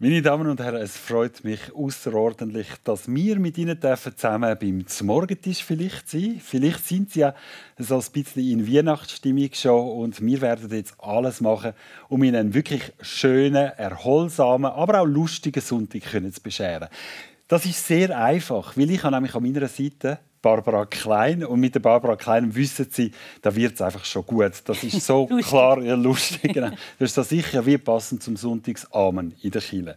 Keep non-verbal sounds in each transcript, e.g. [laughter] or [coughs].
Meine Damen und Herren, es freut mich außerordentlich, dass wir mit Ihnen zusammen beim Zmorgentisch vielleicht sein. Vielleicht sind Sie ja so ein bisschen in Weihnachtsstimmung schon und wir werden jetzt alles machen, um Ihnen einen wirklich schönen, erholsamen, aber auch lustigen Sonntag zu bescheren. Das ist sehr einfach, weil ich habe nämlich an meiner Seite Barbara Klein. Und mit der Barbara Klein wissen sie, da wird es einfach schon gut. Das ist so [laughs] lustig. klar ja, lustig. Genau. Das ist da sicher wie passend zum Sonntagsamen in der Kirche.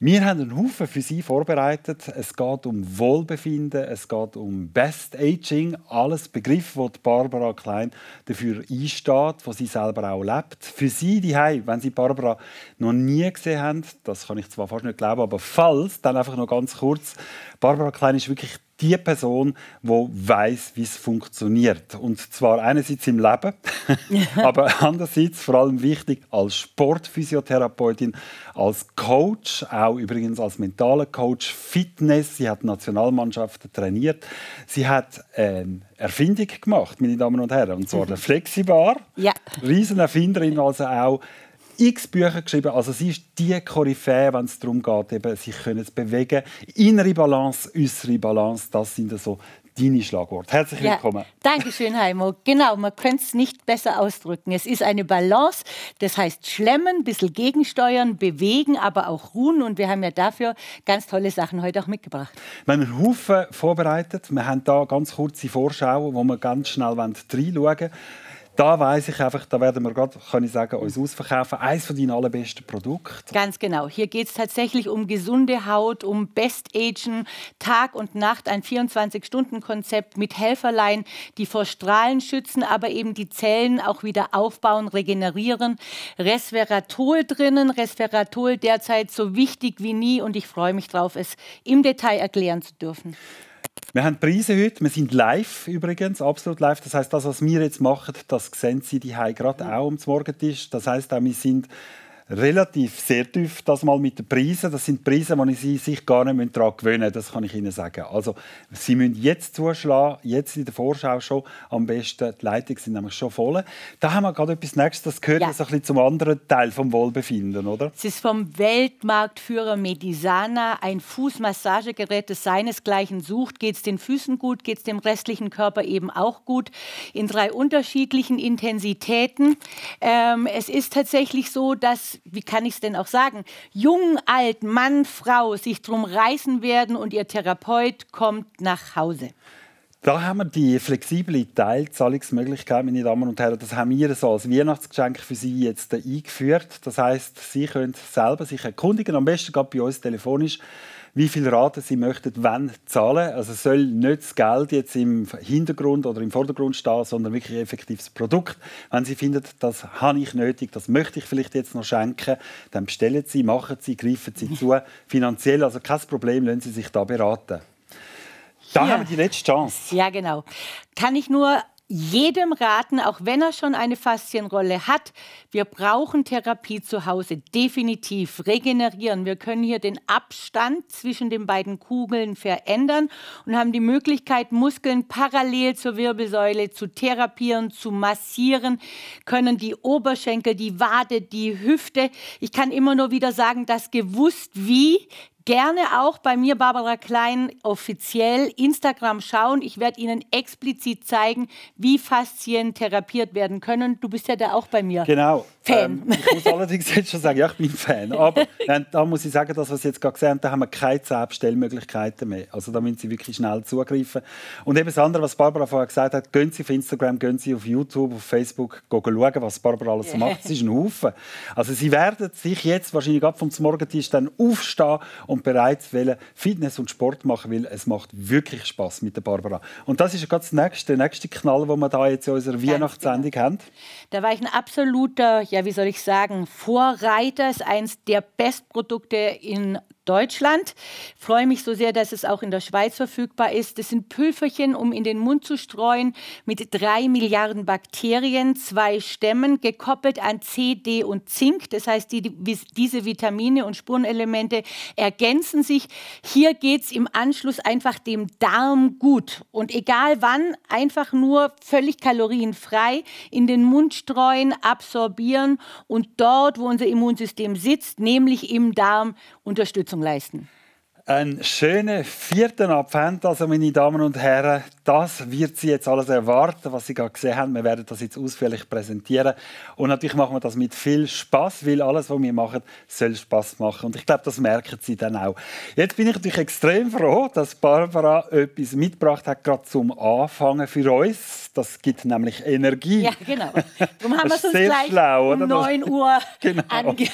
Wir haben einen Haufen für Sie vorbereitet. Es geht um Wohlbefinden, es geht um Best Aging, alles Begriff, wo Barbara Klein dafür einsteht, wo sie selber auch lebt. Für Sie die wenn Sie Barbara noch nie gesehen haben, das kann ich zwar fast nicht glauben, aber falls, dann einfach noch ganz kurz. Barbara Klein ist wirklich die Person, die weiß, wie es funktioniert. Und zwar einerseits im Leben, [laughs] aber andererseits vor allem wichtig als Sportphysiotherapeutin, als Coach, auch übrigens als mentaler Coach, Fitness. Sie hat Nationalmannschaften trainiert. Sie hat ähm, Erfindung gemacht, meine Damen und Herren, und zwar mhm. der Flexibar. Ja. Riesenerfinderin, also auch x Bücher geschrieben. Also sie ist die Koryphäe, wenn es darum geht, eben, sich können zu bewegen. Innere Balance, äußere Balance, das sind so deine Schlagworte. Herzlich willkommen. Ja, Dankeschön, Heimo. Genau, man könnte es nicht besser ausdrücken. Es ist eine Balance, das heißt schlemmen, ein bisschen gegensteuern, bewegen, aber auch ruhen. Und wir haben ja dafür ganz tolle Sachen heute auch mitgebracht. Wir haben einen Haufen vorbereitet. Wir haben da ganz kurze Vorschau, wo wir ganz schnell reinschauen wollen da weiß ich einfach, da werden wir gerade, kann ich sagen, uns ausverkaufen. Eins von deinen allerbesten Produkten. Ganz genau. Hier geht es tatsächlich um gesunde Haut, um Best Aging, Tag und Nacht, ein 24-Stunden-Konzept mit Helferlein, die vor Strahlen schützen, aber eben die Zellen auch wieder aufbauen, regenerieren. Resveratol drinnen, Resveratol derzeit so wichtig wie nie und ich freue mich drauf, es im Detail erklären zu dürfen. Wir haben Preise heute. Wir sind live übrigens, absolut live. Das heißt, das, was wir jetzt machen, das sehen Sie die gerade auch am Morgentisch. Das heißt auch, wir sind relativ sehr tief das mal mit den Preisen. Das sind Preise, die Sie sich gar nicht daran gewöhnen müssen. Das kann ich Ihnen sagen. Also, Sie müssen jetzt zuschlagen, jetzt in der Vorschau schon am besten. Die Leitungen sind nämlich schon voll. Da haben wir gerade etwas Nächstes. Das gehört ja. ein bisschen zum anderen Teil vom Wohlbefinden, oder? Es ist vom Weltmarktführer Medisana ein Fußmassagegerät, das seinesgleichen sucht. Geht es den Füßen gut, geht es dem restlichen Körper eben auch gut. In drei unterschiedlichen Intensitäten. Ähm, es ist tatsächlich so, dass wie kann ich es denn auch sagen, jung, alt, Mann, Frau sich drum reißen werden und ihr Therapeut kommt nach Hause. Da haben wir die flexible Teilzahlungsmöglichkeit, meine Damen und Herren. Das haben wir so als Weihnachtsgeschenk für Sie jetzt eingeführt. Das heißt, Sie können selber sich erkundigen, am besten gerade bei uns telefonisch wie viel Raten sie möchten, wann zahlen. Also soll nicht das Geld jetzt im Hintergrund oder im Vordergrund stehen, sondern wirklich effektives Produkt. Wenn sie finden, das habe ich nötig, das möchte ich vielleicht jetzt noch schenken, dann bestellen sie, machen sie, greifen sie zu. Finanziell also kein Problem, lassen sie sich da beraten. Da ja. haben wir die letzte Chance. Ja, genau. Kann ich nur jedem raten, auch wenn er schon eine Faszienrolle hat, wir brauchen Therapie zu Hause, definitiv regenerieren. Wir können hier den Abstand zwischen den beiden Kugeln verändern und haben die Möglichkeit, Muskeln parallel zur Wirbelsäule zu therapieren, zu massieren, können die Oberschenkel, die Wade, die Hüfte. Ich kann immer nur wieder sagen, dass gewusst wie gerne auch bei mir, Barbara Klein, offiziell Instagram schauen. Ich werde Ihnen explizit zeigen, wie Faszien therapiert werden können. Du bist ja da auch bei mir. Genau. Fan. Ähm, ich muss allerdings jetzt schon sagen, ja, ich bin Fan. Aber [laughs] nein, da muss ich sagen, das, was Sie jetzt gerade gesehen haben, da haben wir keine Selbststellmöglichkeiten mehr. Also da müssen Sie wirklich schnell zugreifen. Und eben das andere, was Barbara vorher gesagt hat, gehen Sie auf Instagram, gehen Sie auf YouTube, auf Facebook, schauen, was Barbara alles macht. Es ist ein Haufen. Also Sie werden sich jetzt wahrscheinlich ab vom Morgentisch dann aufstehen und bereits wollen Fitness und Sport machen, weil es macht wirklich Spaß mit der Barbara. Und das ist ja gerade das nächste, der nächste Knall, den wir da jetzt in unserer genau. Weihnachtssendung haben. Da war ich ein absoluter ja, ja, wie soll ich sagen, Vorreiter, ist eins der Bestprodukte in Deutschland. freue mich so sehr, dass es auch in der Schweiz verfügbar ist. Das sind Pülferchen, um in den Mund zu streuen, mit drei Milliarden Bakterien, zwei Stämmen, gekoppelt an C, D und Zink. Das heißt, die, diese Vitamine und Spurenelemente ergänzen sich. Hier geht es im Anschluss einfach dem Darm gut. Und egal wann, einfach nur völlig kalorienfrei in den Mund streuen, absorbieren und dort, wo unser Immunsystem sitzt, nämlich im Darm, Unterstützung leisten. Einen schönen vierten Advent, also meine Damen und Herren. Das wird Sie jetzt alles erwarten, was Sie gerade gesehen haben. Wir werden das jetzt ausführlich präsentieren. Und natürlich machen wir das mit viel Spaß, weil alles, was wir machen, soll Spaß machen. Und ich glaube, das merken Sie dann auch. Jetzt bin ich natürlich extrem froh, dass Barbara etwas mitgebracht hat, gerade zum Anfangen für uns. Das gibt nämlich Energie. Ja, genau. Darum haben wir es uns gleich schlau, um 9 [laughs] Uhr genau. ange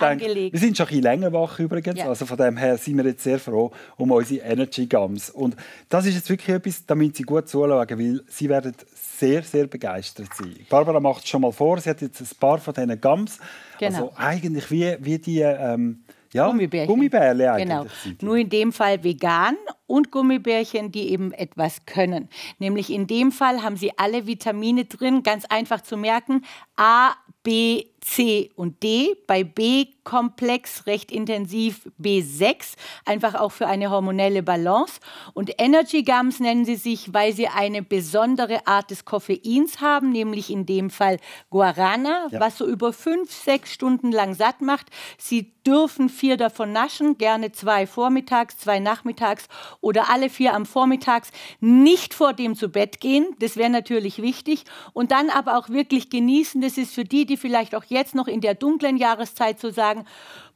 angelegt. Wir sind schon ein bisschen länger wach übrigens. Ja. Also von dem her sind wir jetzt sehr sehr froh um unsere Energy Gums. Und das ist jetzt wirklich etwas, damit Sie gut zuschauen, weil Sie werden sehr, sehr begeistert sein. Barbara macht es schon mal vor, sie hat jetzt ein paar von diesen Gums. Genau. Also eigentlich wie, wie die... Ähm, ja, Gummibärchen. Gummibärle Genau. Nur in dem Fall vegan und Gummibärchen, die eben etwas können. Nämlich in dem Fall haben sie alle Vitamine drin, ganz einfach zu merken. A, B, C und D. Bei B-Komplex recht intensiv B6, einfach auch für eine hormonelle Balance. Und Energy Gums nennen sie sich, weil sie eine besondere Art des Koffeins haben, nämlich in dem Fall Guarana, ja. was so über fünf, sechs Stunden lang satt macht. Sie dürfen vier davon naschen, gerne zwei vormittags, zwei nachmittags oder alle vier am Vormittags. Nicht vor dem zu Bett gehen, das wäre natürlich wichtig. Und dann aber auch wirklich genießen, das ist für die, die Sie vielleicht auch jetzt noch in der dunklen Jahreszeit zu sagen,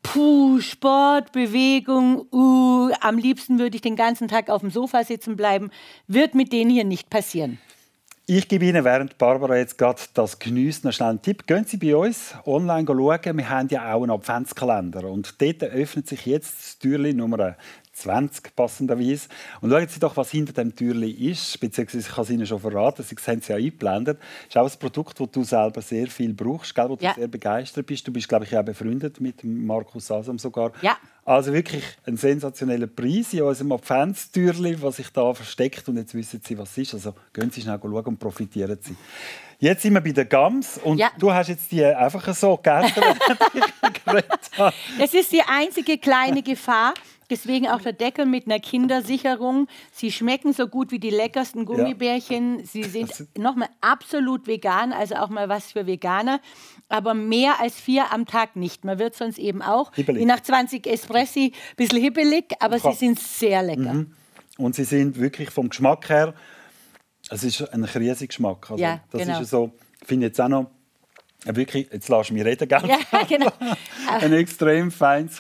puh, Sport, Bewegung, uh, am liebsten würde ich den ganzen Tag auf dem Sofa sitzen bleiben, wird mit denen hier nicht passieren. Ich gebe Ihnen, während Barbara jetzt gerade das genießt, noch schnell einen Tipp. Gehen Sie bei uns online schauen. Wir haben ja auch einen Adventskalender. Und dort öffnet sich jetzt das Türchen Nummer 20 passenderweise. Und schauen Sie doch, was hinter dem Türli ist, beziehungsweise ich kann es Ihnen schon verraten, Sie haben es ja eingeblendet. Das ist auch ein Produkt, das du selber sehr viel brauchst, gell, wo ja. du sehr begeistert bist. Du bist, glaube ich, auch befreundet mit Markus Asam sogar. Ja. Also wirklich ein sensationeller Preis in unserem Adventstürli, was sich da versteckt. Und jetzt wissen Sie, was es ist. Also gehen Sie schnell schauen und profitieren Sie. Jetzt sind wir bei der Gams und ja. du hast jetzt die einfach so gegessen. [laughs] [laughs] es ist die einzige kleine Gefahr, Deswegen auch der Deckel mit einer Kindersicherung. Sie schmecken so gut wie die leckersten Gummibärchen. Ja. Sie [laughs] sind nochmal absolut vegan, also auch mal was für Veganer. Aber mehr als vier am Tag nicht. Man wird sonst eben auch, hippelig. wie nach 20 Espressi, ein bisschen hippelig, aber Krass. sie sind sehr lecker. Mhm. Und sie sind wirklich vom Geschmack her, es ist ein riesiger Geschmack. Also, ja, das genau. ist so, finde ich jetzt auch noch äh, wirklich, jetzt lass mich reden, gell? Ja, [laughs] genau. [laughs] ein extrem feines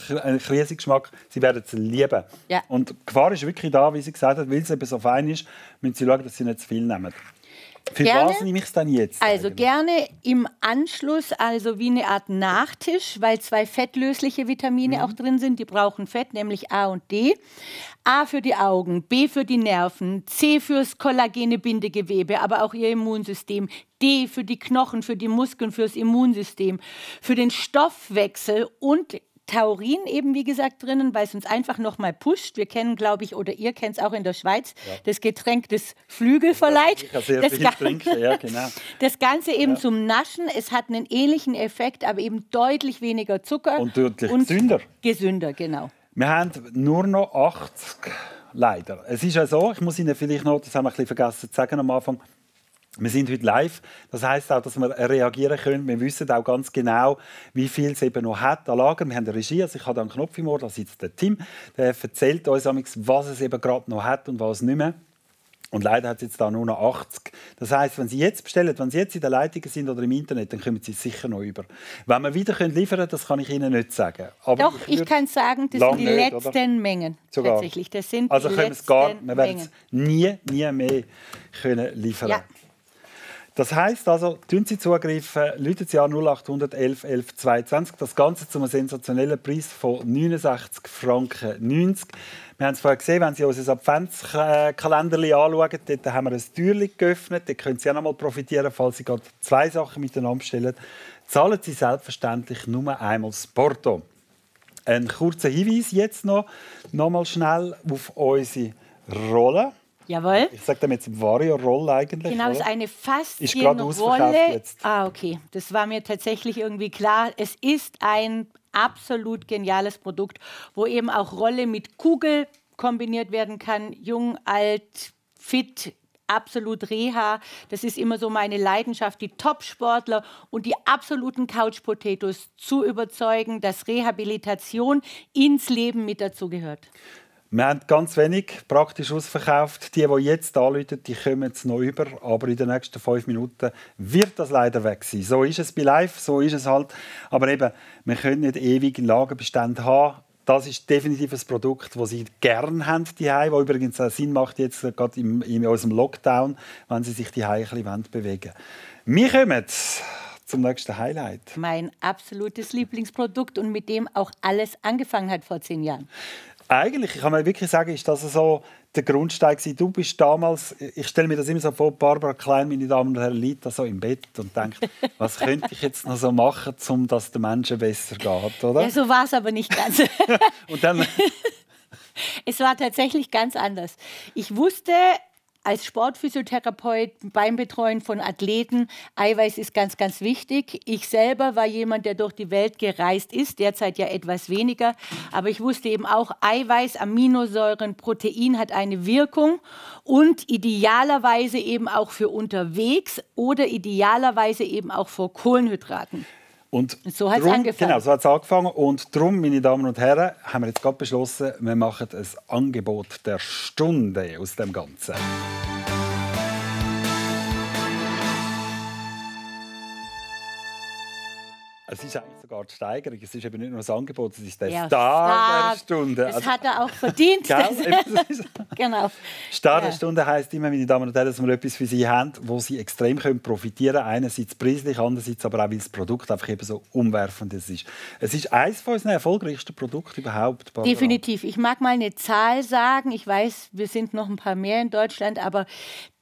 Krisengeschmack. Sie werden es lieben. Ja. Und die Gefahr ist wirklich da, wie sie gesagt hat, weil es eben so fein ist, müssen sie schauen, dass sie nicht zu viel nehmen. Für gerne, was nehme ich es dann jetzt? Also genau? gerne im Anschluss, also wie eine Art Nachtisch, weil zwei fettlösliche Vitamine mhm. auch drin sind, die brauchen Fett, nämlich A und D. A für die Augen, B für die Nerven, C fürs kollagene Bindegewebe, aber auch ihr Immunsystem, D für die Knochen, für die Muskeln, fürs Immunsystem, für den Stoffwechsel und Taurin eben, wie gesagt, drinnen, weil es uns einfach nochmal pusht. Wir kennen, glaube ich, oder ihr kennt es auch in der Schweiz, ja. das Getränk des Flügelverleihs. Ja, das, viel Ganze, ja, genau. [laughs] das Ganze eben ja. zum Naschen. Es hat einen ähnlichen Effekt, aber eben deutlich weniger Zucker. Und deutlich und gesünder. Gesünder, genau. Wir haben nur noch 80, leider. Es ist ja so, ich muss Ihnen vielleicht noch, das haben wir ein bisschen vergessen zu sagen am Anfang, wir sind heute live, das heißt auch, dass wir reagieren können. Wir wissen auch ganz genau, wie viel es eben noch hat an Lager. Wir haben eine Regie, also ich habe einen Knopf im Ohr, da sitzt der Team. der erzählt uns, was es eben gerade noch hat und was nicht mehr. Und leider hat es jetzt da nur noch 80. Das heißt, wenn Sie jetzt bestellen, wenn Sie jetzt in der Leitung sind oder im Internet, dann kommen Sie sicher noch über. Wenn wir wieder liefern können das kann ich Ihnen nicht sagen. Aber Doch, ich, ich kann sagen, das sind die nicht, letzten oder? Mengen. Sogar. Tatsächlich, das sind also die können letzten es gar, wir werden es nie, nie mehr können liefern Ja. Das heißt also, tun Sie zugreifen, Leute Sie an 0811 11 22. Das Ganze zu einem sensationellen Preis von 69 Franken 90. Wir haben es vorher gesehen, wenn Sie unser Adventskalender anschauen, dort haben wir ein Türchen geöffnet. Dort können Sie auch noch mal profitieren, falls Sie gerade zwei Sachen miteinander stellen. Zahlen Sie selbstverständlich nur einmal das Porto. Ein kurzer Hinweis jetzt noch, noch mal schnell auf unsere Rolle. Jawohl. Ich sage dem jetzt Warrior-Rolle eigentlich. Genau, es ist eine Faszienrolle. Ah, okay. Das war mir tatsächlich irgendwie klar. Es ist ein absolut geniales Produkt, wo eben auch Rolle mit Kugel kombiniert werden kann. Jung, alt, fit, absolut Reha. Das ist immer so meine Leidenschaft, die Top-Sportler und die absoluten Couch-Potatoes zu überzeugen, dass Rehabilitation ins Leben mit dazugehört. Wir haben ganz wenig praktisch ausverkauft. Die, die jetzt anrufen, die kommen jetzt noch über. Aber in den nächsten fünf Minuten wird das leider weg sein. So ist es bei Live, so ist es halt. Aber eben, wir können nicht ewig einen Lagerbestand haben. Das ist definitiv ein Produkt, das sie gerne haben, die Hause, was übrigens auch Sinn macht, jetzt gerade in, in unserem Lockdown, wenn sie sich die Hause bewegen. Wir kommen zum nächsten Highlight. Mein absolutes Lieblingsprodukt und mit dem auch alles angefangen hat vor zehn Jahren eigentlich ich kann mir wirklich sagen, ist das so der Grundstein gewesen. Du bist damals, ich stelle mir das immer so vor, Barbara Klein, meine Damen und Herren, liegt da so im Bett und denkt, [laughs] was könnte ich jetzt noch so machen, um dass den Menschen besser geht, oder? Ja, so war es aber nicht ganz. [laughs] und dann... [laughs] es war tatsächlich ganz anders. Ich wusste, als Sportphysiotherapeut beim Betreuen von Athleten, Eiweiß ist ganz, ganz wichtig. Ich selber war jemand, der durch die Welt gereist ist, derzeit ja etwas weniger. Aber ich wusste eben auch, Eiweiß, Aminosäuren, Protein hat eine Wirkung und idealerweise eben auch für unterwegs oder idealerweise eben auch vor Kohlenhydraten. Und so hat es angefangen. Genau, so hat angefangen. Und darum, meine Damen und Herren, haben wir jetzt gerade beschlossen, wir machen ein Angebot der Stunde aus dem Ganzen. Also, es ist eigentlich sogar die Steigerung. Es ist eben nicht nur das Angebot, es ist der ja, Star, der Stunde. Das also, hat er auch verdient. [laughs] [laughs] genau. Star der ja. Stunde heisst immer, meine Damen und Herren, dass wir etwas für Sie haben, wo Sie extrem können profitieren können. Einerseits preislich, andererseits aber auch, weil das Produkt einfach eben so umwerfend ist. Es ist eines von unseren erfolgreichsten Produkten überhaupt. Barbara. Definitiv. Ich mag mal eine Zahl sagen. Ich weiß, wir sind noch ein paar mehr in Deutschland, aber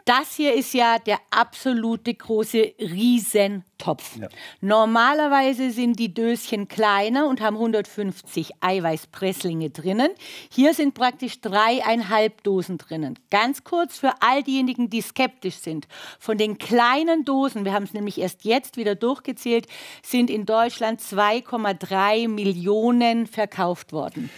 das hier ist ja der absolute große Riesentopf. Ja. Normalerweise sind die Döschen kleiner und haben 150 Eiweißpresslinge drinnen. Hier sind praktisch dreieinhalb Dosen drinnen. Ganz kurz für all diejenigen, die skeptisch sind. Von den kleinen Dosen, wir haben es nämlich erst jetzt wieder durchgezählt, sind in Deutschland 2,3 Millionen verkauft worden.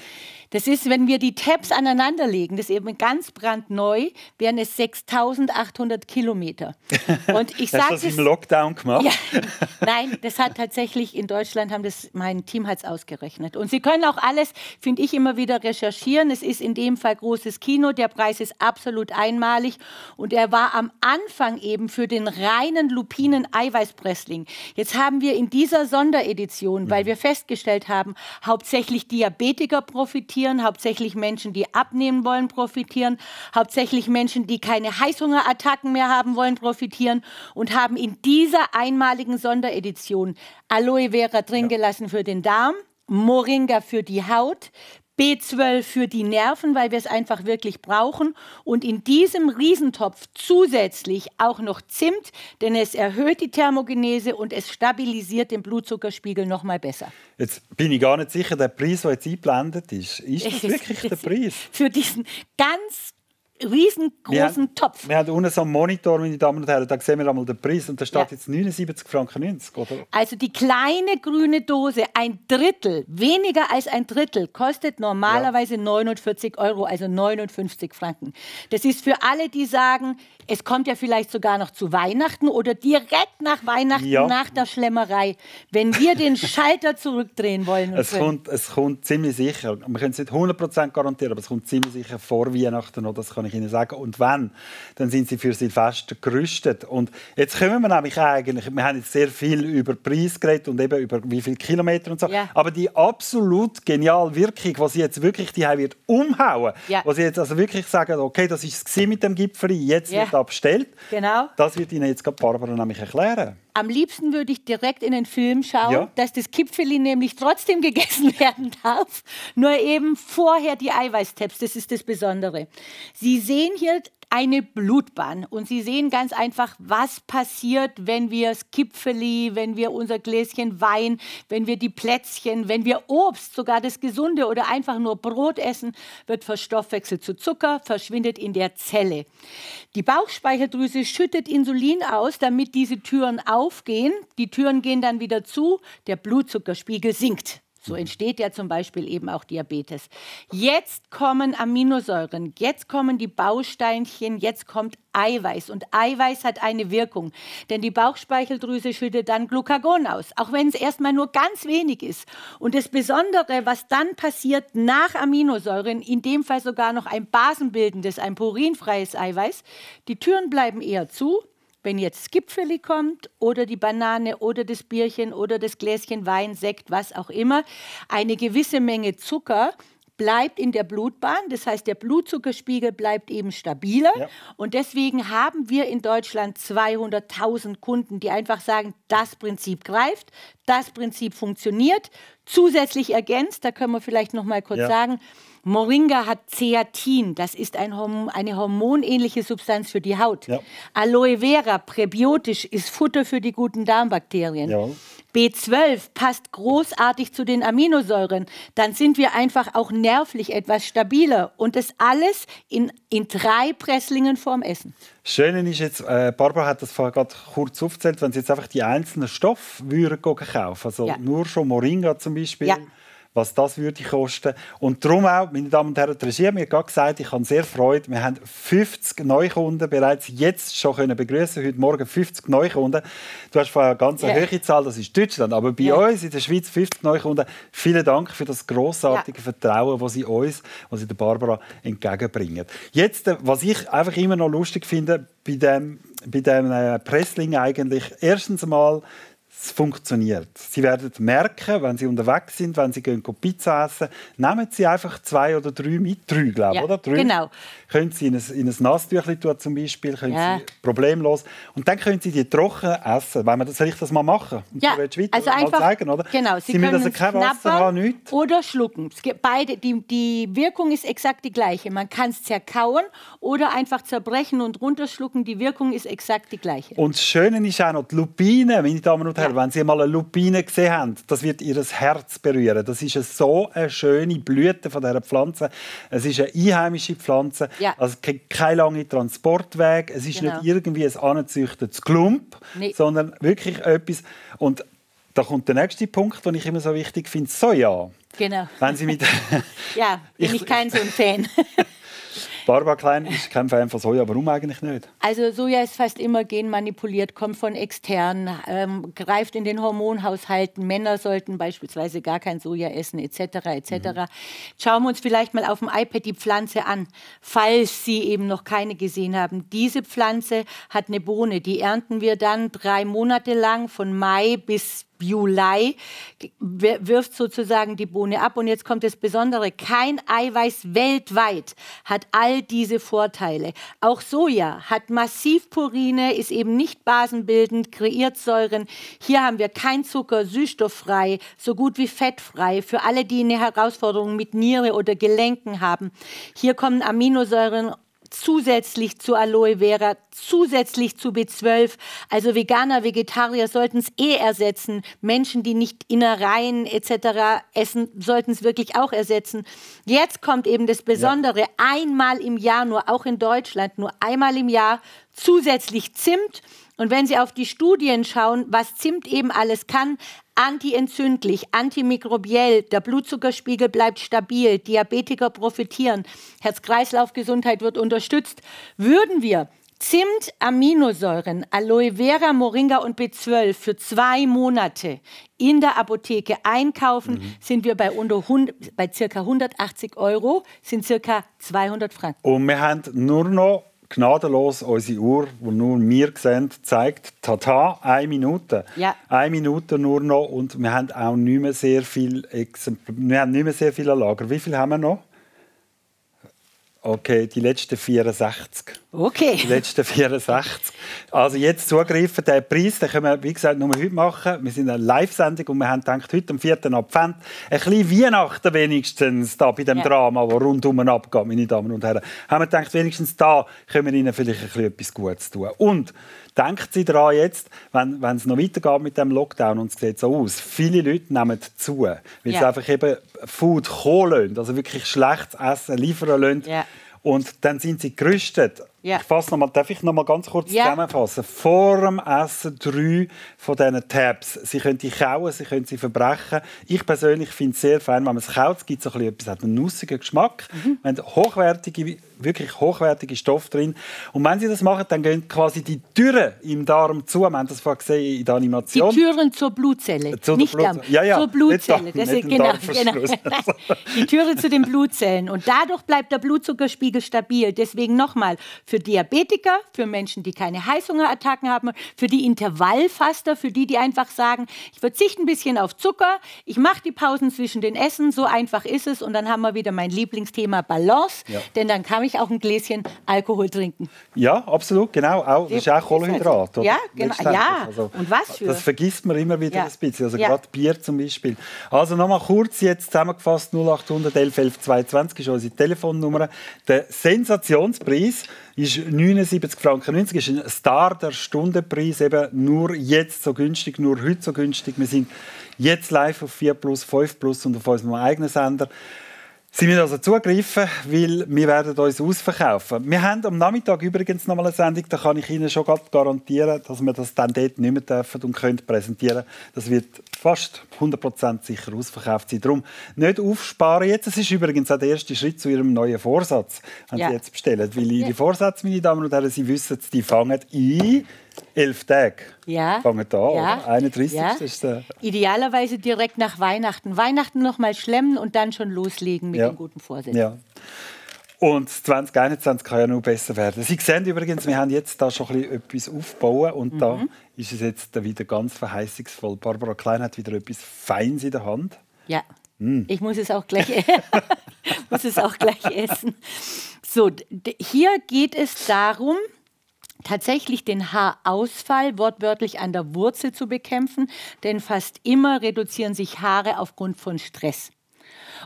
Das ist, wenn wir die Tabs aneinanderlegen, das ist eben ganz brandneu, wären es 6.800 Kilometer. [laughs] Und ich sage das im Lockdown gemacht? Ja, nein, das hat tatsächlich in Deutschland haben das mein Team hat es ausgerechnet. Und Sie können auch alles, finde ich, immer wieder recherchieren. Es ist in dem Fall großes Kino. Der Preis ist absolut einmalig und er war am Anfang eben für den reinen Lupinen Eiweißpressling. Jetzt haben wir in dieser Sonderedition, weil mhm. wir festgestellt haben, hauptsächlich Diabetiker profitieren profitieren, hauptsächlich Menschen, die abnehmen wollen, profitieren, hauptsächlich Menschen, die keine Heißhungerattacken mehr haben wollen, profitieren und haben in dieser einmaligen Sonderedition Aloe Vera drin ja. gelassen für den Darm. Moringa für die Haut, B12 für die Nerven, weil wir es einfach wirklich brauchen. Und in diesem Riesentopf zusätzlich auch noch Zimt, denn es erhöht die Thermogenese und es stabilisiert den Blutzuckerspiegel noch mal besser. Jetzt bin ich gar nicht sicher, der Preis, der jetzt eingeblendet ist, ist das wirklich der Preis? Für diesen ganz riesengroßen Topf. Wir haben unten so einen Monitor, meine Damen und Herren, da sehen wir einmal den Preis und da steht ja. jetzt 79,90 Franken Also die kleine grüne Dose, ein Drittel, weniger als ein Drittel, kostet normalerweise ja. 49 Euro, also 59 Franken. Das ist für alle, die sagen, es kommt ja vielleicht sogar noch zu Weihnachten oder direkt nach Weihnachten, ja. nach der Schlemmerei, wenn wir den Schalter zurückdrehen wollen. Es kommt, es kommt ziemlich sicher, wir können es nicht 100% garantieren, aber es kommt ziemlich sicher vor Weihnachten, oder? das kann ich ich Ihnen sagen. Und wenn, dann sind Sie für Silvester gerüstet. Und jetzt kommen wir nämlich eigentlich, wir haben jetzt sehr viel über Preis geredet und eben über wie viele Kilometer und so, yeah. aber die absolut geniale Wirkung, was Sie jetzt wirklich die wird umhauen, yeah. was Sie jetzt also wirklich sagen, okay, das ist es mit dem Gipfel, jetzt yeah. wird abgestellt, genau. das wird Ihnen jetzt gerade Barbara nämlich erklären. Am liebsten würde ich direkt in den Film schauen, ja. dass das Kipfeli nämlich trotzdem [laughs] gegessen werden darf, nur eben vorher die Eiweißtabs, das ist das Besondere. Sie sehen hier eine Blutbahn. Und Sie sehen ganz einfach, was passiert, wenn wir Skipfeli, wenn wir unser Gläschen Wein, wenn wir die Plätzchen, wenn wir Obst, sogar das Gesunde oder einfach nur Brot essen, wird verstoffwechselt zu Zucker, verschwindet in der Zelle. Die Bauchspeicheldrüse schüttet Insulin aus, damit diese Türen aufgehen. Die Türen gehen dann wieder zu, der Blutzuckerspiegel sinkt. So mhm. entsteht ja zum Beispiel eben auch Diabetes. Jetzt kommen Aminosäuren, jetzt kommen die Bausteinchen, jetzt kommt Eiweiß. Und Eiweiß hat eine Wirkung, denn die Bauchspeicheldrüse schüttet dann Glucagon aus, auch wenn es erstmal nur ganz wenig ist. Und das Besondere, was dann passiert nach Aminosäuren, in dem Fall sogar noch ein basenbildendes, ein purinfreies Eiweiß, die Türen bleiben eher zu, wenn jetzt Gipfeli kommt oder die Banane oder das Bierchen oder das Gläschen Wein, Sekt, was auch immer, eine gewisse Menge Zucker bleibt in der Blutbahn. Das heißt, der Blutzuckerspiegel bleibt eben stabiler. Ja. Und deswegen haben wir in Deutschland 200.000 Kunden, die einfach sagen, das Prinzip greift, das Prinzip funktioniert. Zusätzlich ergänzt, da können wir vielleicht noch mal kurz ja. sagen, Moringa hat Zeatin, das ist ein Horm eine hormonähnliche Substanz für die Haut. Ja. Aloe Vera, präbiotisch, ist Futter für die guten Darmbakterien. Ja. B12 passt großartig zu den Aminosäuren. Dann sind wir einfach auch nervlich etwas stabiler und das alles in, in drei Presslingen vorm Essen. Schöne ist jetzt, äh, Barbara hat das vorher gerade kurz aufgezählt, wenn Sie jetzt einfach die einzelnen Stoffe würden kaufen, also ja. nur schon Moringa zum Beispiel. Ja was das würde kosten. Und darum auch, meine Damen und Herren, die Regie hat mir gerade gesagt, ich habe sehr Freude. Wir haben 50 Neukunden bereits jetzt schon können begrüßen. Heute Morgen 50 Neukunden. Du hast vorher eine ganz yeah. hohe Zahl, das ist Deutschland. Aber bei yeah. uns in der Schweiz 50 Neukunden. Vielen Dank für das großartige yeah. Vertrauen, das Sie uns, was Sie der Barbara entgegenbringen. Jetzt, äh, was ich einfach immer noch lustig finde bei dem, bei dem äh, Pressling eigentlich, erstens mal, es funktioniert. Sie werden merken, wenn Sie unterwegs sind, wenn Sie gehen Pizza essen, nehmen Sie einfach zwei oder drei mit. Drei, glaube ich, ja, oder? Drei. Genau. Können Sie in ein, in ein Nasstüchli tun zum Beispiel, können ja. Sie problemlos. Und dann können Sie die trocken essen. Wenn man das, soll ich das mal machen? Und ja, du weiter, also einfach, zeigen, oder? Genau. Sie, Sie müssen also kein Wasser haben, nichts. Oder schlucken. Beide, die, die Wirkung ist exakt die gleiche. Man kann es zerkauen oder einfach zerbrechen und runterschlucken. Die Wirkung ist exakt die gleiche. Und das Schöne ist auch noch, die Lupine, meine Damen und Herren, Blätter, wenn Sie mal eine Lupine gesehen haben, das wird Ihr Herz berühren. Das ist so eine schöne Blüte von dieser Pflanze. Es ist eine einheimische Pflanze. Ja. Also keine langen Transportweg. Es ist genau. nicht irgendwie ein angezüchtetes Klump, nee. sondern wirklich etwas. Und da kommt der nächste Punkt, den ich immer so wichtig finde: Soja. Genau. Wenn Sie mit. [laughs] ja, [laughs] bin ich, ich kein so ein Fan. [laughs] Barbara Klein ist kein Fan von Soja. Warum eigentlich nicht? Also Soja ist fast immer genmanipuliert, kommt von externen, ähm, greift in den Hormonhaushalten. Männer sollten beispielsweise gar kein Soja essen etc. etc. Mhm. Schauen wir uns vielleicht mal auf dem iPad die Pflanze an, falls Sie eben noch keine gesehen haben. Diese Pflanze hat eine Bohne, die ernten wir dann drei Monate lang von Mai bis Juli wirft sozusagen die Bohne ab. Und jetzt kommt das Besondere. Kein Eiweiß weltweit hat all diese Vorteile. Auch Soja hat massiv Purine, ist eben nicht basenbildend, kreiert Säuren. Hier haben wir kein Zucker, süßstofffrei, so gut wie fettfrei. Für alle, die eine Herausforderung mit Niere oder Gelenken haben. Hier kommen Aminosäuren zusätzlich zu Aloe Vera, zusätzlich zu B12. Also Veganer, Vegetarier sollten es eh ersetzen. Menschen, die nicht Innereien etc. essen, sollten es wirklich auch ersetzen. Jetzt kommt eben das Besondere, ja. einmal im Jahr, nur auch in Deutschland, nur einmal im Jahr zusätzlich Zimt. Und wenn Sie auf die Studien schauen, was Zimt eben alles kann, antientzündlich, antimikrobiell, der Blutzuckerspiegel bleibt stabil, Diabetiker profitieren, Herz-Kreislauf-Gesundheit wird unterstützt. Würden wir Zimt, Aminosäuren, Aloe Vera, Moringa und B12 für zwei Monate in der Apotheke einkaufen, mhm. sind wir bei, unter 100, bei circa 180 Euro, sind circa 200 Franken. Und wir haben nur noch gnadenlos unsere Uhr, die nur wir sehen, zeigt, tata, eine Minute. Ja. Eine Minute nur noch und wir haben auch nicht mehr sehr viel, Exempl wir haben nicht mehr sehr viele Lager. Wie viel haben wir noch? Okay, die letzten 64. Okay. Die letzten 64. Also jetzt zugreifen, den Preis, den können wir, wie gesagt, nur heute machen. Wir sind eine Live-Sendung und wir haben gedacht, heute am 4. Advent ein bisschen Weihnachten wenigstens da bei dem ja. Drama, das rundum abgeht, meine Damen und Herren. Haben wir gedacht, wenigstens da können wir Ihnen vielleicht ein bisschen etwas Gutes tun. Und denkt sie daran jetzt, wenn, es noch weitergeht mit dem Lockdown und es sieht so aus, viele Leute nehmen zu, weil yeah. sie einfach eben Food holen, also wirklich schlechtes Essen liefern lassen. Yeah. Und dann sind sie gerüstet. Yeah. Ich fasse noch mal, darf ich noch mal ganz kurz yeah. zusammenfassen? Vor dem Essen drei von diesen Tabs. Sie können sie kauen, sie können sie verbrechen. Ich persönlich finde es sehr fein, wenn man es kaut. Es gibt so ein bisschen hat einen nussigen Geschmack. Mhm. Wenn hochwertige wirklich hochwertige Stoff drin. Und wenn sie das machen, dann gehen quasi die Türen im Darm zu. Wir haben das vorher gesehen in der Animation. Die Türen zur Blutzelle, äh, zu nicht Blutzelle. Ja, ja, zur Blutzelle. Das ist, genau, genau. [laughs] die Türen zu den Blutzellen. Und dadurch bleibt der Blutzuckerspiegel stabil. Deswegen nochmal, für Diabetiker, für Menschen, die keine Heißhungerattacken haben, für die Intervallfaster, für die, die einfach sagen, ich verzichte ein bisschen auf Zucker, ich mache die Pausen zwischen den Essen, so einfach ist es. Und dann haben wir wieder mein Lieblingsthema Balance, ja. denn dann kann ich ich auch ein Gläschen Alkohol trinken. Ja, absolut, genau. Auch, das ist auch Kohlenhydrat. Oder? Ja, genau. Ja, also, und was für? Das vergisst man immer wieder ja. ein bisschen. Also ja. gerade Bier zum Beispiel. Also nochmal kurz jetzt zusammengefasst: 0800 11 11 22 ist unsere Telefonnummer. Der Sensationspreis ist 79,90 Franken Das ist ein Star der Stundenpreis, eben nur jetzt so günstig, nur heute so günstig. Wir sind jetzt live auf 4 Plus, 5 Plus und auf unserem eigenen Sender. Sie müssen also zugreifen, weil wir werden uns ausverkaufen. Wir haben am Nachmittag übrigens noch mal eine Sendung, da kann ich Ihnen schon garantieren, dass wir das dann dort nicht mehr dürfen und können präsentieren. Das wird fast 100% sicher ausverkauft sein. Darum nicht aufsparen jetzt. Es ist übrigens auch der erste Schritt zu Ihrem neuen Vorsatz, haben ja. Sie jetzt bestellen. Weil Ihre Vorsätze, meine Damen und Herren, Sie wissen, die fangen ein elf Tage. Ja. Fangen wir an. Ja. 31. Ja. Ist der Idealerweise direkt nach Weihnachten. Weihnachten nochmal schlemmen und dann schon loslegen mit ja. den guten Vorsätzen. Ja. Und 2021 kann ja nur besser werden. Sie sehen übrigens, wir haben jetzt da schon etwas aufgebaut und mhm. da ist es jetzt wieder ganz verheißungsvoll. Barbara Klein hat wieder etwas Feins in der Hand. Ja. Mm. Ich muss es auch gleich, e- [laughs] muss es auch gleich essen. So, hier geht es darum, tatsächlich den Haarausfall wortwörtlich an der Wurzel zu bekämpfen, denn fast immer reduzieren sich Haare aufgrund von Stress.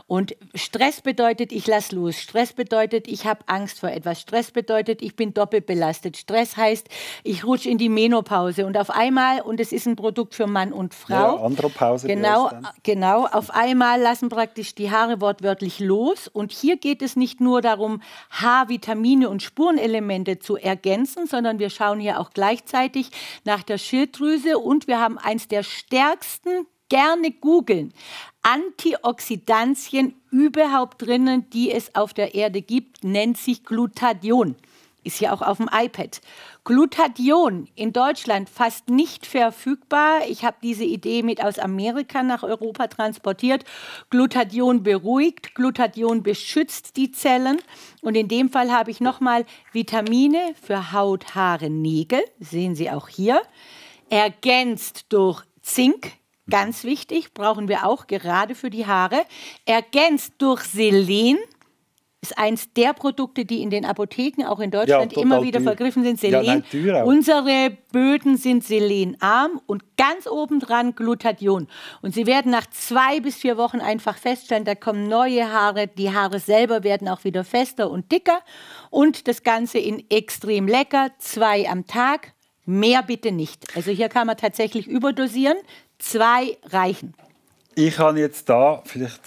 Und Stress bedeutet, ich lasse los. Stress bedeutet, ich habe Angst vor etwas. Stress bedeutet, ich bin doppelt belastet. Stress heißt, ich rutsche in die Menopause und auf einmal, und es ist ein Produkt für Mann und Frau. Ja, Andropause. Genau, genau. Auf einmal lassen praktisch die Haare wortwörtlich los. Und hier geht es nicht nur darum, Haarvitamine und Spurenelemente zu ergänzen, sondern wir schauen hier auch gleichzeitig nach der Schilddrüse und wir haben eins der stärksten gerne googeln. Antioxidantien überhaupt drinnen, die es auf der Erde gibt, nennt sich Glutathion. Ist ja auch auf dem iPad. Glutathion in Deutschland fast nicht verfügbar. Ich habe diese Idee mit aus Amerika nach Europa transportiert. Glutathion beruhigt, Glutathion beschützt die Zellen. Und in dem Fall habe ich nochmal Vitamine für Haut, Haare, Nägel, sehen Sie auch hier, ergänzt durch Zink, ganz wichtig, brauchen wir auch gerade für die Haare, ergänzt durch Selen ist eins der Produkte, die in den Apotheken auch in Deutschland ja, immer wieder tür. vergriffen sind, Selen. Ja, Unsere Böden sind selenarm und ganz obendran Glutathion. Und Sie werden nach zwei bis vier Wochen einfach feststellen, da kommen neue Haare, die Haare selber werden auch wieder fester und dicker und das Ganze in extrem lecker, zwei am Tag. Mehr bitte nicht. Also hier kann man tatsächlich überdosieren. Zwei reichen. Ich habe jetzt da, vielleicht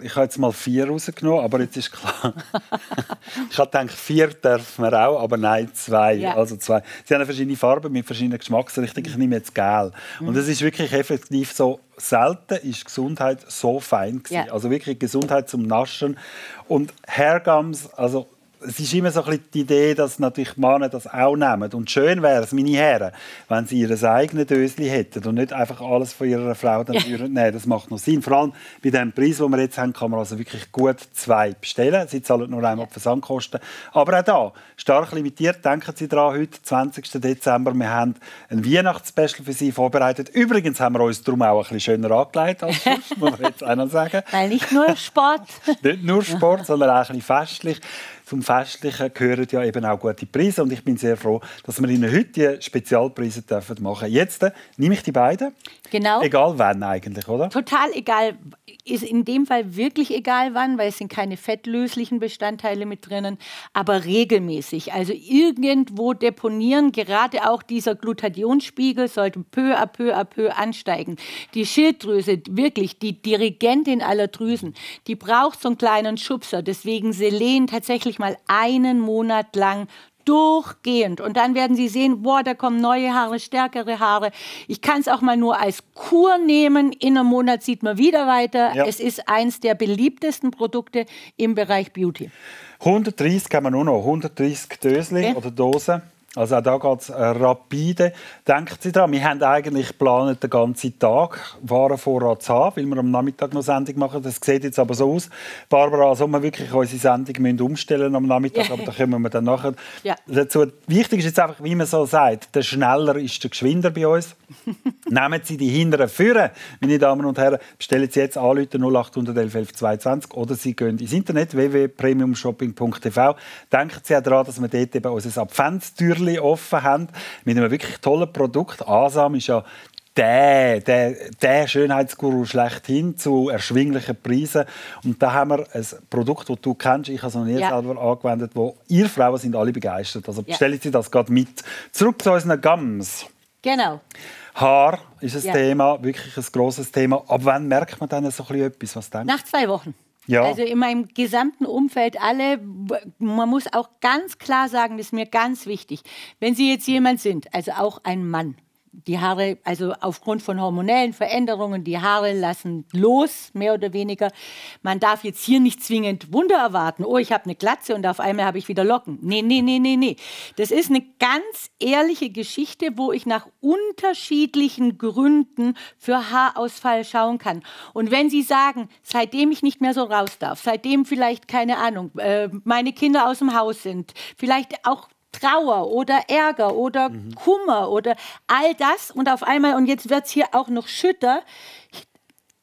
ich habe jetzt mal vier rausgenommen, aber jetzt ist klar. [laughs] ich habe gedacht, vier dürfen wir auch, aber nein, zwei. Ja. Also zwei. Sie haben verschiedene Farben mit verschiedenen Geschmacksrichtungen. Ich nehme jetzt gel. Und es ist wirklich effektiv so, selten ist Gesundheit so fein Ja. Also wirklich Gesundheit zum Naschen. Und Hergams, also es ist immer so ein bisschen die Idee, dass natürlich Männer das auch nehmen. Und schön wäre es, meine Herren, wenn sie ihr eigenes Dösli hätten und nicht einfach alles von ihrer Frau dann ja. [laughs] nehmen. Das macht noch Sinn. Vor allem bei dem Preis, den wir jetzt haben, kann man also wirklich gut zwei bestellen. Sie zahlen nur einmal ja. Versandkosten. Aber auch da, stark limitiert. Denken Sie daran, heute, 20. Dezember, wir haben ein Weihnachtsspecial für Sie vorbereitet. Übrigens haben wir uns darum auch ein bisschen schöner angelegt als sonst, [laughs] muss man jetzt auch noch sagen. Weil nicht nur Sport. [laughs] nicht nur Sport, sondern auch ein bisschen festlich zum Festlichen gehören ja eben auch gute Preise und ich bin sehr froh, dass wir Ihnen heute die Spezialpreise dürfen machen Jetzt äh, nehme ich die beiden. Genau. Egal wann eigentlich, oder? Total egal. Ist in dem Fall wirklich egal wann, weil es sind keine fettlöslichen Bestandteile mit drinnen, aber regelmäßig. Also irgendwo deponieren, gerade auch dieser Glutationsspiegel sollte peu à peu à peu ansteigen. Die Schilddrüse, wirklich die Dirigentin aller Drüsen, die braucht so einen kleinen Schubser. Deswegen Selen tatsächlich wirklich mal einen Monat lang durchgehend. Und dann werden Sie sehen, boah, da kommen neue Haare, stärkere Haare. Ich kann es auch mal nur als Kur nehmen. In einem Monat sieht man wieder weiter. Ja. Es ist eins der beliebtesten Produkte im Bereich Beauty. 130 kann man nur noch, 130 Dösli okay. oder Dosen. Also auch da geht es äh, rapide. Denken Sie daran, wir haben eigentlich geplant, den ganzen Tag Warenvorrat zu haben, weil wir am Nachmittag noch Sendung machen. Das sieht jetzt aber so aus, Barbara, also ob wir wirklich unsere Sendung müssen umstellen am Nachmittag, yeah. [laughs] aber da kommen wir dann nachher yeah. dazu. Wichtig ist jetzt einfach, wie man so sagt, der Schneller ist der Geschwinder bei uns. [laughs] Nehmen Sie die hinteren Führer, meine Damen und Herren. Bestellen Sie jetzt Anleute 0811 22 oder Sie gehen ins Internet www.premiumshopping.tv. Denken Sie auch daran, dass wir dort eben unser Adventstürchen Türchen offen haben mit einem wirklich tollen Produkt. Asam ist ja der, der, der Schönheitsguru schlechthin zu erschwinglichen Preisen. Und da haben wir ein Produkt, das du kennst, ich habe es noch nie ja. selber angewendet, wo ihr Frauen sind alle begeistert. Also bestellen ja. Sie das gerade mit. Zurück zu unseren Gams. Genau. Haar ist ein ja. Thema, wirklich ein grosses Thema. Ab wann merkt man dann so etwas? Was denkst? Nach zwei Wochen. Ja. Also in meinem gesamten Umfeld alle, man muss auch ganz klar sagen, das ist mir ganz wichtig. Wenn Sie jetzt jemand sind, also auch ein Mann, die Haare, also aufgrund von hormonellen Veränderungen, die Haare lassen los, mehr oder weniger. Man darf jetzt hier nicht zwingend Wunder erwarten. Oh, ich habe eine Glatze und auf einmal habe ich wieder Locken. Nee, nee, nee, nee, nee. Das ist eine ganz ehrliche Geschichte, wo ich nach unterschiedlichen Gründen für Haarausfall schauen kann. Und wenn Sie sagen, seitdem ich nicht mehr so raus darf, seitdem vielleicht, keine Ahnung, äh, meine Kinder aus dem Haus sind, vielleicht auch Trauer oder Ärger oder mhm. Kummer oder all das und auf einmal, und jetzt wird es hier auch noch schütter,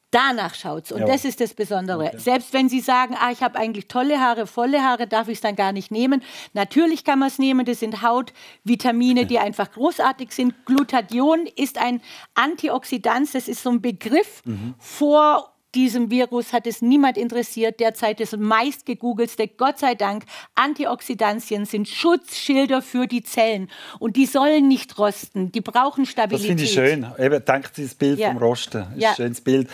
danach schaut's. Und ja. das ist das Besondere. Okay. Selbst wenn Sie sagen, ah, ich habe eigentlich tolle Haare, volle Haare, darf ich es dann gar nicht nehmen. Natürlich kann man es nehmen. Das sind Hautvitamine, [laughs] die einfach großartig sind. Glutathion ist ein Antioxidant. Das ist so ein Begriff mhm. vor diesem Virus hat es niemand interessiert. Derzeit das meistgegoogelte, Gott sei Dank, Antioxidantien sind Schutzschilder für die Zellen. Und die sollen nicht rosten, die brauchen Stabilität. Das finde ich schön. Eben, danke das Bild ja. vom Rosten. Ist ja. ein schönes Bild.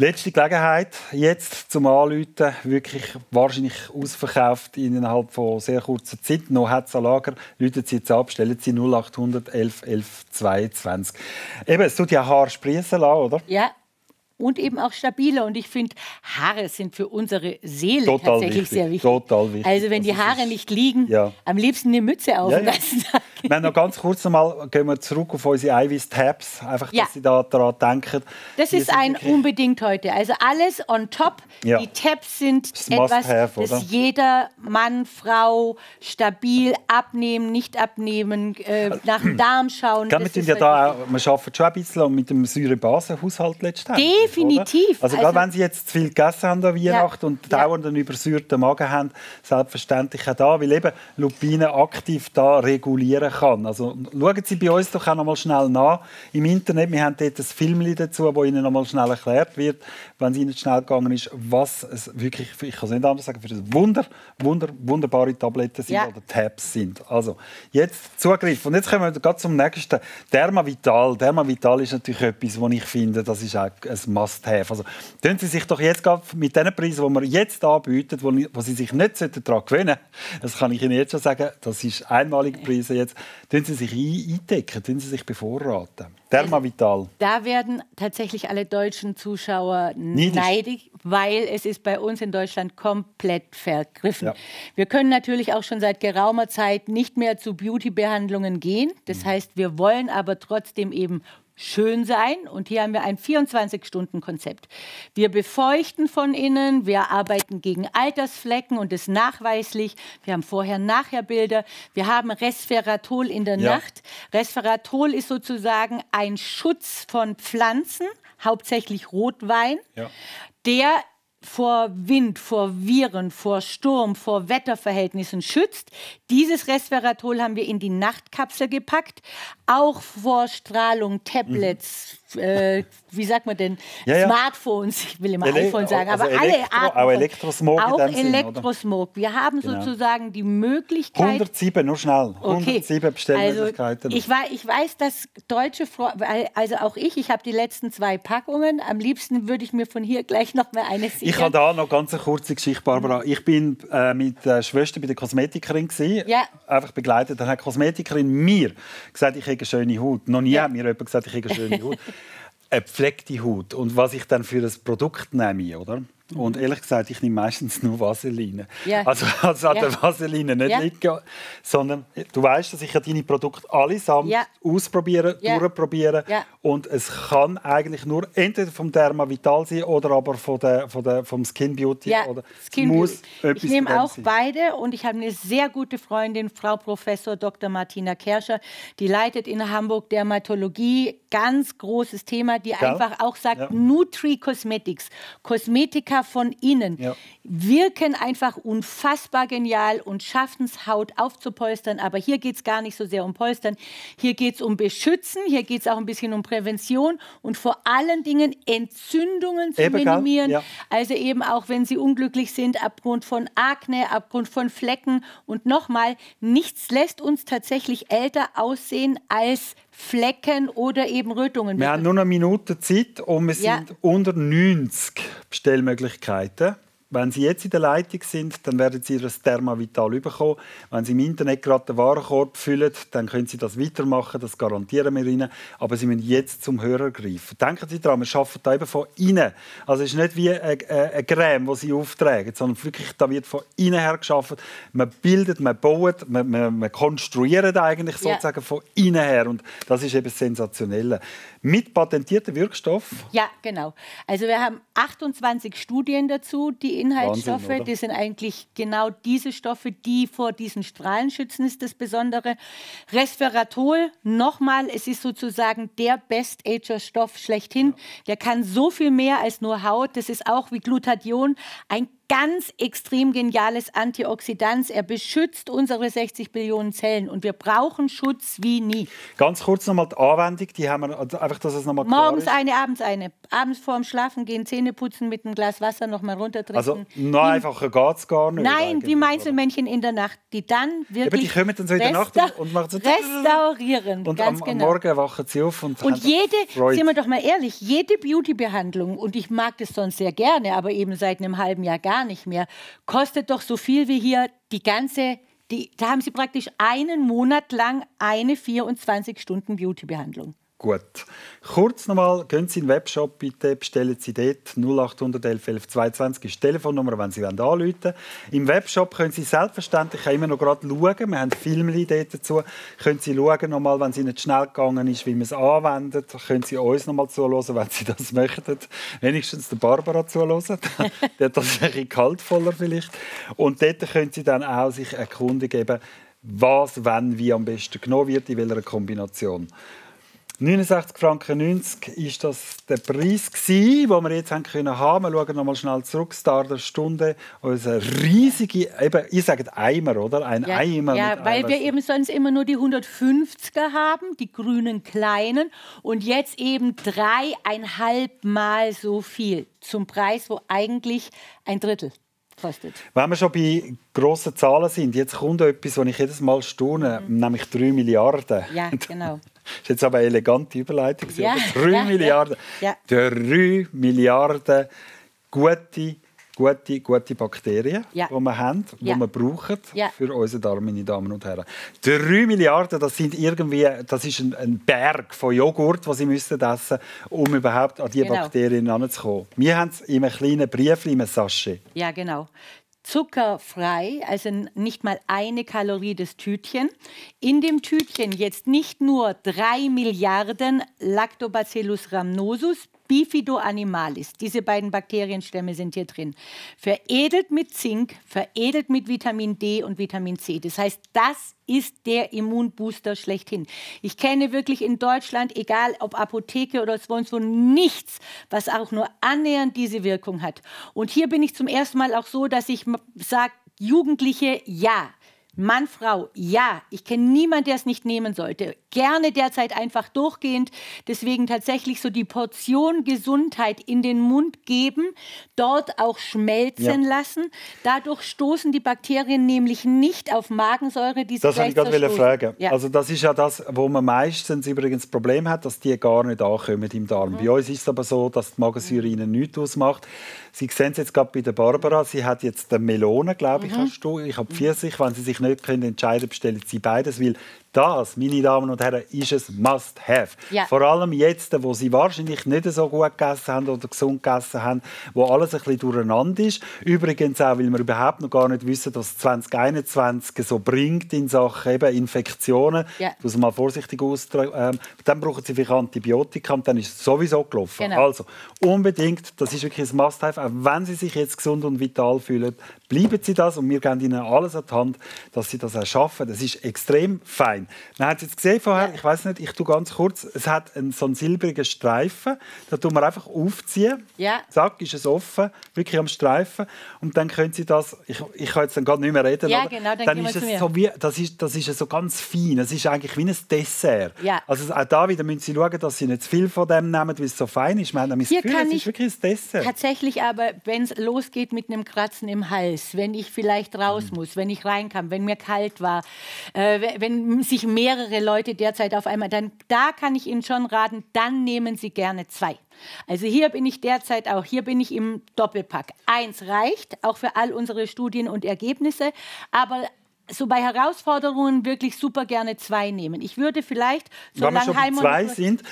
Letzte Gelegenheit jetzt zum Anrufen. Wirklich wahrscheinlich ausverkauft innerhalb von sehr kurzer Zeit. Noch hat es ein Lager. Leute Sie jetzt ab, stellen Sie 0800 11 11 22. Eben, es tut ja Haar sprießen lassen, oder? Ja und eben auch stabiler. Und ich finde, Haare sind für unsere Seele Total tatsächlich wichtig. sehr wichtig. Total wichtig. Also wenn das die Haare ist, nicht liegen, ja. am liebsten eine Mütze auf. Ja, ja. Nein, noch ganz kurz nochmal, gehen wir zurück auf unsere Ivis-Tabs, einfach, ja. dass Sie da daran denken. Das ist ein wirklich... unbedingt heute. Also alles on top. Ja. Die Tabs sind das etwas, have, das jeder Mann, Frau stabil abnehmen, nicht abnehmen, äh, äh nach dem Darm schauen. Gell, wir, ja da, wir arbeiten schon ein bisschen mit dem Säurebasenhaushalt letztendlich. Definitiv. Oder? Also, also wenn Sie jetzt zu viel gegessen haben an Weihnachten ja. und dauernd einen übersäuerten Magen haben, selbstverständlich auch da, weil eben Lupine aktiv da regulieren kann. Also schauen Sie bei uns doch auch noch mal schnell nach. Im Internet, wir haben dort ein Film dazu, wo Ihnen noch mal schnell erklärt wird, wenn es Ihnen schnell gegangen ist, was es wirklich, ich kann es nicht anders sagen, für das Wunder, Wunder, wunderbare Tabletten sind ja. oder Tabs sind. Also, jetzt Zugriff. Und jetzt kommen wir gerade zum nächsten. Derma Vital. Derma Vital ist natürlich etwas, was ich finde, das ist auch ein Must-Have. Also, tun Sie sich doch jetzt mit den Preisen, die man jetzt anbietet, wo, wo Sie sich nicht daran gewöhnen das kann ich Ihnen jetzt schon sagen, das ist einmalige Preise jetzt, tun Sie sich eindecken, tun Sie sich bevorraten. Thermavital. Also, da werden tatsächlich alle deutschen Zuschauer Niedisch. neidig, weil es ist bei uns in Deutschland komplett vergriffen. Ja. Wir können natürlich auch schon seit geraumer Zeit nicht mehr zu Beauty-Behandlungen gehen. Das mhm. heißt, wir wollen aber trotzdem eben schön sein. Und hier haben wir ein 24-Stunden-Konzept. Wir befeuchten von innen, wir arbeiten gegen Altersflecken und das nachweislich. Wir haben Vorher-Nachher-Bilder. Wir haben Resveratol in der ja. Nacht. Resveratol ist sozusagen ein Schutz von Pflanzen, hauptsächlich Rotwein, ja. der vor Wind, vor Viren, vor Sturm, vor Wetterverhältnissen schützt. Dieses Resveratrol haben wir in die Nachtkapsel gepackt, auch vor Strahlung, Tablets, äh, wie sagt man denn, ja, ja. Smartphones, ich will immer Ele iPhone sagen, also aber Elektro, alle Arten. Aber Elektrosmog. Auch Elektrosmog. Sinn, Wir haben genau. sozusagen die Möglichkeit. 107, nur schnell. 107 okay. Also, Bestellmöglichkeiten. Also ich, war, ich weiß, dass deutsche, also auch ich, ich habe die letzten zwei Packungen. Am liebsten würde ich mir von hier gleich noch mal eine sichern. Ich habe da noch ganz eine kurze Geschichte, Barbara. Ich bin äh, mit der Schwester bei der Kosmetikerin gewesen, ja. einfach begleitet. Dann hat die Kosmetikerin mir gesagt, ich hätte eine schöne Haut. Noch nie ja. hat mir jemand gesagt, ich hätte eine schöne Haut eine pflegte Haut und was ich dann für das Produkt nehme, oder? Und ehrlich gesagt, ich nehme meistens nur Vaseline. Yeah. Also, also an yeah. der Vaseline nicht yeah. liegen, sondern du weißt, dass ich ja deine Produkte allesamt yeah. ausprobieren, yeah. durchprobieren und es kann eigentlich nur entweder vom Derma Vital sein oder aber von der, von der, vom Skin Beauty. Oder Skin muss Beauty. Ich nehme auch sein. beide und ich habe eine sehr gute Freundin, Frau Professor Dr. Martina Kerscher, die leitet in Hamburg Dermatologie, ganz großes Thema, die Gell? einfach auch sagt, ja. Nutri Cosmetics, Kosmetika Macher von innen, ja. wirken einfach unfassbar genial und schaffen es, Haut aufzupolstern. Aber hier geht es gar nicht so sehr um Polstern. Hier geht es um Beschützen, hier geht es auch ein bisschen um Prävention und vor allen Dingen Entzündungen zu Eben minimieren. Ja. Also eben auch, wenn sie unglücklich sind, abgrund von Akne, abgrund von Flecken. Und nochmal, nichts lässt uns tatsächlich älter aussehen als Flecken oder eben Rötungen. Wir haben nur eine Minute Zeit und wir ja. sind unter 90 Bestellmöglichkeiten. Wenn Sie jetzt in der Leitung sind, dann werden Sie das Vital bekommen. Wenn Sie im Internet gerade den Warenkorb füllen, dann können Sie das weitermachen, das garantieren wir Ihnen. Aber Sie müssen jetzt zum Hörer greifen. Denken Sie daran, wir arbeiten da eben von innen. Also es ist nicht wie eine, äh, eine Creme, die Sie auftragen, sondern wirklich, da wird von innen her geschaffen. Man bildet, man baut, man, man, man konstruiert eigentlich sozusagen yeah. von innen her. Und das ist eben das Sensationelle. Mit patentierten Wirkstoff? Ja, genau. Also wir haben 28 Studien dazu, die Inhaltsstoffe, Wahnsinn, die sind eigentlich genau diese Stoffe, die vor diesen Strahlen schützen, ist das Besondere. Resveratol, nochmal, es ist sozusagen der Best-Ager-Stoff schlechthin. Ja. Der kann so viel mehr als nur Haut. Das ist auch wie Glutathion ein ganz extrem geniales Antioxidant. Er beschützt unsere 60 Billionen Zellen und wir brauchen Schutz wie nie. Ganz kurz nochmal die Anwendung, die haben wir also einfach, dass es nochmal klar Morgens ist. eine, abends eine. Abends vorm Schlafen gehen, Zähne putzen mit einem Glas Wasser nochmal runtertrinken. Also noch einfacher geht es gar nicht. Nein, wie Meinzelmännchen in der Nacht, die dann wirklich ja, die kommen dann so in der Nacht und, und machen so restaurieren. Und am, genau. am, Morgen wachen sie auf und Und jede, Freude. sind wir doch mal ehrlich, jede Beauty-Behandlung, und ich mag das sonst sehr gerne, aber eben seit einem halben Jahr gar gar nicht mehr. Kostet doch so viel wie hier die ganze, die, da haben sie praktisch einen Monat lang eine 24-Stunden-Beauty-Behandlung. Gut. Kurz nochmal, gehen Sie in den Webshop bitte, bestellen Sie dort 0800 0811 22 ist die Telefonnummer, wenn Sie anrufen wollen. Im Webshop können Sie selbstverständlich auch immer noch gerade schauen, wir haben Filme dort dazu, können Sie schauen nochmal, wenn es Ihnen schnell gegangen ist, wie man es anwendet, können Sie uns nochmal zuhören, wenn Sie das möchten. Wenigstens der Barbara zuhören, [laughs] der hat das ein bisschen kaltvoller vielleicht. Und dort können Sie dann auch sich erkundigen, was, wenn, wie am besten genommen wird, in welcher Kombination. 69 Franken 90 ist das der Preis gewesen, den wir jetzt haben können haben. Wir schauen nochmal schnell zurück, Star der Stunde, unser riesige, eben, ich sage Eimer, oder? Ein ja, Eimer. Ja, weil Eimer. wir eben sonst immer nur die 150er haben, die grünen kleinen, und jetzt eben dreieinhalb Mal so viel zum Preis, wo eigentlich ein Drittel Kostet. Wenn wir schon bei grossen Zahlen sind, jetzt kommt etwas, das ich jedes Mal staune, mhm. nämlich 3 Milliarden. Ja, genau. Das ist jetzt aber eine elegante Überleitung. Ja, 3 [laughs] ja, Milliarden. Ja, ja. 3 Milliarden gute, gute, gute Bakterien, ja. die wir haben, die ja. wir brauchen für unsere Darm, meine Damen und Herren. 3 Milliarden, das, sind irgendwie, das ist ein, ein Berg von Joghurt, den Sie müssen essen um überhaupt an diese genau. Bakterien heranzukommen. Wir haben es in einem kleinen Brief, in einem Sachet. Ja, genau zuckerfrei, also nicht mal eine Kalorie des Tütchen. In dem Tütchen jetzt nicht nur drei Milliarden Lactobacillus rhamnosus, Bifido animalis. Diese beiden Bakterienstämme sind hier drin. Veredelt mit Zink, veredelt mit Vitamin D und Vitamin C. Das heißt, das ist der Immunbooster schlechthin. Ich kenne wirklich in Deutschland, egal ob Apotheke oder sonst wo, nichts, was auch nur annähernd diese Wirkung hat. Und hier bin ich zum ersten Mal auch so, dass ich sage, Jugendliche, ja, Mann, Frau, ja, ich kenne niemanden, der es nicht nehmen sollte. Gerne derzeit einfach durchgehend. Deswegen tatsächlich so die Portion Gesundheit in den Mund geben, dort auch schmelzen ja. lassen. Dadurch stoßen die Bakterien nämlich nicht auf Magensäure, die sie Das habe ich gerade will fragen. Ja. Also das ist ja das, wo man meistens übrigens das Problem hat, dass die gar nicht ankommen im Darm. Mhm. Bei uns ist es aber so, dass die Magensäure ihnen nichts ausmacht. Sie sehen es jetzt gerade bei der Barbara, sie hat jetzt eine Melone, glaube ich, mhm. hast du. Ich habe Pfirsich, wenn sie sich nicht nicht können entscheiden bestellen Sie beides, weil das, meine Damen und Herren, ist es Must-Have. Ja. Vor allem jetzt, wo Sie wahrscheinlich nicht so gut gegessen haben oder gesund gegessen haben, wo alles ein bisschen durcheinander ist. Übrigens auch, weil wir überhaupt noch gar nicht wissen, was 2021 so bringt in Sachen eben Infektionen. Ja. muss man mal vorsichtig ausdrücken. Ähm, dann brauchen Sie vielleicht Antibiotika und dann ist es sowieso gelaufen. Genau. Also unbedingt, das ist wirklich ein Must-Have, auch wenn Sie sich jetzt gesund und vital fühlen, bleiben Sie das und wir geben Ihnen alles an die Hand, dass Sie das auch schaffen. Das ist extrem fein. Man hat es jetzt gesehen vorher, ich weiß nicht, ich tue ganz kurz, es hat einen, so einen silbrigen Streifen, da tun wir einfach aufziehen, ja. zack, ist es offen, wirklich am Streifen und dann können Sie das, ich, ich kann jetzt dann gar nicht mehr reden, ja, genau, dann, dann ist es so wie, das ist, das ist so ganz fein, es ist eigentlich wie ein Dessert. Ja. Also auch da wieder müssen Sie schauen, dass Sie nicht zu viel von dem nehmen, weil es so fein ist. Man hat nämlich das Gefühl, es ist wirklich ein Dessert. Tatsächlich aber, wenn es losgeht mit einem Kratzen im Hals, ist, wenn ich vielleicht raus mhm. muss, wenn ich reinkam, wenn mir kalt war, äh, wenn sich mehrere Leute derzeit auf einmal, dann da kann ich Ihnen schon raten, dann nehmen Sie gerne zwei. Also hier bin ich derzeit auch, hier bin ich im Doppelpack. Eins reicht, auch für all unsere Studien und Ergebnisse, aber so bei Herausforderungen wirklich super gerne zwei nehmen. Ich würde vielleicht, solange Wenn wir schon zwei sind,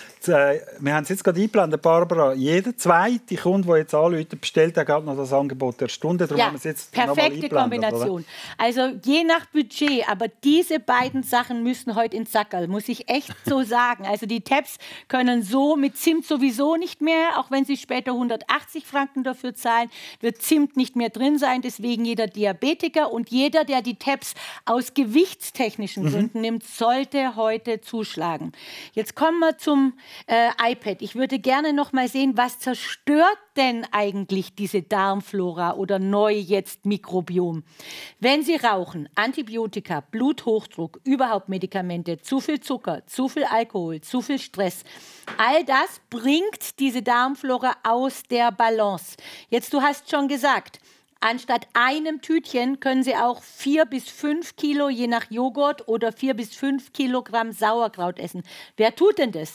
wir haben es jetzt gerade eingeplant, Barbara, jeder zweite Kunde, der jetzt anläutert, bestellt hat noch das Angebot der Stunde. Darum ja, haben wir es jetzt perfekte Kombination. Oder? Also je nach Budget, aber diese beiden Sachen müssen heute ins Sackerl, muss ich echt so [laughs] sagen. Also die Tabs können so mit Zimt sowieso nicht mehr, auch wenn sie später 180 Franken dafür zahlen, wird Zimt nicht mehr drin sein. Deswegen jeder Diabetiker und jeder, der die Tabs aus gewichtstechnischen mhm. Gründen nimmt, sollte heute zuschlagen. Jetzt kommen wir zum äh, iPad. Ich würde gerne noch mal sehen, was zerstört denn eigentlich diese Darmflora oder neu jetzt Mikrobiom? Wenn Sie rauchen, Antibiotika, Bluthochdruck, überhaupt Medikamente, zu viel Zucker, zu viel Alkohol, zu viel Stress, all das bringt diese Darmflora aus der Balance. Jetzt, du hast schon gesagt, Anstatt einem Tütchen können Sie auch vier bis fünf Kilo, je nach Joghurt, oder vier bis fünf Kilogramm Sauerkraut essen. Wer tut denn das?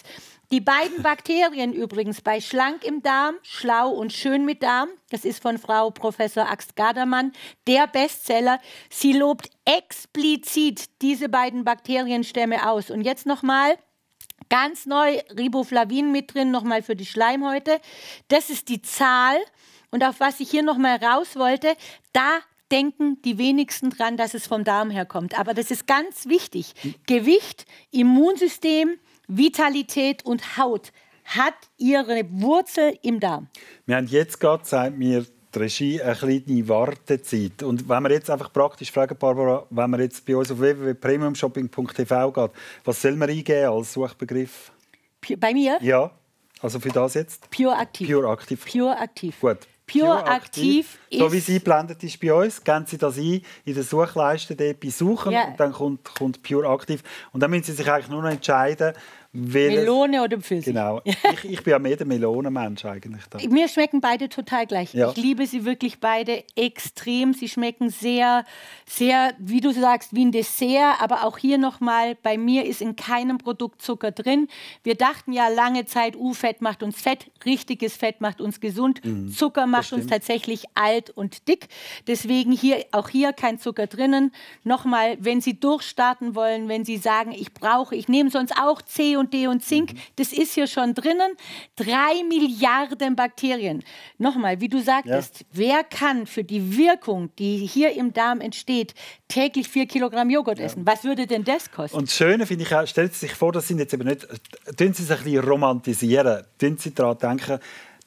Die beiden [laughs] Bakterien übrigens bei Schlank im Darm, Schlau und Schön mit Darm, das ist von Frau Professor Axt Gardermann, der Bestseller. Sie lobt explizit diese beiden Bakterienstämme aus. Und jetzt nochmal. Ganz neu Riboflavin mit drin, nochmal für die Schleimhäute. Das ist die Zahl und auf was ich hier nochmal raus wollte, da denken die wenigsten dran, dass es vom Darm herkommt. Aber das ist ganz wichtig. Gewicht, Immunsystem, Vitalität und Haut hat ihre Wurzel im Darm. Wir haben jetzt gerade, sagt mir die Regie, eine kleine Wartezeit. Und wenn wir jetzt einfach praktisch fragen, Barbara, wenn man jetzt bei uns auf www.premiumshopping.tv geht, was soll man eingeben als Suchbegriff? Bei mir? Ja. Also für das jetzt? Pure aktiv. Pure aktiv. Pure aktiv. Gut. Pure aktiv. aktiv so wie sie blendet ist bei uns, gehen sie das ein in der Suchleiste dort bei Suchen yeah. und dann kommt, kommt Pure aktiv. Und dann müssen sie sich eigentlich nur noch entscheiden, welches, Melone oder Pfirsich? Genau. [laughs] Ich, ich bin ja mehr der Melonenmensch eigentlich. Da. Mir schmecken beide total gleich. Ja. Ich liebe sie wirklich beide extrem. Sie schmecken sehr, sehr, wie du sagst, wie ein Dessert. Aber auch hier nochmal, bei mir ist in keinem Produkt Zucker drin. Wir dachten ja lange Zeit, uh, Fett macht uns fett. Richtiges Fett macht uns gesund. Mhm, Zucker macht uns tatsächlich alt und dick. Deswegen hier, auch hier kein Zucker drinnen. Nochmal, wenn Sie durchstarten wollen, wenn Sie sagen, ich brauche, ich nehme sonst auch C und D und Zink, mhm. das ist hier schon drinnen. Drei Milliarden Bakterien. Nochmal, wie du sagtest, ja. wer kann für die Wirkung, die hier im Darm entsteht, täglich vier Kilogramm Joghurt ja. essen? Was würde denn das kosten? Und Schöne finde ich auch, stellt sich vor, das sind jetzt eben nicht, tun Sie sich ein bisschen romantisieren, tun Sie daran denken,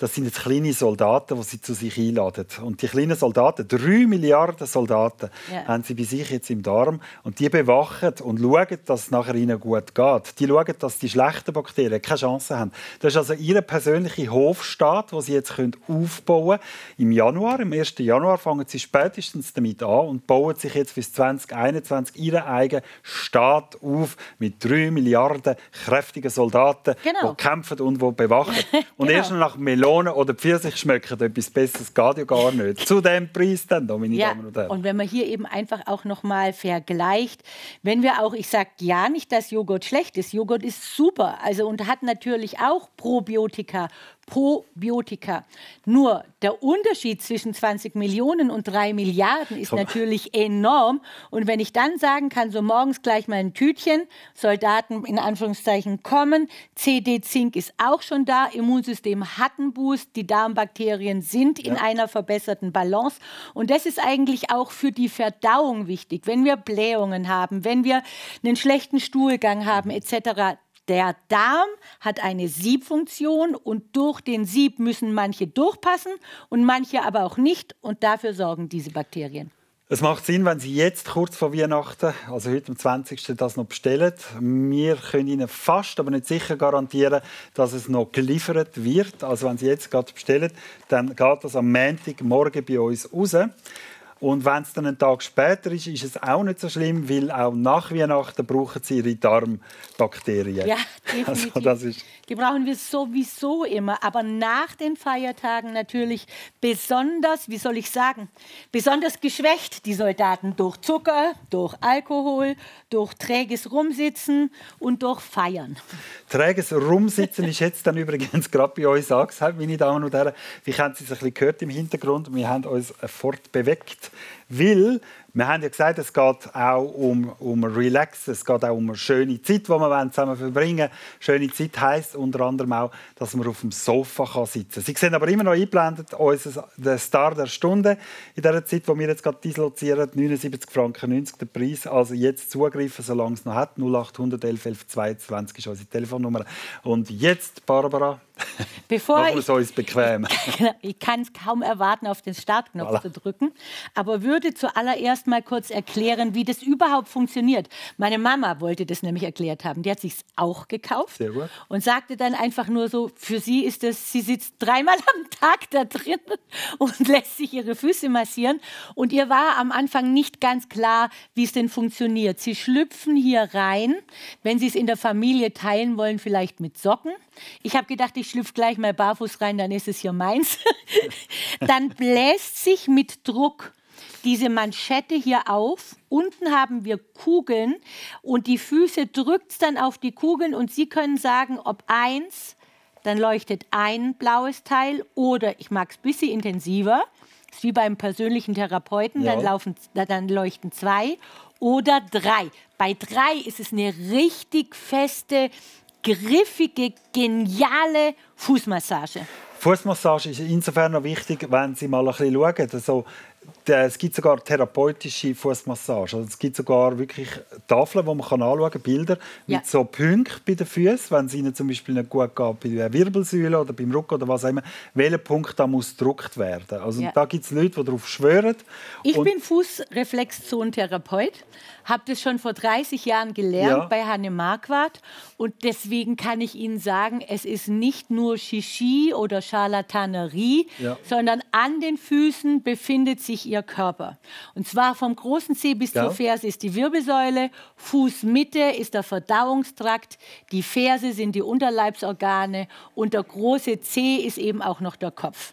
das sind jetzt kleine Soldaten, die sie zu sich einladen. Und die kleinen Soldaten, drei Milliarden Soldaten, yeah. haben sie bei sich jetzt im Darm. Und die bewachen und schauen, dass es nachher ihnen gut geht. Die schauen, dass die schlechten Bakterien keine Chance haben. Das ist also ihr persönlicher Hofstaat, den sie jetzt können aufbauen können. Im Januar, im 1. Januar, fangen sie spätestens damit an und bauen sich jetzt bis 2021 ihren eigenen Staat auf mit drei Milliarden kräftigen Soldaten, genau. die kämpfen und die bewachen. [laughs] Und genau. erst nach Melon Zitronen oder Pfirsich schmecken. Etwas Besseres geht ja gar nicht. Zu dem Preis dann, meine ja, Damen und Herren. Und wenn man hier eben einfach auch nochmal vergleicht, wenn wir auch, ich sage ja nicht, dass Joghurt schlecht ist. Joghurt ist super. Also und hat natürlich auch Probiotika, Probiotika. Nur der Unterschied zwischen 20 Millionen und 3 Milliarden ist natürlich enorm. Und wenn ich dann sagen kann, so morgens gleich mal ein Tütchen, Soldaten in Anführungszeichen kommen, CD-Zink ist auch schon da, Immunsystem hat einen Boost, die Darmbakterien sind in einer verbesserten Balance. Und das ist eigentlich auch für die Verdauung wichtig. Wenn wir Blähungen haben, wenn wir einen schlechten Stuhlgang haben etc., der Darm hat eine Siebfunktion und durch den Sieb müssen manche durchpassen und manche aber auch nicht und dafür sorgen diese Bakterien. Es macht Sinn, wenn Sie jetzt kurz vor Weihnachten, also heute am 20. das noch bestellen. Wir können Ihnen fast, aber nicht sicher garantieren, dass es noch geliefert wird. Also wenn Sie jetzt gerade bestellen, dann geht das am Montagmorgen bei uns raus. Und wenn es dann einen Tag später ist, ist es auch nicht so schlimm, weil auch nach Weihnachten brauchen sie ihre Darmbakterien. Ja, [laughs] also definitiv. Also die brauchen wir sowieso immer, aber nach den Feiertagen natürlich besonders, wie soll ich sagen, besonders geschwächt die Soldaten durch Zucker, durch Alkohol, durch träges Rumsitzen und durch Feiern. Träges Rumsitzen ist jetzt dann [laughs] übrigens gerade bei uns angesagt, meine Damen und Herren. Wie haben Sie es ein bisschen gehört im Hintergrund? Wir haben uns fortbewegt weil, wir haben ja gesagt, es geht auch um, um Relax, es geht auch um eine schöne Zeit, die wir zusammen verbringen wollen. Schöne Zeit heisst unter anderem auch, dass man auf dem Sofa kann sitzen kann. Sie sehen aber immer noch eingeblendet, der Star der Stunde in dieser Zeit, wo wir jetzt gerade dislozieren, 79,90 Franken der Preis. Also jetzt zugreifen, solange es noch hat. 0800 11 22 ist unsere Telefonnummer. Und jetzt, Barbara, [laughs] Bevor Machen ich, es bequem. [laughs] Genau, ich kann es kaum erwarten, auf den Startknopf voilà. zu drücken, aber würde zuallererst mal kurz erklären, wie das überhaupt funktioniert. Meine Mama wollte das nämlich erklärt haben. Die hat sich's auch gekauft und sagte dann einfach nur so: Für sie ist das, sie sitzt dreimal am Tag da drin [laughs] und lässt sich ihre Füße massieren. Und ihr war am Anfang nicht ganz klar, wie es denn funktioniert. Sie schlüpfen hier rein, wenn sie es in der Familie teilen wollen, vielleicht mit Socken. Ich habe gedacht, ich schlüpfe gleich mal barfuß rein, dann ist es hier meins. [laughs] dann bläst sich mit Druck diese Manschette hier auf. Unten haben wir Kugeln und die Füße drückt es dann auf die Kugeln und Sie können sagen, ob eins, dann leuchtet ein blaues Teil oder ich mag es ein bisschen intensiver, ist wie beim persönlichen Therapeuten, ja. dann, laufen, dann leuchten zwei oder drei. Bei drei ist es eine richtig feste griffige, geniale Fußmassage. Fußmassage ist insofern noch wichtig, wenn Sie mal ein bisschen schauen. Also, es gibt sogar therapeutische Fußmassage. Also es gibt sogar wirklich Tafeln, wo man kann anschauen kann, Bilder ja. mit so Punkten bei den Füßen, wenn es ihnen zum Beispiel nicht gut geht bei der Wirbelsäule oder beim Rücken oder was auch immer, welcher Punkt da muss gedruckt werden. Also ja. da gibt es Leute, die darauf schwören. Ich bin Fußreflexzonentherapeut habe das schon vor 30 Jahren gelernt ja. bei Hanne Marquardt und deswegen kann ich Ihnen sagen, es ist nicht nur Shishi oder Charlatanerie, ja. sondern an den Füßen befindet sich Ihr Körper. Und zwar vom großen C bis ja. zur Ferse ist die Wirbelsäule, Fußmitte ist der Verdauungstrakt, die Ferse sind die Unterleibsorgane und der große C ist eben auch noch der Kopf.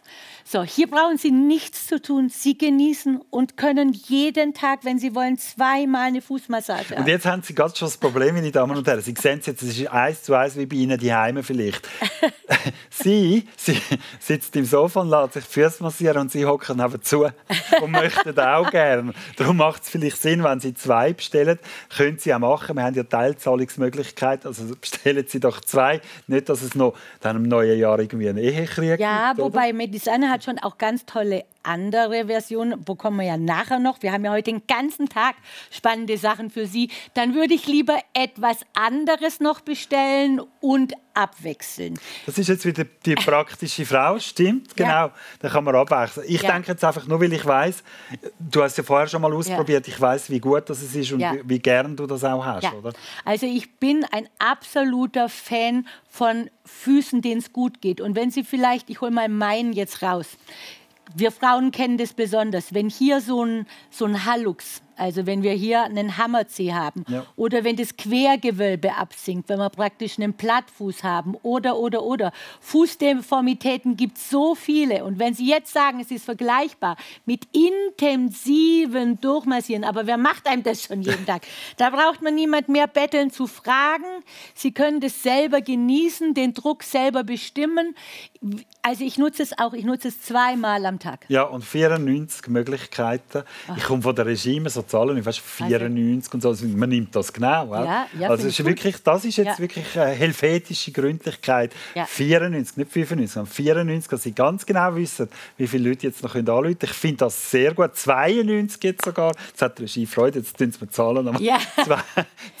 So, hier brauchen Sie nichts zu tun. Sie genießen und können jeden Tag, wenn Sie wollen, zweimal eine Fußmassage. Haben. Und jetzt haben Sie ganz schon das Problem, meine Damen und Herren. Sie sehen es jetzt, es ist eins zu eins wie bei Ihnen die Heime vielleicht. [laughs] Sie, Sie, sitzt im Sofa und lässt sich Füße massieren und Sie hocken nebenzu und möchten auch gerne. Darum macht es vielleicht Sinn, wenn Sie zwei bestellen, können Sie auch machen. Wir haben ja Teilzahlungsmöglichkeiten. also bestellen Sie doch zwei. Nicht, dass es noch dann im neuen Jahr irgendwie Ehe kriegt. ja, gibt. Ja, wobei Mediziner hat hat schon auch ganz tolle andere Version, wo kommen wir ja nachher noch, wir haben ja heute den ganzen Tag spannende Sachen für Sie, dann würde ich lieber etwas anderes noch bestellen und abwechseln. Das ist jetzt wieder die praktische Frau, stimmt? Genau, ja. da kann man abwechseln. Ich ja. denke jetzt einfach nur, weil ich weiß, du hast ja vorher schon mal ausprobiert, ja. ich weiß, wie gut das ist und ja. wie gern du das auch hast, oder? Also ich bin ein absoluter Fan von Füßen, denen es gut geht. Und wenn Sie vielleicht, ich hole mal meinen jetzt raus wir Frauen kennen das besonders, wenn hier so ein, so ein Hallux also wenn wir hier einen Hammerzeh haben ja. oder wenn das Quergewölbe absinkt, wenn wir praktisch einen Plattfuß haben oder, oder, oder. Fußdeformitäten gibt es so viele. Und wenn Sie jetzt sagen, es ist vergleichbar mit intensiven Durchmassieren, aber wer macht einem das schon jeden Tag? [laughs] Da braucht man niemand mehr betteln zu fragen. Sie können das selber genießen, den Druck selber bestimmen. Also ich nutze es auch, ich nutze es zweimal am Tag. Ja, und 94 Möglichkeiten. Ich komme von der Regime, so Zahlen, ich weiß 94 und so, also man nimmt das genau. Ja, ja, also ist wirklich, das ist jetzt ja. wirklich eine helvetische Gründlichkeit. 94, nicht 95, sondern 94, dass sie ganz genau wissen, wie viele Leute jetzt noch anrufen können. Ich finde das sehr gut. 92 jetzt sogar, jetzt hat Regie Freude, jetzt tun sie mir Zahlen nochmal. Ja.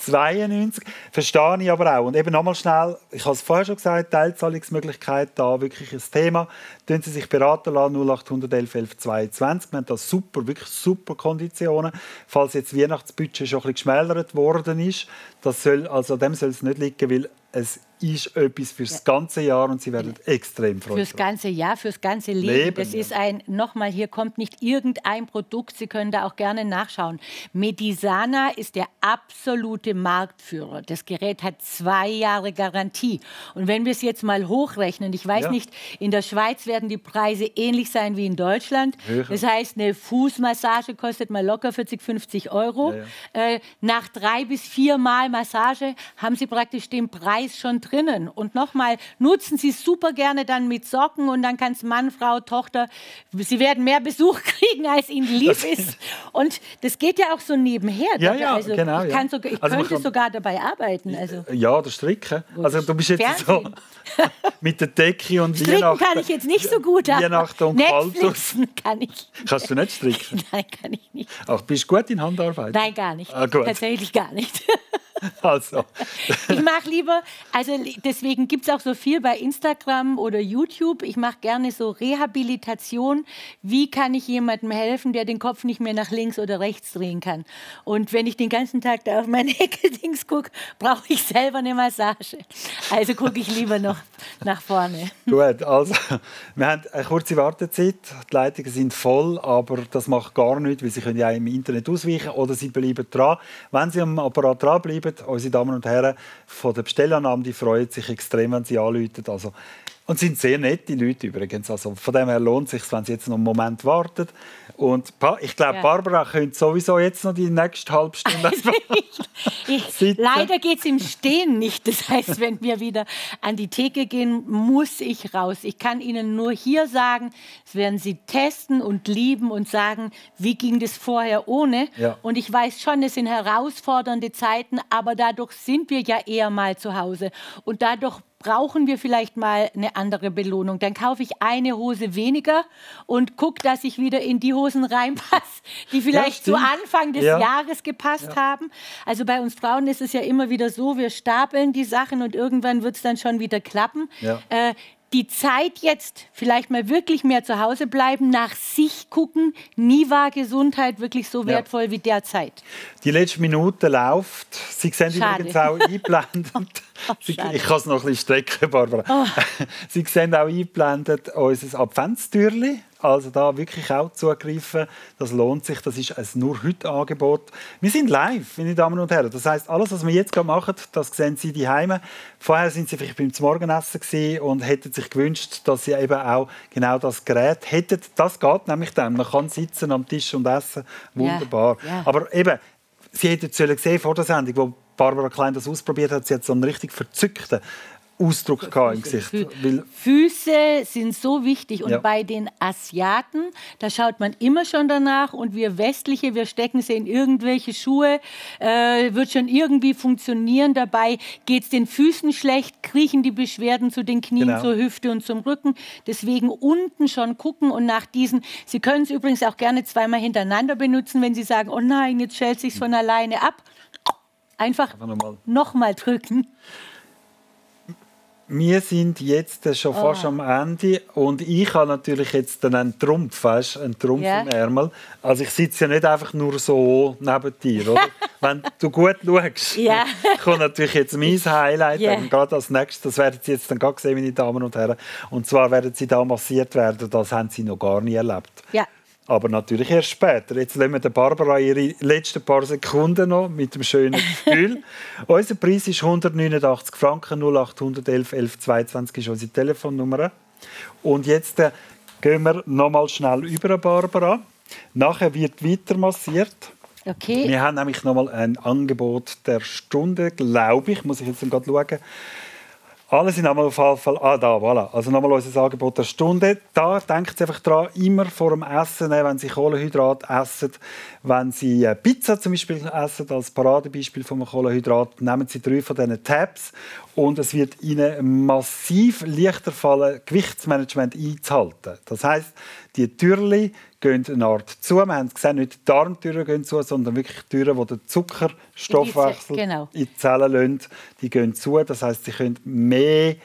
92, [laughs] verstehe ich aber auch. Und eben nochmal schnell, ich habe es vorher schon gesagt, Teilzahlungsmöglichkeit da wirklich ein Thema. Tun Sie sich beraten lassen, 0811 11 22. Wir haben da super, wirklich super Konditionen falls jetzt Weihnachtsbudget schon ein bisschen geschmälert worden ist. Das soll, also dem soll es nicht liegen, weil es ist etwas fürs ja. ganze Jahr und Sie werden ja. extrem freuen. Fürs ganze Jahr, fürs ganze Leben. Leben das ja. ist ein, nochmal, hier kommt nicht irgendein Produkt, Sie können da auch gerne nachschauen. Medisana ist der absolute Marktführer. Das Gerät hat zwei Jahre Garantie. Und wenn wir es jetzt mal hochrechnen, ich weiß nicht, in der Schweiz werden die Preise ähnlich sein wie in Deutschland. Höher. Das heißt, eine Fußmassage kostet mal locker 40, 50 Euro. Äh, nach drei bis vier Mal Massage haben Sie praktisch den Preis Eis schon drinnen. Und nochmal, nutzen Sie super gerne dann mit Socken und dann kann es Mann, Frau, Tochter, Sie werden mehr Besuch [laughs] kriegen, als Ihnen lieb das ist. Und das geht ja auch so nebenher. Ja, ja, also, genau. Ich, kann sogar, ich also könnte kann, sogar dabei arbeiten. Äh, also. Ja, das Stricken. Also du bist jetzt Fernsehen. so [laughs] mit der Decke und Stricken Weihnachten. kann ich jetzt nicht so gut, aber Weihnachten und Netflixen kann ich. [laughs] Kannst du nicht stricken? Nein, kann ich nicht. Ach, bist du gut in Handarbeit? Nein, gar nicht. Ah, Tatsächlich gar nicht. [laughs] Also. Ich mache lieber, also deswegen gibt es auch so viel bei Instagram oder YouTube. Ich mache gerne so Rehabilitation. Wie kann ich jemandem helfen, der den Kopf nicht mehr nach links oder rechts drehen kann? Und wenn ich den ganzen Tag da auf meine Ecke-Dings [laughs] gucke, brauche ich selber eine Massage. Also gucke ich lieber noch nach vorne. Gut, also wir haben eine kurze Wartezeit. Die Leitungen sind voll, aber das macht gar nichts, weil Sie können ja im Internet ausweichen oder Sie bleiben dran. Wenn Sie am Apparat dranbleiben, unsere Damen und Herren von der Bestellannahme, die freuen sich extrem, wenn sie anrufen. Also und sind sehr nette Leute übrigens. Also von dem her lohnt es sich, wenn sie jetzt noch einen Moment warten. Und ich glaube, ja. Barbara könnte sowieso jetzt noch die nächste halbe Stunde. [laughs] [laughs] ich, leider geht es im Stehen nicht. Das heißt, wenn wir wieder an die Theke gehen, muss ich raus. Ich kann Ihnen nur hier sagen, das werden Sie testen und lieben und sagen, wie ging das vorher ohne. Ja. Und ich weiß schon, es sind herausfordernde Zeiten, aber dadurch sind wir ja eher mal zu Hause. Und dadurch brauchen wir vielleicht mal eine andere Belohnung. Dann kaufe ich eine Hose weniger und gucke, dass ich wieder in die Hosen reinpasse, die vielleicht ja, zu Anfang des ja. Jahres gepasst ja. haben. Also bei uns Frauen ist es ja immer wieder so, wir stapeln die Sachen und irgendwann wird es dann schon wieder klappen. Äh, die Zeit jetzt vielleicht mal wirklich mehr zu Hause bleiben, nach sich gucken. Nie war Gesundheit wirklich so wertvoll ja. wie derzeit. Die letzte Minute läuft. Sie sehen Schade. übrigens auch einblendet. [laughs] Oh, ich kann es noch ein bisschen strecken, Barbara. Oh. Sie sehen auch einblendet unser Adventstürli. Also da wirklich auch zugreifen, das lohnt sich. Das ist ein nur heute Angebot. Wir sind live, meine Damen und Herren. Das heißt, alles, was wir jetzt gerade machen, das sehen Sie die Heime. Vorher sind Sie vielleicht beim Morgenessen und hätten sich gewünscht, dass Sie eben auch genau das Gerät hätten. Das geht nämlich dann. Man kann sitzen am Tisch und essen. Wunderbar. Yeah, yeah. Aber eben, Sie hätten es gesehen vor der Sendung, wo Barbara Klein das ausprobiert hat, sie hat so einen richtig verzückten Ausdruck gehabt im Gesicht. Fü Füße sind so wichtig und ja. bei den Asiaten, da schaut man immer schon danach und wir Westliche, wir stecken sie in irgendwelche Schuhe, äh, wird schon irgendwie funktionieren. Dabei geht es den Füßen schlecht, kriechen die Beschwerden zu den Knien, genau. zur Hüfte und zum Rücken. Deswegen unten schon gucken und nach diesen, Sie können es übrigens auch gerne zweimal hintereinander benutzen, wenn Sie sagen, oh nein, jetzt schält sich's von alleine ab. Einfach nochmal noch mal drücken wir sind jetzt schon fast ah. am Ende und ich habe natürlich jetzt einen Trumpf, weißt, einen Trumpf yeah. im Ärmel. Also ich sitze ja nicht einfach nur so neben dir, oder? [laughs] Wenn du gut schaust, yeah. kommt natürlich jetzt mein Highlight yeah. dann gerade als nächstes. Das werden Sie jetzt dann gerade sehen, meine Damen und Herren. Und zwar werden Sie da massiert werden, das haben Sie noch gar nie erlebt. Yeah. Aber natürlich erst später. Jetzt nehmen wir Barbara ihre letzten paar Sekunden noch mit dem schönen Gefühl. [laughs] unser Preis ist 189 Franken, 0811 1122 ist unsere Telefonnummer. Und jetzt äh, gehen wir nochmal schnell über, Barbara. Nachher wird weiter massiert. Okay. Wir haben nämlich nochmal ein Angebot der Stunde, glaube ich. Muss ich jetzt gerade schauen. Alle sind einmal auf jeden Fall ah, da, voilà. Also nochmal unser Angebot der Stunde. Da denkt einfach dran, immer vor dem Essen, wenn Sie Kohlenhydrat essen, wenn Sie äh, Pizza zum Beispiel essen, als Paradebeispiel von einem Kohlenhydrat, nehmen Sie drei von diesen Tabs und es wird Ihnen massiv leichter fallen, Gewichtsmanagement einzuhalten. Das heißt, die Türli, gehen eine Art zu. Wir haben gesehen, nicht die Darmtüren gehen zu, sondern wirklich Türen, wo der Zuckerstoffwechsel in die, genau. in die Zellen lässt, die gehen zu. Das heißt, sie können mehr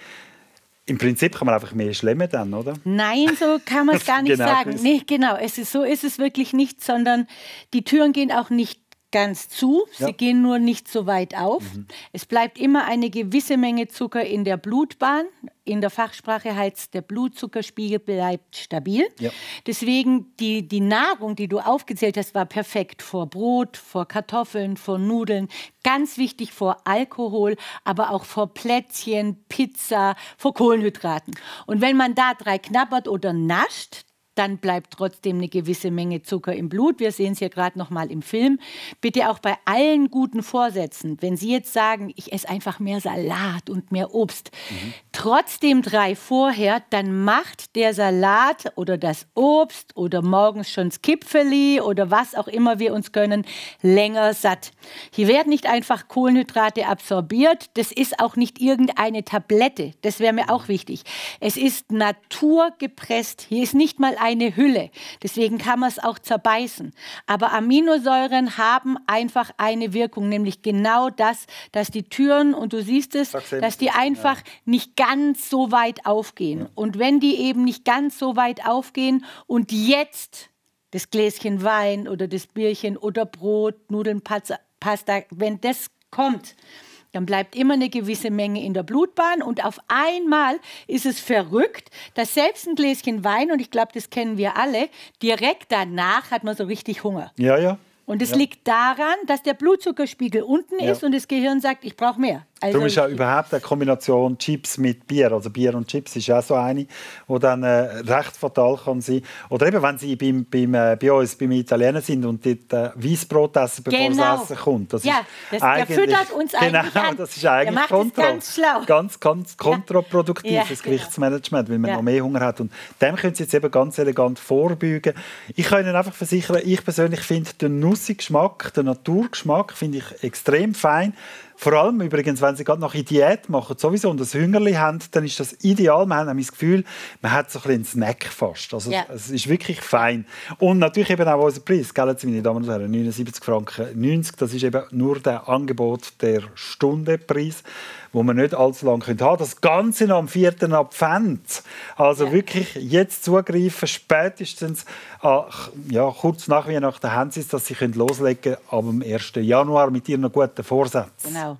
im Prinzip kann man einfach mehr schlemmen dann, oder? Nein, so kann man es [laughs] gar nicht genau sagen. nee, genau. Es ist, so ist es wirklich nicht, sondern die Türen gehen auch nicht ganz zu, ja. sie gehen nur nicht so weit auf. Mhm. Es bleibt immer eine gewisse Menge Zucker in der Blutbahn. In der Fachsprache heißt der Blutzuckerspiegel bleibt stabil. Ja. Deswegen die, die Nahrung, die du aufgezählt hast, war perfekt vor Brot, vor Kartoffeln, vor Nudeln, ganz wichtig vor Alkohol, aber auch vor Plätzchen, Pizza, vor Kohlenhydraten. Und wenn man da drei knabbert oder nascht, dann bleibt trotzdem eine gewisse Menge Zucker im Blut. Wir sehen es hier gerade noch mal im Film. Bitte auch bei allen guten Vorsätzen, wenn Sie jetzt sagen, ich esse einfach mehr Salat und mehr Obst, mhm trotzdem drei vorher, dann macht der Salat oder das Obst oder morgens schon das Kipfeli oder was auch immer wir uns gönnen, länger satt. Hier werden nicht einfach Kohlenhydrate absorbiert. Das ist auch nicht irgendeine Tablette. Das wäre mir auch wichtig. Es ist naturgepresst. Hier ist nicht mal eine Hülle. Deswegen kann man es auch zerbeißen. Aber Aminosäuren haben einfach eine Wirkung, nämlich genau das, dass die Türen, und du siehst es, dass die einfach nicht ganz ganz so weit aufgehen. Und wenn die eben nicht ganz so weit aufgehen und jetzt das Gläschen Wein oder das Bierchen oder Brot, Nudeln, Pasta, wenn das kommt, dann bleibt immer eine gewisse Menge in der Blutbahn und auf einmal ist es verrückt, dass selbst ein Gläschen Wein, und ich glaube, das kennen wir alle, direkt danach hat man so richtig Hunger. Ja, ja. Und es ja. liegt daran, dass der Blutzuckerspiegel unten ja. ist und das Gehirn sagt, ich brauche mehr. Also Darum ist ja überhaupt eine Kombination Chips mit Bier, also Bier und Chips ist auch so eine, die dann äh, recht fatal kann sein. Oder eben, wenn sie beim, beim, äh, bei uns beim Italiener sind und dort äh, Weissbrot essen, bevor genau. das Essen kommt. Das ja, das, der uns [laughs] genau, eigentlich Genau, das ist eigentlich kontra, ganz, schlau. ganz, ganz kontraproduktiv ja. fürs genau. Gewichtsmanagement, weil man ja. noch mehr Hunger hat. Und dem können sie jetzt eben ganz elegant vorbeugen. Ich kann Ihnen einfach versichern, ich persönlich finde den nussi den Naturgeschmack, finde ich extrem fein. Vor allem übrigens, wenn sie gerade noch eine Diät machen sowieso und das Hungerli haben, dann ist das ideal. Man hat das Gefühl, man hat so ein einen Snack fast. Also ja. es ist wirklich fein. Und natürlich eben auch unser Preis, gell, meine Damen und Herren, 79 Franken 90, das ist eben nur der Angebot der Stunde Preis wo man nicht allzu lange haben könnte. Das Ganze noch am 4. Advent. Also ja. wirklich jetzt zugreifen, spätestens ach, ja, kurz nach Weihnachten haben sie es, dass sie loslegen können am 1. Januar mit ihren guten Vorsätzen. Genau.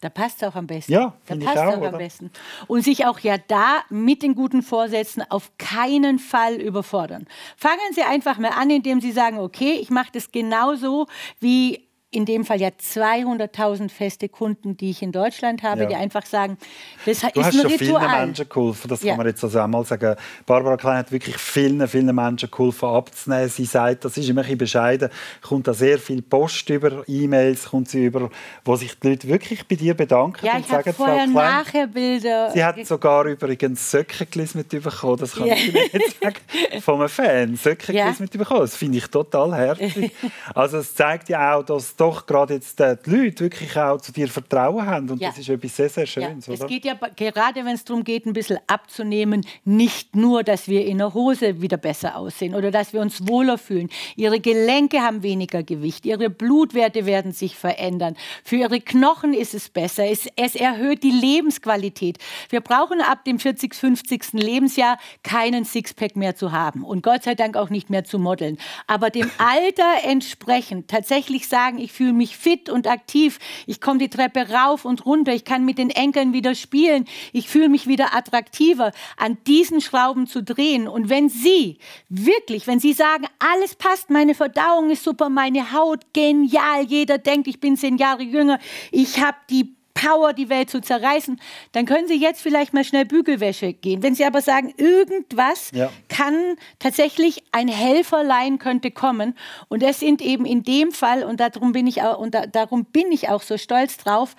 Da passt es auch am besten. Ja, da passt auch, auch am besten. Und sich auch ja da mit den guten Vorsätzen auf keinen Fall überfordern. Fangen Sie einfach mal an, indem Sie sagen, okay, ich mache das genauso wie in dem Fall ja 200.000 feste Kunden, die ich in Deutschland habe, ja. die einfach sagen, das du ist hast schon vielen Menschen geholfen, das ja. kann man jetzt also einmal sagen. Barbara Klein hat wirklich vielen, vielen Menschen geholfen abzunehmen. Sie sagt, das ist immer ein bisschen bescheiden, kommt da sehr viel Post über, E-Mails kommt sie über, wo sich die Leute wirklich bei dir bedanken ja, und sagen, Frau Klein, nachher Bilder. Sie hat sogar übrigens Söcke mit bekommen, das kann ja. ich jetzt [laughs] sagen, von einem Fan, Söcke ja. mit bekommen. Das finde ich total herzlich. [laughs] Also es zeigt ja auch, dass doch gerade jetzt äh, die Leute wirklich auch zu dir Vertrauen haben. Und ja. das ist etwas sehr, sehr Schönes. Ja. Es geht ja, gerade wenn es darum geht, ein bisschen abzunehmen, nicht nur, dass wir in der Hose wieder besser aussehen oder dass wir uns wohler fühlen. Ihre Gelenke haben weniger Gewicht, ihre Blutwerte werden sich verändern. Für ihre Knochen ist es besser. Es, es erhöht die Lebensqualität. Wir brauchen ab dem 40., 50. Lebensjahr keinen Sixpack mehr zu haben und Gott sei Dank auch nicht mehr zu modeln. Aber dem [laughs] Alter entsprechend tatsächlich sagen, ich ich fühle mich fit und aktiv, ich komme die Treppe rauf und runter, ich kann mit den Enkeln wieder spielen, ich fühle mich wieder attraktiver, an diesen Schrauben zu drehen. Und wenn Sie wirklich, wenn Sie sagen, alles passt, meine Verdauung ist super, meine Haut genial, jeder denkt, ich bin zehn Jahre jünger, ich habe die Power, die Welt zu zerreißen, dann können Sie jetzt vielleicht mal schnell Bügelwäsche gehen. Wenn Sie aber sagen, irgendwas ja. kann tatsächlich ein Helferlein könnte kommen und es sind eben in dem Fall und darum bin ich auch, und da, darum bin ich auch so stolz drauf,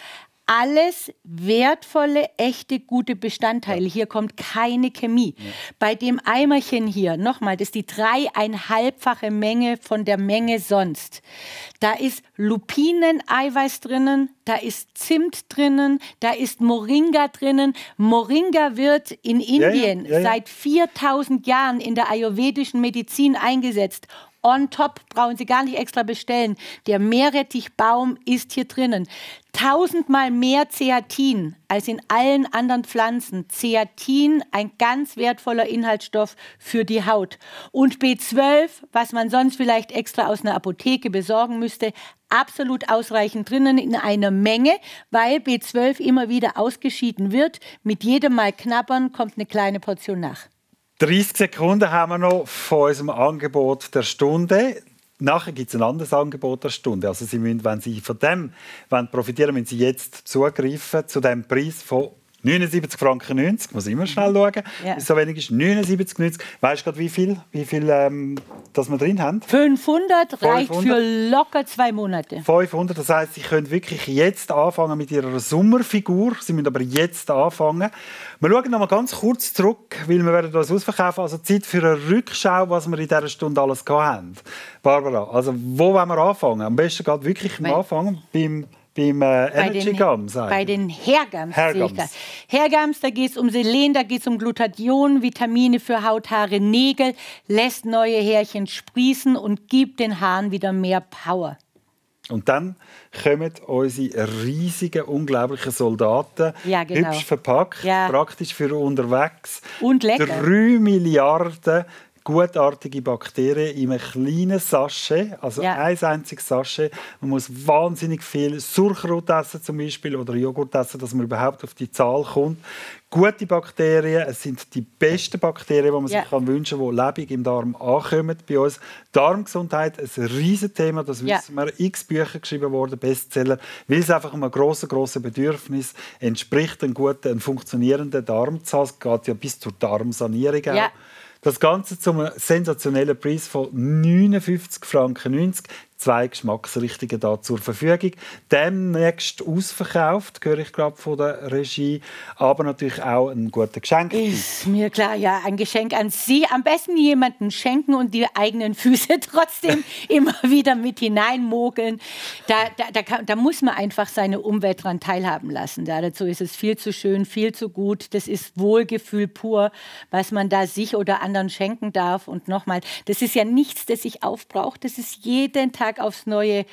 alles wertvolle, echte, gute Bestandteile. Ja. Hier kommt keine Chemie. Ja. Bei dem Eimerchen hier, nochmal, das ist die dreieinhalbfache Menge von der Menge sonst. Da ist Lupineneiweiß drinnen, da ist Zimt drinnen, da ist Moringa drinnen. Moringa wird in Indien ja, seit 4000 Jahren in der ayurvedischen Medizin eingesetzt on top, brauchen Sie gar nicht extra bestellen. Der Meerrettichbaum ist hier drinnen. Tausendmal mehr Zeatin als in allen anderen Pflanzen. Zeatin, ein ganz wertvoller Inhaltsstoff für die Haut. Und B12, was man sonst vielleicht extra aus einer Apotheke besorgen müsste, absolut ausreichend drinnen in einer Menge, weil B12 immer wieder ausgeschieden wird. Mit jedem Mal knabbern kommt eine kleine Portion nach. 30 Sekunden haben wir noch von unserem Angebot der Stunde. Nachher gibt es ein anderes Angebot der Stunde. Also Sie müssen, wenn Sie von dem profitieren müssen Sie jetzt zugreifen zu dem Preis von 79 Franken 90, muss ich immer schnell mhm. schauen, ja. so wenig ist, 79, 90. Weißt du gerade, wie viel, wie viel ähm, das wir drin haben? 500 reicht 500. für locker zwei Monate. 500, das heißt, Sie können wirklich jetzt anfangen mit Ihrer Sommerfigur, Sie müssen aber jetzt anfangen. Wir schauen noch mal ganz kurz zurück, weil wir werden das ausverkaufen, also Zeit für eine Rückschau, was wir in dieser Stunde alles hatten. Barbara, also wo wollen wir anfangen? Am besten geht wirklich am Anfang beim beim äh, Energy Gums. Bei den Hergams. Hergams. da geht es um Selen, da geht es um Glutathion, Vitamine für Haut, Haare, Nägel, lässt neue Härchen sprießen und gibt den Haaren wieder mehr Power. Und dann kommen unsere riesigen, unglaublichen Soldaten, ja, genau. hübsch verpackt, ja. praktisch für unterwegs. Und lecker. Drei Milliarden gutartige Bakterien in einem kleinen Sasche, also ja. ein einziges Sasche. Man muss wahnsinnig viel Surkrut essen zum Beispiel oder Joghurt essen, dass man überhaupt auf die Zahl kommt. Gute Bakterien, es sind die besten Bakterien, die man ja. sich kann wünschen kann, die lebendig im Darm ankommen bei uns. Darmgesundheit, ein Riesenthema, das wissen ja. wir. X Bücher geschrieben worden, Bestseller, weil es einfach einem grossen, grossen Bedürfnis entspricht, einen guten, einen funktionierenden Darm zu haben. Es geht ja bis zur Darmsanierung ja. auch. Das Ganze zum sensationellen Preis von 59,90 Franken zwei Geschmacksrichtungen da zur Verfügung. Demnächst ausverkauft, höre ich gerade von der Regie, aber natürlich auch ein guter Geschenk. Ist mir klar, ja, ein Geschenk an Sie. Am besten jemanden schenken und die eigenen Füße [laughs] trotzdem immer wieder mit hineinmogeln. Da, da, da, kann, da, muss man einfach seine Umwelt dran teilhaben lassen. Ja, dazu ist es viel zu schön, viel zu gut. Das ist Wohlgefühl pur, was man da sich oder anderen schenken darf. Und nochmal, das ist ja nichts, das ich aufbrauche. Das ist jeden Tag Tag aufs Neue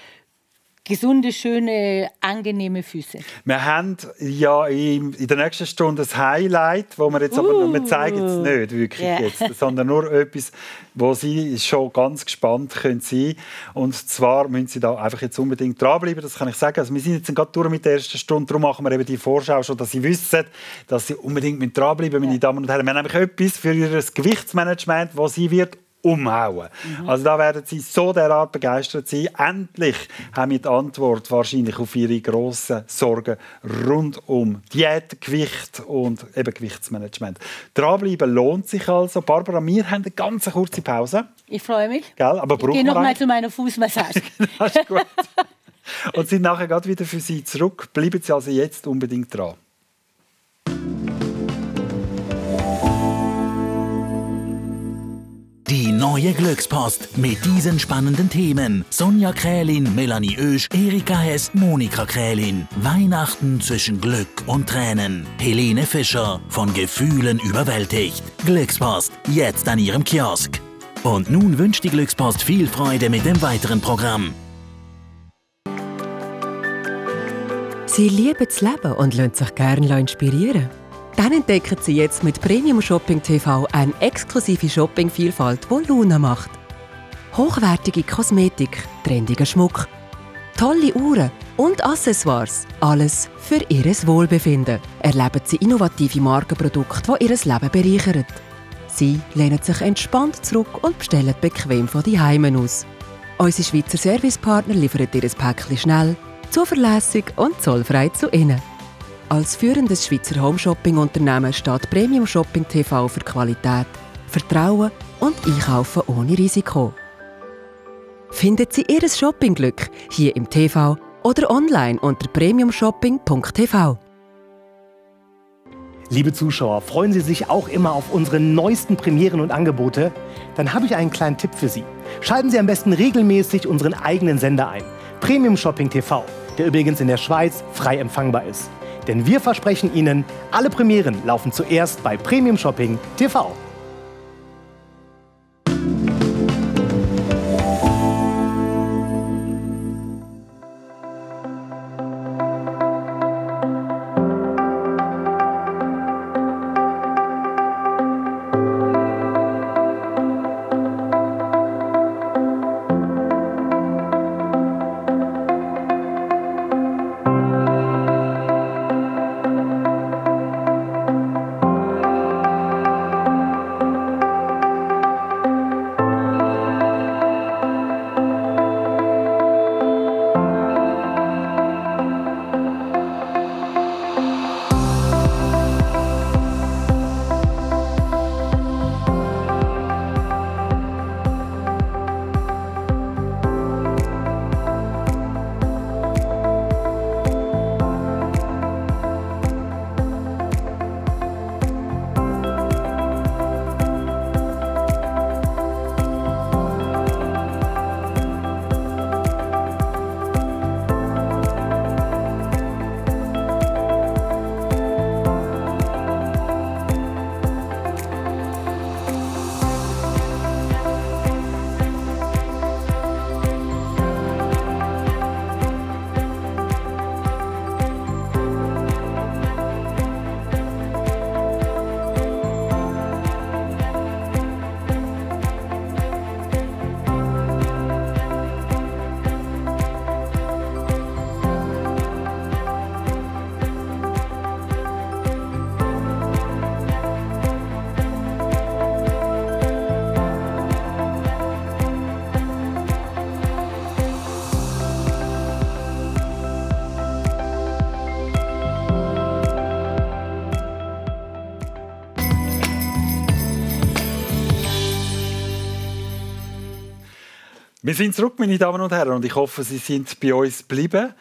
gesunde, schöne, angenehme Füße. Wir haben ja in der nächsten Stunde das Highlight, wo wir jetzt uh, aber wir zeigen es uh. nicht wirklich yeah. jetzt, sondern nur etwas, wo Sie schon ganz gespannt können sein. Und zwar müssen Sie da einfach jetzt unbedingt dranbleiben, das kann ich sagen. Also wir sind jetzt gerade durch mit der ersten Stunde, darum machen wir eben die Vorschau schon, dass Sie wissen, dass Sie unbedingt mit dranbleiben, meine yeah. Damen und Herren. Wir haben nämlich etwas für Ihr Gewichtsmanagement, wo Sie wird umhauen. Mhm. Also da werden sie so derart begeistert sein. Endlich haben wir die Antwort wahrscheinlich auf ihre grossen Sorgen rund um Diät, Gewicht und eben Gewichtsmanagement. Dranbleiben lohnt sich also. Barbara, wir haben eine ganz kurze Pause. Ich freue mich. Gell? Aber ich gehe noch mal zu meiner Fußmassage. [laughs] das ist gut. und sind nachher gerade wieder für Sie zurück. Bleiben Sie also jetzt unbedingt dran. Die neue Glückspost mit diesen spannenden Themen. Sonja Krälin, Melanie Oesch, Erika Hess, Monika Krälin. Weihnachten zwischen Glück und Tränen. Helene Fischer von Gefühlen überwältigt. Glückspost, jetzt an ihrem Kiosk. Und nun wünscht die Glückspost viel Freude mit dem weiteren Programm. Sie lieben das Leben und lassen sich gerne inspirieren. Dann entdecken Sie jetzt mit Premium Shopping TV eine exklusive Shoppingvielfalt, die Luna macht. Hochwertige Kosmetik, trendiger Schmuck, tolle Uhren und Accessoires. Alles für Ihr Wohlbefinden. Erleben Sie innovative Markenprodukte, die Ihr Leben bereichern. Sie lehnen sich entspannt zurück und bestellen bequem von die Heimen aus. Unsere Schweizer Servicepartner liefern Ihr Päckchen schnell, zuverlässig und zollfrei zu Ihnen. Als führendes Schweizer Homeshopping-Unternehmen steht Premium Shopping TV für Qualität, Vertrauen und Einkaufen ohne Risiko. Findet Sie Ihr Shoppingglück hier im TV oder online unter premiumshopping.tv. Liebe Zuschauer, freuen Sie sich auch immer auf unsere neuesten Premieren und Angebote? Dann habe ich einen kleinen Tipp für Sie. Schalten Sie am besten regelmäßig unseren eigenen Sender ein. Premium Shopping TV, der übrigens in der Schweiz frei empfangbar ist. Denn wir versprechen Ihnen, alle Premieren laufen zuerst bei Premium Shopping TV. Wir sind zurück, meine Damen und Herren, und ich hoffe, Sie sind bei uns geblieben.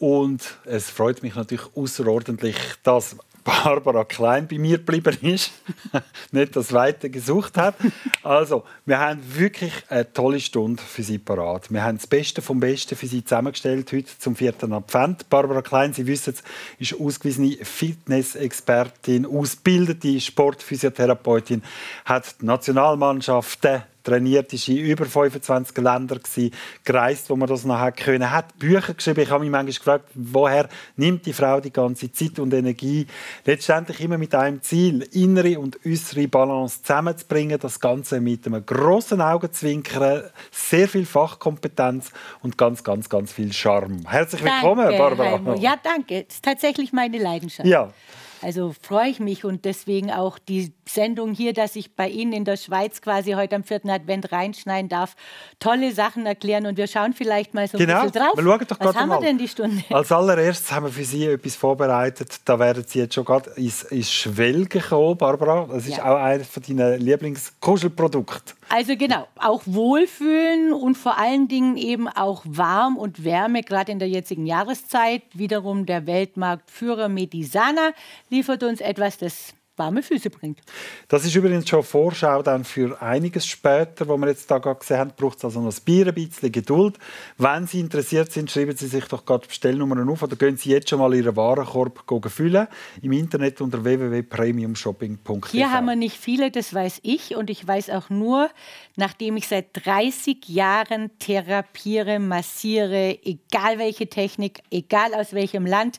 Und es freut mich natürlich außerordentlich, dass Barbara Klein bei mir geblieben ist, [laughs] nicht das Weite gesucht hat. Also, wir haben wirklich eine tolle Stunde für Sie parat. Wir haben das Beste vom Besten für Sie zusammengestellt heute zum vierten Advent. Barbara Klein, Sie wissen es, ist ausgewiesene Fitness-Expertin, ausgebildete Sportphysiotherapeutin, hat die Nationalmannschaft, trainiert, ist in über 25 Ländern gewesen, gereist, wo man das nachher können hat. Bücher geschrieben. Ich habe mich manchmal gefragt, woher nimmt die Frau die ganze Zeit und Energie? Letztendlich immer mit einem Ziel, innere und äußere Balance zusammenzubringen, das Ganze mit einem großen Augenzwinkern, sehr viel Fachkompetenz und ganz, ganz, ganz viel Charme. Herzlich willkommen, danke, Barbara. Heimo. Ja, danke. Das ist tatsächlich meine Leidenschaft. Ja. Also freue ich mich und deswegen auch die Sendung hier, dass ich bei Ihnen in der Schweiz quasi heute am vierten Advent reinschneiden darf. Tolle Sachen erklären und wir schauen vielleicht mal so genau. ein bisschen drauf. Wir doch Was haben mal. wir denn die Stunde? Als allererstes haben wir für Sie etwas vorbereitet. Da werden Sie jetzt schon gerade ins, ins Schwelgen kommen, Barbara. Das ist ja. auch eines von deinen Lieblingskuschelprodukten. Also genau, auch wohlfühlen und vor allen Dingen eben auch warm und Wärme, gerade in der jetzigen Jahreszeit. Wiederum der Weltmarktführer Medisana liefert uns etwas, das warme Füße bringt. Das ist übrigens schon Vorschau dann für einiges später, wo wir jetzt da gesehen haben, braucht es also noch ein Bier, ein bisschen Geduld. Wenn Sie interessiert sind, schreiben Sie sich doch gerade Bestellnummern auf oder gehen Sie jetzt schon mal Ihren Warenkorb füllen im Internet unter www.premiumshopping.de. Hier haben wir nicht viele, das weiß ich und ich weiß auch nur, nachdem ich seit 30 Jahren therapiere, massiere, egal welche Technik, egal aus welchem Land,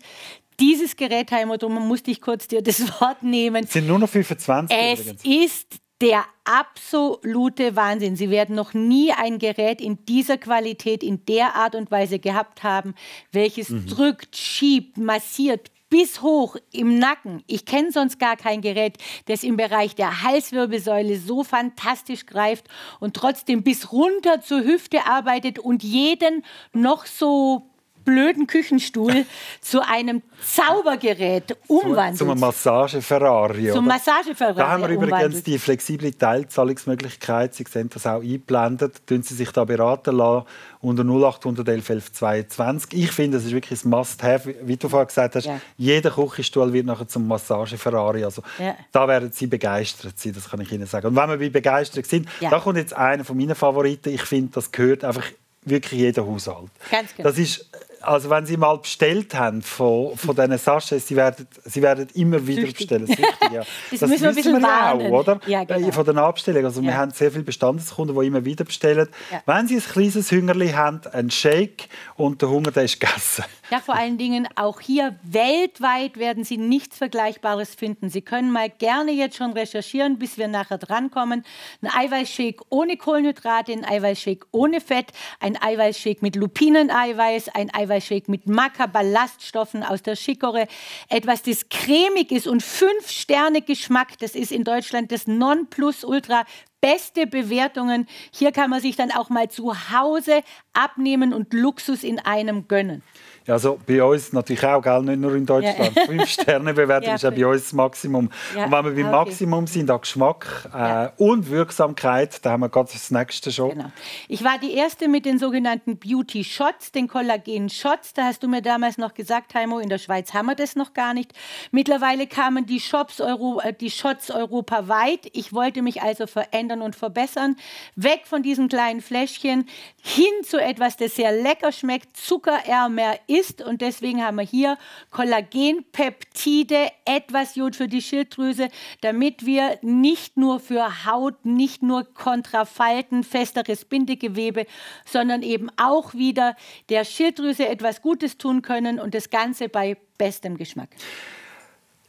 dieses Gerät haben wir drum, musste ich kurz dir das Wort nehmen. Sind nur noch viel für 20 Es übrigens. ist der absolute Wahnsinn. Sie werden noch nie ein Gerät in dieser Qualität, in der Art und Weise gehabt haben, welches mhm. drückt, schiebt, massiert, bis hoch im Nacken. Ich kenne sonst gar kein Gerät, das im Bereich der Halswirbelsäule so fantastisch greift und trotzdem bis runter zur Hüfte arbeitet und jeden noch so blöden Küchenstuhl [laughs] zu einem Zaubergerät umwandelt. Zum, zum Massage-Ferrari. Zum Massage-Ferrari. Da haben wir umwandelt. übrigens die flexible Teilzahlungsmöglichkeit. Sie sehen das auch eingeblendet. Tun Sie sich da beraten lassen unter 0811 1122. Ich finde, das ist wirklich ein Must-Have. Wie du vorhin gesagt hast, ja. jeder Küchenstuhl wird nachher zum Massage-Ferrari. Also, ja. Da werden Sie begeistert sein, das kann ich Ihnen sagen. Und wenn wir bei begeistert sind, ja. da kommt jetzt einer von meinen Favoriten. Ich finde, das gehört einfach wirklich jeder Haushalt. Ganz genau. Das ist also wenn Sie mal bestellt haben von, von diesen Sachets, Sie werden, Sie werden immer wieder Süchtig. bestellen. Süchtig, ja. [laughs] das, das müssen wir, wissen wir auch, oder? Ja, äh, genau. Von den Abstellungen. Also ja. wir haben sehr viele Bestandeskunden, die immer wieder bestellen. Ja. Wenn Sie ein kleines Hüngerli haben, einen Shake und der Hunger der ist gegessen. Ja, vor allen Dingen auch hier weltweit werden Sie nichts Vergleichbares finden. Sie können mal gerne jetzt schon recherchieren, bis wir nachher drankommen. Ein Eiweißshake ohne Kohlenhydrate, ein Eiweißshake ohne Fett, ein Eiweißshake mit Lupineneiweiß, ein Eiweiß Eiweißshake mit Maca-Ballaststoffen aus der Chicorée. Etwas, das cremig ist und fünf Sterne Geschmack. Das ist in Deutschland das Nonplusultra beste Bewertungen. Hier kann man sich dann auch mal zu Hause abnehmen und Luxus in einem gönnen. Also bei uns natürlich auch, gell? nicht nur in Deutschland. Ja. Fünf-Sterne-Bewertung [laughs] ja, ist ja bei uns das Maximum. Ja, und wenn wir beim okay. Maximum sind, an Geschmack äh, und Wirksamkeit, da haben wir gerade das nächste schon. Genau. Ich war die Erste mit den sogenannten Beauty-Shots, den Kollagen-Shots. Da hast du mir damals noch gesagt, Heimo, in der Schweiz haben wir das noch gar nicht. Mittlerweile kamen die, Shops Euro, äh, die Shots europaweit. Ich wollte mich also verändern und verbessern. Weg von diesen kleinen Fläschchen hin zu etwas, das sehr lecker schmeckt, zuckerärmer ist ist. Und deswegen haben wir hier Kollagenpeptide, etwas Jod für die Schilddrüse, damit wir nicht nur für Haut, nicht nur Kontrafalten, festeres Bindegewebe, sondern eben auch wieder der Schilddrüse etwas Gutes tun können und das Ganze bei bestem Geschmack.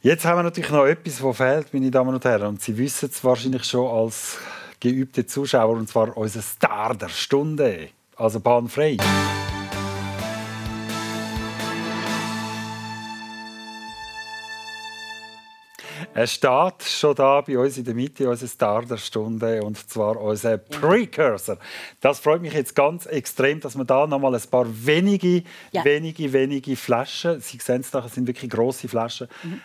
Jetzt haben wir natürlich noch etwas, was fehlt, meine Damen und Herren. Und Sie wissen es wahrscheinlich schon als geübte Zuschauer, und zwar unser Star der Stunde, also bahnfrei. Er steht schon da bei uns in der Mitte, unser Star der Stunde, und zwar unser Precursor. Das freut mich jetzt ganz extrem, dass wir da mal ein paar wenige, ja. wenige, wenige Flaschen, Sie sehen es nachher, sind wirklich große Flaschen, mhm.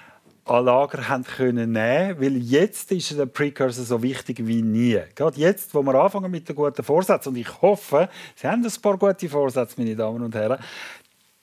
an Lager haben können nehmen, weil jetzt ist der Precursor so wichtig wie nie. Gerade jetzt, wo wir anfangen mit den guten Vorsätzen, und ich hoffe, Sie haben ein paar gute Vorsätze, meine Damen und Herren,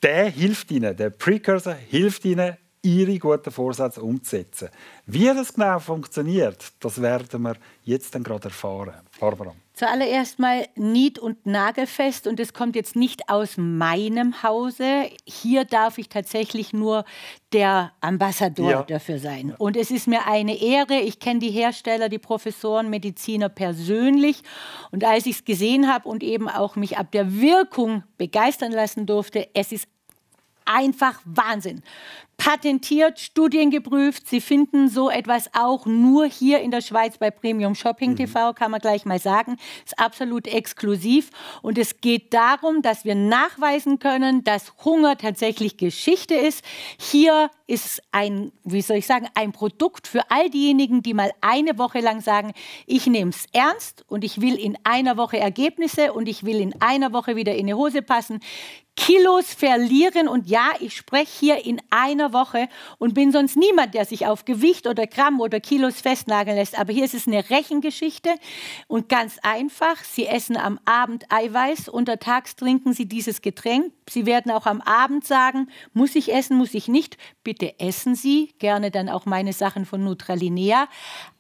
der hilft Ihnen, der Precursor hilft Ihnen, ihre guten Vorsätze umzusetzen. Wie das genau funktioniert, das werden wir jetzt dann gerade erfahren. Barbara. Zuallererst mal nied- und nagelfest und es kommt jetzt nicht aus meinem Hause. Hier darf ich tatsächlich nur der Ambassador ja. dafür sein. Und es ist mir eine Ehre. Ich kenne die Hersteller, die Professoren, Mediziner persönlich. Und als ich es gesehen habe und eben auch mich ab der Wirkung begeistern lassen durfte, es ist einfach Wahnsinn. Patentiert, studiengeprüft. Sie finden so etwas auch nur hier in der Schweiz bei Premium Shopping mhm. TV, kann man gleich mal sagen. Ist absolut exklusiv. Und es geht darum, dass wir nachweisen können, dass Hunger tatsächlich Geschichte ist. Hier ist ein, wie soll ich sagen, ein Produkt für all diejenigen, die mal eine Woche lang sagen, ich nehme es ernst und ich will in einer Woche Ergebnisse und ich will in einer Woche wieder in die Hose passen. Kilos verlieren und ja, ich spreche hier in einer Woche und bin sonst niemand, der sich auf Gewicht oder Gramm oder Kilos festnageln lässt. Aber hier ist es eine Rechengeschichte und ganz einfach. Sie essen am Abend Eiweiß, untertags trinken Sie dieses Getränk. Sie werden auch am Abend sagen, muss ich essen, muss ich nicht. Bitte Bitte essen Sie gerne dann auch meine Sachen von Nutralinea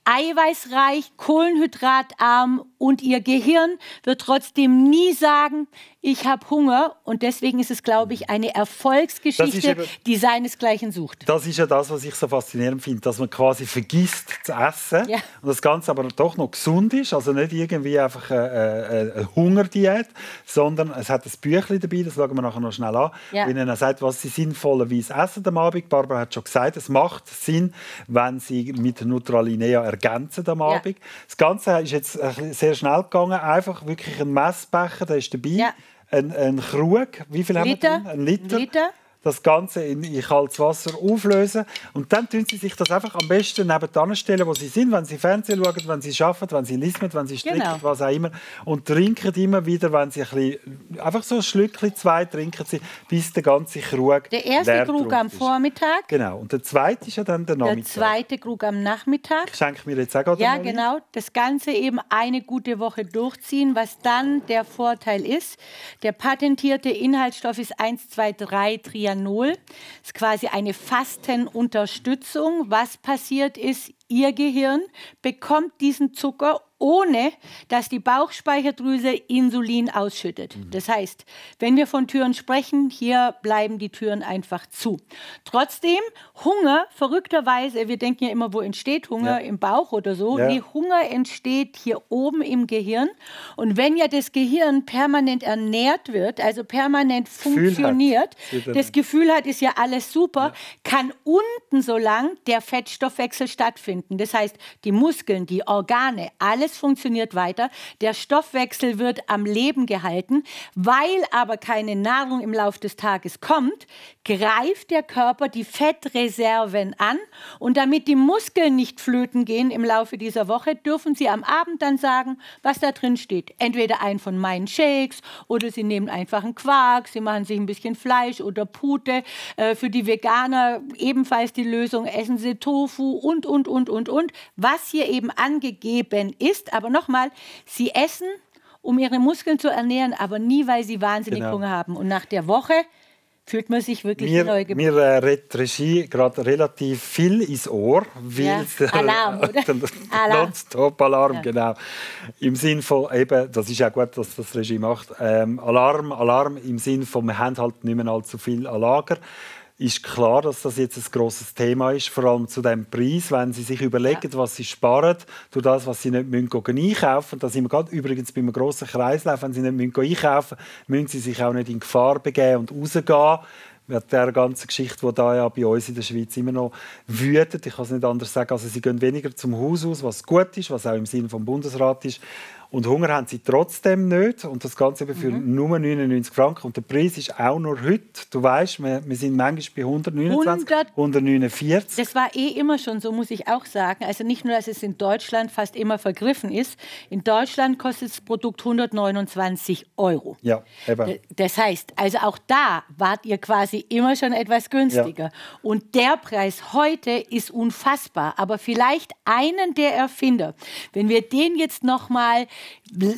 eiweißreich, kohlenhydratarm und ihr Gehirn wird trotzdem nie sagen, ich habe Hunger und deswegen ist es, glaube ich, eine Erfolgsgeschichte, eben, die seinesgleichen sucht. Das ist ja das, was ich so faszinierend finde, dass man quasi vergisst zu essen ja. und das Ganze aber doch noch gesund ist, also nicht irgendwie einfach eine, eine Hungerdiät, sondern es hat ein Büchlein dabei, das schauen wir nachher noch schnell an, ja. wenn er sagt, was sie sinnvollerweise essen am Abend. Barbara hat schon gesagt, es macht Sinn, wenn sie mit Neutralinea ergänzen am Abend. Ja. Das Ganze ist jetzt sehr schnell gegangen. Einfach wirklich ein Messbecher, der ist dabei. Ja. Ein, ein Krug, wie viel Liter. haben wir drin? Ein Liter. Liter das Ganze in kaltes Wasser auflösen. Und dann tun sie sich das einfach am besten neben stellen, wo sie sind, wenn sie Fernsehen schauen, wenn sie arbeiten, wenn sie lismen, wenn sie stricken, genau. was auch immer. Und trinken immer wieder, wenn sie ein bisschen, einfach so ein Schlückchen, zwei trinken sie, bis der ganze Krug Der erste Krug am Vormittag. Genau. Und der zweite ist ja dann der Nachmittag. Der zweite Krug am Nachmittag. Ich schenke mir jetzt auch gerade Ja, genau. Das Ganze eben eine gute Woche durchziehen, was dann der Vorteil ist. Der patentierte Inhaltsstoff ist 1, 2, 3 Trian Ethanol. Das ist quasi eine Fastenunterstützung. Was passiert ist, Ihr Gehirn bekommt diesen Zucker ohne dass die Bauchspeicherdrüse Insulin ausschüttet. Mhm. Das heißt, wenn wir von Türen sprechen, hier bleiben die Türen einfach zu. Trotzdem, Hunger, verrückterweise, wir denken ja immer, wo entsteht Hunger? Ja. Im Bauch oder so. Ja. Nee, Hunger entsteht hier oben im Gehirn. Und wenn ja das Gehirn permanent ernährt wird, also permanent funktioniert, das Gefühl hat, ist ja alles super, ja. kann unten so lang der Fettstoffwechsel stattfinden. Das heißt, die Muskeln, die Organe, alles funktioniert weiter. Der Stoffwechsel wird am Leben gehalten. Weil aber keine Nahrung im Laufe des Tages kommt, greift der Körper die Fettreserven an. Und damit die Muskeln nicht flöten gehen im Laufe dieser Woche, dürfen Sie am Abend dann sagen, was da drin steht. Entweder einen von meinen Shakes oder Sie nehmen einfach einen Quark, Sie machen sich ein bisschen Fleisch oder Pute. Äh, für die Veganer ebenfalls die Lösung, essen Sie Tofu und, und, und, und, und. Was hier eben angegeben ist. Aber nochmal, Sie essen um ihre Muskeln zu ernähren, aber nie, weil sie wahnsinnig genau. Hunger haben. Und nach der Woche fühlt man sich wirklich mir, neu geboren. Mir äh, redet Regie gerade relativ viel ins Ohr, ja. der, Alarm, oder? [laughs] Alarm. Nonstop-Alarm, ja. genau. Im Sinn von eben, das ist ja gut, dass das Regie macht, ähm, Alarm, Alarm im Sinn von, wir haben halt nicht mehr allzu viel an Lager ist klar, dass das jetzt ein großes Thema ist, vor allem zu dem Preis, wenn Sie sich überlegen, ja. was Sie sparen, durch das, was Sie nicht müssen einkaufen müssen. Da sind wir gerade übrigens bei einem grossen Kreislauf, wenn Sie nicht müssen einkaufen müssen, müssen Sie sich auch nicht in Gefahr begeben und rausgehen mit der ganzen Geschichte, die da ja bei uns in der Schweiz immer noch wütet. Ich kann es nicht anders sagen. Also sie gehen weniger zum Haus aus, was gut ist, was auch im Sinne des Bundesrat ist. Und Hunger haben sie trotzdem nicht. Und das Ganze eben für mhm. nur 99 Franken. Und der Preis ist auch nur heute. Du weißt, wir, wir sind manchmal bei 129, 100, 149. Das war eh immer schon so, muss ich auch sagen. Also nicht nur, dass es in Deutschland fast immer vergriffen ist. In Deutschland kostet das Produkt 129 Euro. Ja, eben. Das heißt, also auch da wart ihr quasi immer schon etwas günstiger. Ja. Und der Preis heute ist unfassbar. Aber vielleicht einen der Erfinder, wenn wir den jetzt noch mal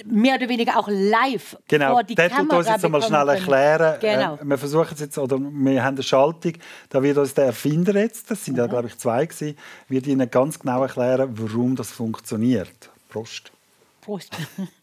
mehr oder weniger auch live genau. vor die Dort Kamera Genau, das jetzt einmal schnell erklären. Äh, genau. wir versuchen es jetzt, oder wir haben eine Schaltung, da wird uns der Erfinder jetzt, das sind mhm. ja glaube ich zwei gewesen, wird Ihnen ganz genau erklären, warum das funktioniert. Prost. Prost. [laughs]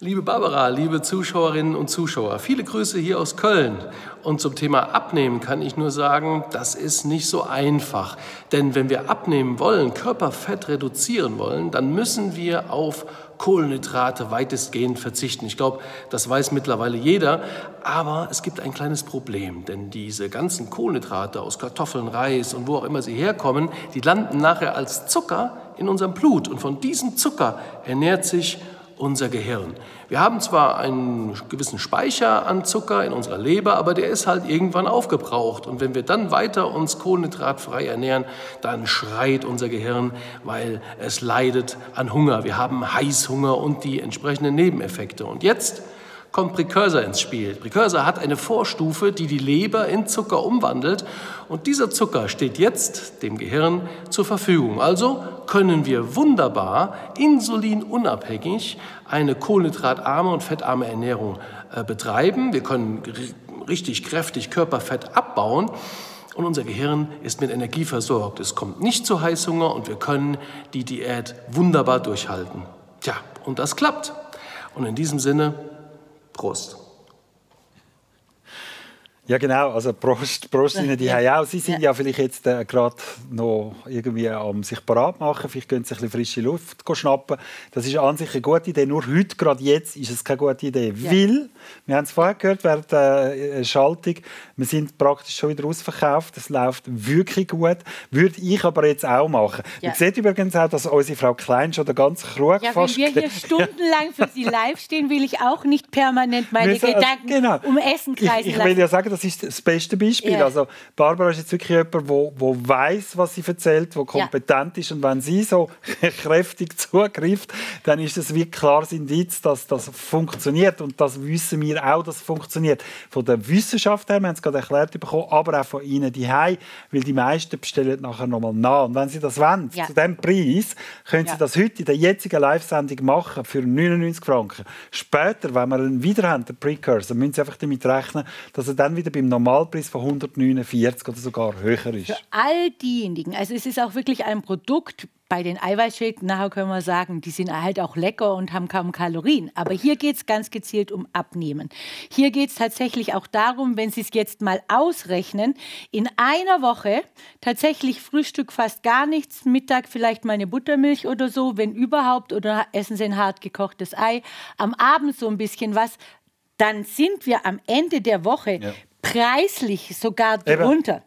Liebe Barbara, liebe Zuschauerinnen und Zuschauer, viele Grüße hier aus Köln. Und zum Thema Abnehmen kann ich nur sagen, das ist nicht so einfach. Denn wenn wir abnehmen wollen, Körperfett reduzieren wollen, dann müssen wir auf Kohlenhydrate weitestgehend verzichten. Ich glaube, das weiß mittlerweile jeder. Aber es gibt ein kleines Problem, denn diese ganzen Kohlenhydrate aus Kartoffeln, Reis und wo auch immer sie herkommen, die landen nachher als Zucker in unserem Blut. Und von diesem Zucker ernährt sich unser Gehirn. Wir haben zwar einen gewissen Speicher an Zucker in unserer Leber, aber der ist halt irgendwann aufgebraucht. Und wenn wir dann weiter uns kohlenhydratfrei ernähren, dann schreit unser Gehirn, weil es leidet an Hunger. Wir haben Heißhunger und die entsprechenden Nebeneffekte. Und jetzt kommt Precursor ins Spiel. Precursor hat eine Vorstufe, die die Leber in Zucker umwandelt. Und dieser Zucker steht jetzt dem Gehirn zur Verfügung. Also können wir wunderbar insulinunabhängig eine kohlenhydratarme und fettarme Ernährung äh, betreiben. Wir können richtig kräftig Körperfett abbauen und unser Gehirn ist mit Energie versorgt. Es kommt nicht zu Heißhunger und wir können die Diät wunderbar durchhalten. Tja, und das klappt. Und in diesem Sinne, Prost. Ja, genau. Also Prost, Prostinnen, die ja. haben auch. Sie sind ja, ja vielleicht jetzt äh, gerade noch irgendwie am sich parat machen. Vielleicht können sie ein bisschen frische Luft schnappen. Das ist an sich eine gute Idee. Nur heute, gerade jetzt, ist es keine gute Idee. Ja. Weil, wir haben es vorher gehört, während der äh, Schaltung, wir sind praktisch schon wieder ausverkauft. Es läuft wirklich gut. Würde ich aber jetzt auch machen. Ja. Man sieht übrigens auch, dass unsere Frau Klein schon den ganzen Krug ja, fast... Wenn wir hier stundenlang für sie [laughs] live stehen, will ich auch nicht permanent meine Müssen, Gedanken genau. um Essen kreisen ich, ich will ja sagen, das ist das beste Beispiel. Yeah. Also Barbara ist jetzt wirklich jemand, wo, wo weiß, was sie erzählt, wo kompetent yeah. ist und wenn sie so [laughs] kräftig zugreift, dann ist es wie klares Indiz, dass das funktioniert und das wissen wir auch, dass es funktioniert. Von der Wissenschaft her, wir haben es gerade erklärt bekommen, aber auch von Ihnen die weil die meisten bestellen nachher nochmal nach. Und wenn Sie das wollen, yeah. zu dem Preis, können Sie das heute in der jetzigen Live-Sendung machen für 99 Franken. Später, wenn wir ihn wieder haben, den Precursor, müssen Sie einfach damit rechnen, dass er dann wieder wieder beim Normalpreis von 149 oder sogar höher ist. Für all diejenigen, also es ist auch wirklich ein Produkt, bei den Eiweißschäden nachher können wir sagen, die sind halt auch lecker und haben kaum Kalorien. Aber hier geht es ganz gezielt um Abnehmen. Hier geht es tatsächlich auch darum, wenn Sie es jetzt mal ausrechnen, in einer Woche tatsächlich Frühstück fast gar nichts, Mittag vielleicht mal eine Buttermilch oder so, wenn überhaupt, oder essen Sie ein hart gekochtes Ei, am Abend so ein bisschen was, dann sind wir am Ende der Woche ja preislich sogar drunter.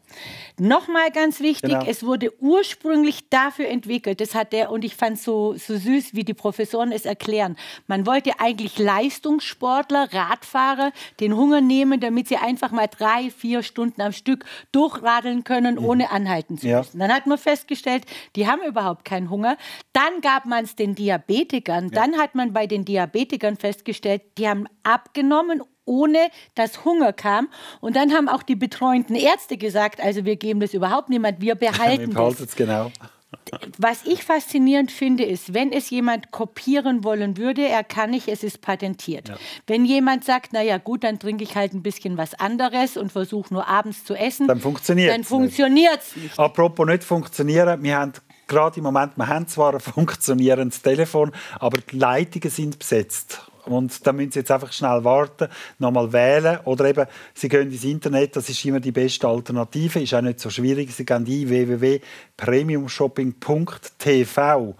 Nochmal ganz wichtig, genau. es wurde ursprünglich dafür entwickelt. Das hat der, und ich fand es so, so süß, wie die Professoren es erklären. Man wollte eigentlich Leistungssportler, Radfahrer den Hunger nehmen, damit sie einfach mal drei, vier Stunden am Stück durchradeln können, mhm. ohne anhalten zu müssen. Ja. Dann hat man festgestellt, die haben überhaupt keinen Hunger. Dann gab man es den Diabetikern. Ja. Dann hat man bei den Diabetikern festgestellt, die haben abgenommen ohne dass Hunger kam. Und dann haben auch die betreuenden Ärzte gesagt, also wir geben das überhaupt niemand, wir [laughs] behalten wir behalten es genau. Was ich faszinierend finde, ist, wenn es jemand kopieren wollen würde, er kann nicht, es ist patentiert. Ja. Wenn jemand sagt, naja gut, dann trinke ich halt ein bisschen was anderes und versuche nur abends zu essen, dann funktioniert es funktioniert's nicht. nicht. Apropos nicht funktionieren, wir haben gerade im Moment, wir haben zwar ein funktionierendes Telefon, aber die Leitungen sind besetzt. Und da müssen Sie jetzt einfach schnell warten, nochmal wählen. Oder eben, Sie gehen ins Internet, das ist immer die beste Alternative, ist auch nicht so schwierig. Sie gehen ein www.premiumshopping.tv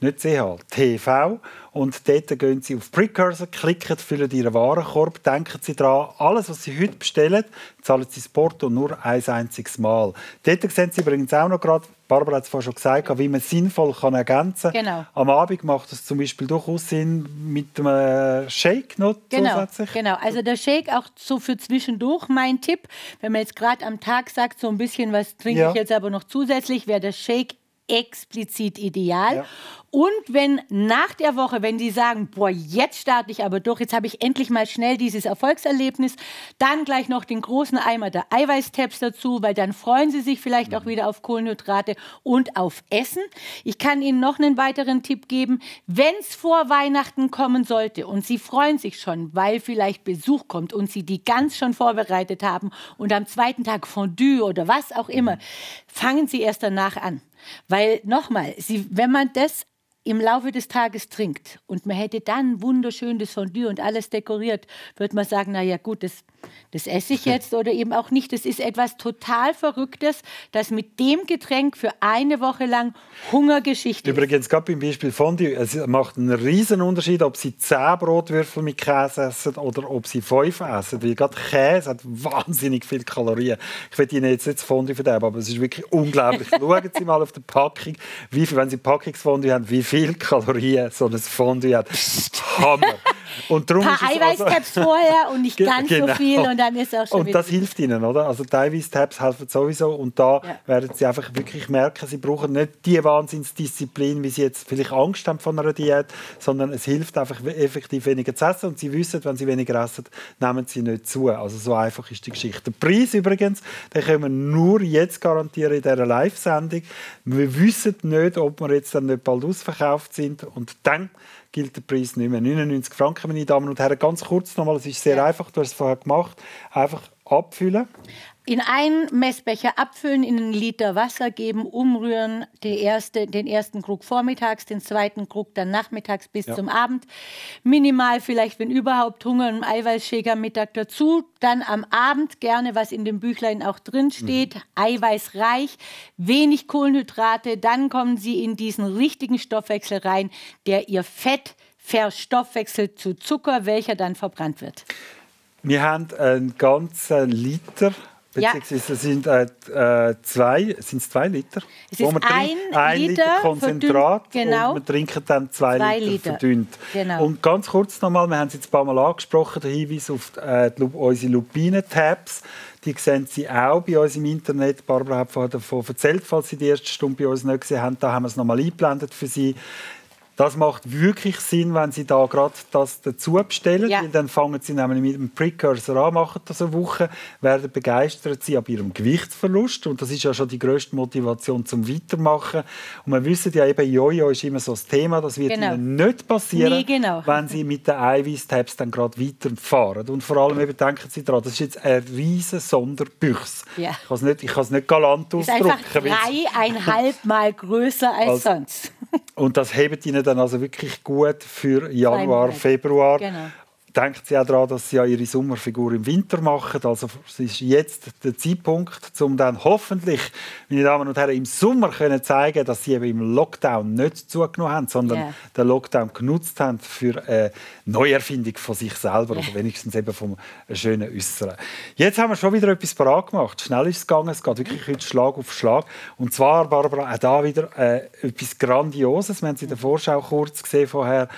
nicht CH, TV. Und dort gehen Sie auf Precursor, klicken, füllen Ihren Warenkorb, denken Sie daran, alles, was Sie heute bestellen, zahlen Sie das Porto nur ein einziges Mal. Dort sehen Sie übrigens auch noch gerade, Barbara hat es vorhin schon gesagt, wie man sinnvoll kann ergänzen kann. Genau. Am Abend macht es zum Beispiel durchaus Sinn mit einem Shake noch genau, zusätzlich. Genau, also der Shake auch so für zwischendurch mein Tipp. Wenn man jetzt gerade am Tag sagt, so ein bisschen was trinke ja. ich jetzt aber noch zusätzlich, wäre der Shake explizit ideal. Ja. Und wenn nach der Woche, wenn die sagen, boah, jetzt starte ich aber durch, jetzt habe ich endlich mal schnell dieses Erfolgserlebnis, dann gleich noch den großen Eimer der Eiweißtabs dazu, weil dann freuen sie sich vielleicht auch mhm. wieder auf Kohlenhydrate und auf Essen. Ich kann Ihnen noch einen weiteren Tipp geben, wenn es vor Weihnachten kommen sollte und Sie freuen sich schon, weil vielleicht Besuch kommt und Sie die ganz schon vorbereitet haben und am zweiten Tag Fondue oder was auch immer, mhm. fangen Sie erst danach an. Weil nochmal, wenn man das im Laufe des Tages trinkt und man hätte dann wunderschön das Fondue und alles dekoriert, würde man sagen, na ja gut, das, das esse ich [laughs] jetzt oder eben auch nicht. Das ist etwas total Verrücktes, das mit dem Getränk für eine Woche lang Hungergeschichte Übrigens, ist. gerade beim Beispiel Fondue, es macht einen riesen Unterschied, ob Sie zehn Brotwürfel mit Käse essen oder ob Sie fünf essen, weil gerade Käse hat wahnsinnig viele Kalorien. Ich werde Ihnen jetzt nicht Fondue verderben, aber es ist wirklich unglaublich. [laughs] Schauen Sie mal auf die Packung, wie viel, wenn Sie Packungsfondue haben, wie viel viele Kalorien so ein Fondue hat. Hammer! [laughs] Und drum Eiweiß-Tabs Eiweißtabs also- vorher und nicht Ge ganz genau. so viel und dann ist auch schon Und das hilft ihnen, oder? Also die Eiweiß-Tabs helfen sowieso und da ja. werden sie einfach wirklich merken, sie brauchen nicht die Wahnsinnsdisziplin, wie sie jetzt vielleicht Angst haben von einer Diät, sondern es hilft einfach effektiv weniger zu essen und sie wissen, wenn sie weniger essen, nehmen sie nicht zu. Also so einfach ist die Geschichte. Der Preis übrigens, den können wir nur jetzt garantieren in dieser Live-Sendung. Wir wissen nicht, ob wir jetzt dann nicht bald ausverkauft sind und dann gilt der Preis nicht mehr. 99 Franken, meine Damen und Herren. Ganz kurz nochmal, es ist sehr ja. einfach, du hast es vorher gemacht. Einfach abfüllen in einen Messbecher abfüllen, in einen Liter Wasser geben, umrühren, erste, den ersten Krug vormittags, den zweiten Krug dann nachmittags bis ja. zum Abend. Minimal vielleicht, wenn überhaupt, Hunger einen Eiweißshake Mittag dazu. Dann am Abend gerne, was in dem Büchlein auch drin steht, mhm. eiweißreich, wenig Kohlenhydrate. Dann kommen Sie in diesen richtigen Stoffwechsel rein, der Ihr Fett verstoffwechselt zu Zucker, welcher dann verbrannt wird. Wir haben einen ganzen Liter Beziehungsweise ja. sind äh, äh zwei, sind es zwei Liter? Es ist ein, ein Liter, Liter Konzentrat genau. und wir trinken dann zwei, zwei Liter, Liter, verdünnt. Genau. Und ganz kurz nochmal, wir haben es jetzt ein paar Mal angesprochen, der Hinweis auf äh, die, äh, unsere Lupinen-Tabs. Die sehen Sie auch bei uns im Internet. Barbara hat davon erzählt, falls Sie die erste Stunde bei uns nicht gesehen haben. Da haben wir es nochmal eingeblendet für Sie. Das macht wirklich Sinn, wenn Sie da gerade das dazu bestellen, ja. dann fangen Sie nämlich mit dem Precursor an, machen das eine Woche, werden begeistert Sie ab Ihrem Gewichtsverlust und das ist ja schon die größte Motivation zum Weitermachen. Und wir wissen ja eben, Jojo ist immer so das Thema, das wird genau. Ihnen nicht passieren, nee, genau. [laughs] wenn Sie mit den Eiweißtabs dann gerade weiterfahren. Und vor allem eben denken Sie daran, das ist jetzt eine riesen Sonderbüchse. Ja. Ich kann es nicht, nicht galant ausdrücken. Es ist einfach dreieinhalb Mal größer als, als sonst. Und das hebt Ihnen dann also wirklich gut für Januar, Februar. Genau denkt sie auch daran, dass sie ja ihre Sommerfigur im Winter machen. Also es ist jetzt der Zeitpunkt, um dann hoffentlich, meine Damen und Herren, im Sommer können zeigen, dass sie eben im Lockdown nicht zugenommen haben, sondern yeah. den Lockdown genutzt haben für eine äh, Neuerfindung von sich selber yeah. oder wenigstens eben vom schönen Äußeren. Jetzt haben wir schon wieder etwas parat gemacht. Schnell ist es gegangen, es geht wirklich heute Schlag auf Schlag. Und zwar, Barbara, auch da wieder äh, etwas Grandioses. Wir haben sie in der mhm. Vorschau kurz gesehen vorher.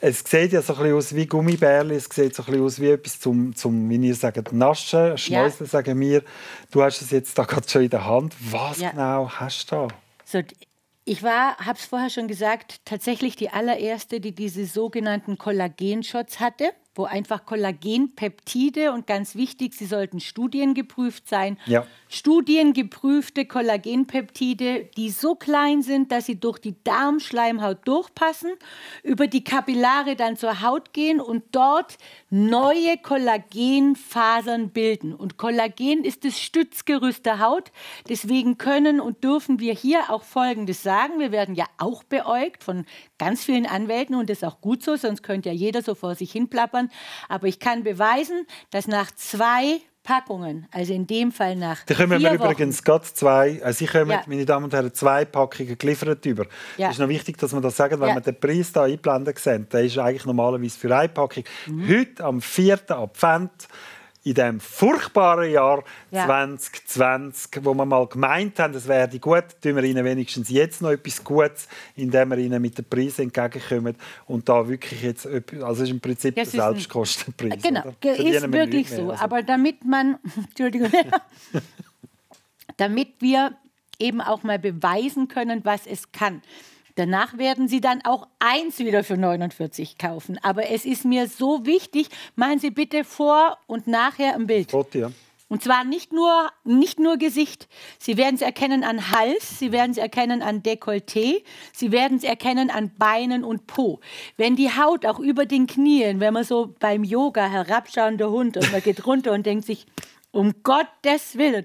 Es sieht ja so ein bisschen aus wie Gummibärli es sieht so ein aus wie etwas zum, zum wie ihr sagt, Naschen, Schnäuseln, yeah. sagen wir. Du hast es jetzt da gerade schon in der Hand. Was yeah. genau hast du da? So, ich war, habe es vorher schon gesagt, tatsächlich die allererste, die diese sogenannten Kollagenshots hatte wo einfach Kollagenpeptide und ganz wichtig, sie sollten studiengeprüft sein. Ja. Studiengeprüfte Kollagenpeptide, die so klein sind, dass sie durch die Darmschleimhaut durchpassen, über die Kapillare dann zur Haut gehen und dort neue Kollagenfasern bilden. Und Kollagen ist das Stützgerüst der Haut. Deswegen können und dürfen wir hier auch Folgendes sagen. Wir werden ja auch beäugt von ganz vielen Anwälten und das ist auch gut so, sonst könnte ja jeder so vor sich hin plappern. Aber ich kann beweisen, dass nach zwei Packungen, also in dem Fall nach Da kommen wir übrigens Wochen. gerade zwei, also ich kommen, ja. meine Damen und Herren, zwei Packungen geliefert über. Ja. ist noch wichtig, dass man das sagen, weil ja. wir den Preis hier einblenden sehen, der ist eigentlich normalerweise für eine Packung. Mhm. Heute am 4. Advent in dem furchtbaren Jahr ja. 2020, wo wir mal gemeint haben, das wäre gut, tun wir ihnen wenigstens jetzt noch etwas Gutes, indem wir ihnen mit dem Preis entgegenkommen und da wirklich jetzt, also ist im Prinzip das der Selbstkostenpreis. Genau, oder? ist wirklich wir so. Also. Aber damit man, [laughs] Entschuldigung, [laughs] damit wir eben auch mal beweisen können, was es kann. Danach werden Sie dann auch eins wieder für 49 kaufen. Aber es ist mir so wichtig, machen Sie bitte vor und nachher ein Bild. Foto, ja. Und zwar nicht nur, nicht nur Gesicht. Sie werden es erkennen an Hals, Sie werden es erkennen an Dekolleté, Sie werden es erkennen an Beinen und Po. Wenn die Haut auch über den Knien, wenn man so beim Yoga herabschauender Hund und man geht runter und denkt sich, um Gottes Willen.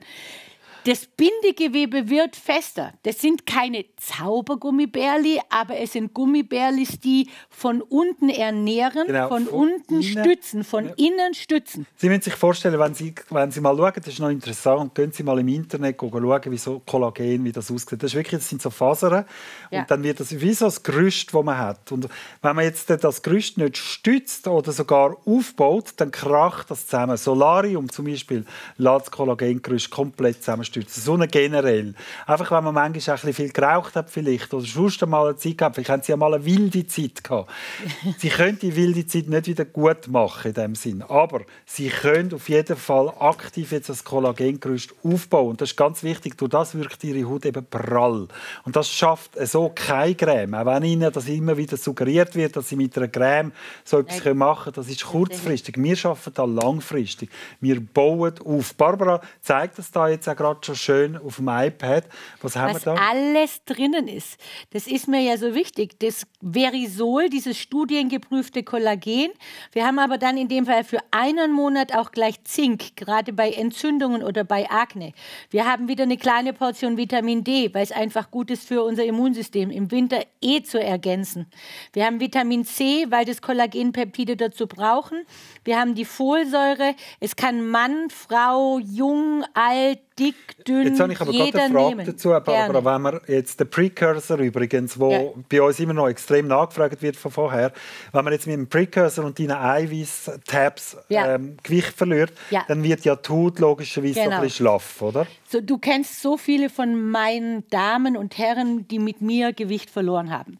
Das Bindegewebe wird fester. Das sind keine Zaubergummibärli, aber es sind Gummibärlis, die von unten ernähren, genau, von, von, unten innen. stützen, von ja. innen stützen. Sie müssen sich vorstellen, wenn Sie, wenn Sie mal schauen, das ist noch interessant, gehen Sie mal im Internet schauen, wie so Kollagen, wie das aussieht. Das, ist wirklich, das sind so Fasern ja. und dann wird das wie so das Gerüst, das man hat. Und wenn man jetzt das Gerüst nicht stützt oder sogar aufbaut, dann kracht das zusammen. Solarium zum Beispiel lässt das Kollagengerüst komplett zusammenstützen unterstützen, sondern generell. Einfach, wenn man manchmal ein bisschen viel geraucht hat vielleicht oder sonst mal eine Zeit gehabt, vielleicht haben sie ja mal eine wilde Zeit gehabt. [laughs] sie können die wilde Zeit nicht wieder gut machen in dem Sinn, aber sie können auf jeden Fall aktiv jetzt das Kollagengerüst aufbauen und das ist ganz wichtig, durch das wirkt ihre Haut eben prall und das schafft so keine Creme, auch wenn ihnen das immer wieder suggeriert wird, dass sie mit einer Creme so etwas machen können, das ist kurzfristig. Wir schaffen da langfristig. Wir bauen auf. Barbara zeigt das da jetzt auch gerade gerade schon schön auf dem iPad. Was haben Was wir da? alles drinnen ist. Das ist mir ja so wichtig. Das Verisol, dieses studiengeprüfte Kollagen. Wir haben aber dann in dem Fall für einen Monat auch gleich Zink, gerade bei Entzündungen oder bei Akne. Wir haben wieder eine kleine Portion Vitamin D, weil es einfach gut ist für unser Immunsystem, im Winter eh zu ergänzen. Wir haben Vitamin C, weil das Kollagenpeptide dazu brauchen. Wir haben die Folsäure. Es kann Mann, Frau, jung, alt, dick, dünn, Jetzt habe ich aber gerade eine Frage nehmen. dazu, Barbara, wenn man jetzt den Precursor übrigens, wo ja. bei uns immer noch extrem nachgefragt wird von vorher, wenn man jetzt mit dem Precursor und deinen Eiweiß-Tabs ja. ähm, Gewicht verliert, ja. dann wird ja die Haut logischerweise genau. ein bisschen schlaff, oder? So, du kennst so viele von meinen Damen und Herren, die mit mir Gewicht verloren haben.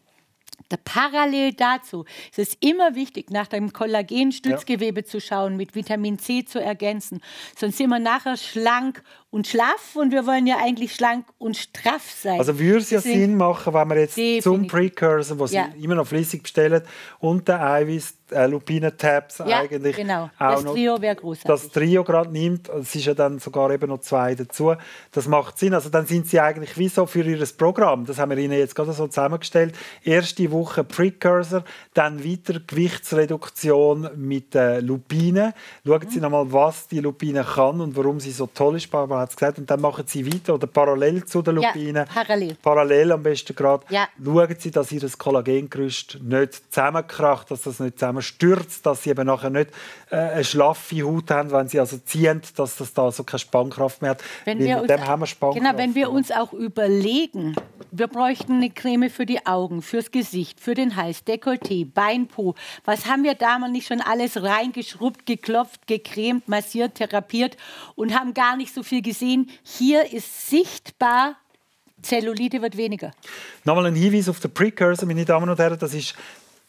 Parallel dazu ist es immer wichtig, nach dem Kollagenstützgewebe ja. zu schauen, mit Vitamin C zu ergänzen. Sonst sind wir nachher schlank und schlaff und wir wollen ja eigentlich schlank und straff sein. Also würde es ja Sinn machen, wenn man jetzt definitiv. zum Precursor, was ja. immer noch flüssig bestellt, und der Eiweiß äh, Lupinen Tabs ja, eigentlich genau. auch das noch, Trio wäre großartig. Das Trio gerade nimmt, es ist ja dann sogar eben noch zwei dazu. Das macht Sinn. Also dann sind sie eigentlich wie so für ihr Programm. Das haben wir ihnen jetzt gerade so zusammengestellt. Erste Woche Precursor, dann weiter Gewichtsreduktion mit äh, Lupinen. Schauen mhm. Sie nochmal, was die Lupine kann und warum sie so toll ist, Barbara hat es gesagt. Und dann machen sie weiter oder parallel zu den Lupinen. Ja, parallel. Parallel am besten gerade. Ja. Schauen sie, dass ihr das Kollagengerüst nicht zusammenkracht, dass das nicht zusammenstürzt, dass sie eben nachher nicht äh, eine schlaffe Haut haben, wenn sie also ziehen, dass das da so keine Spannkraft mehr hat. Wenn wir uns, dem haben wir Spannkraft. Genau, wenn wir uns auch überlegen, wir bräuchten eine Creme für die Augen, fürs Gesicht, für den Hals, Dekolleté, Beinpo. Was haben wir damals nicht schon alles reingeschrubbt, geklopft, gecremt, massiert, therapiert und haben gar nicht so viel gesehen die sehen, hier ist sichtbar Zellulite wird weniger. Nochmal ein Hinweis auf den Precursor, meine Damen und Herren, das ist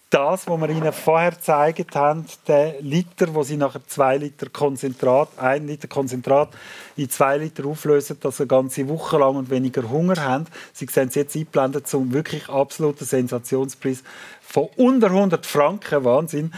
das, was wir Ihnen vorher gezeigt haben, der Liter, wo Sie nachher 2 Liter Konzentrat, 1 Liter Konzentrat in zwei Liter auflösen, dass Sie eine ganze Woche lang und weniger Hunger haben. Sie sehen es jetzt eingeblendet zum wirklich absoluten Sensationspreis von unter 100 Franken, Wahnsinn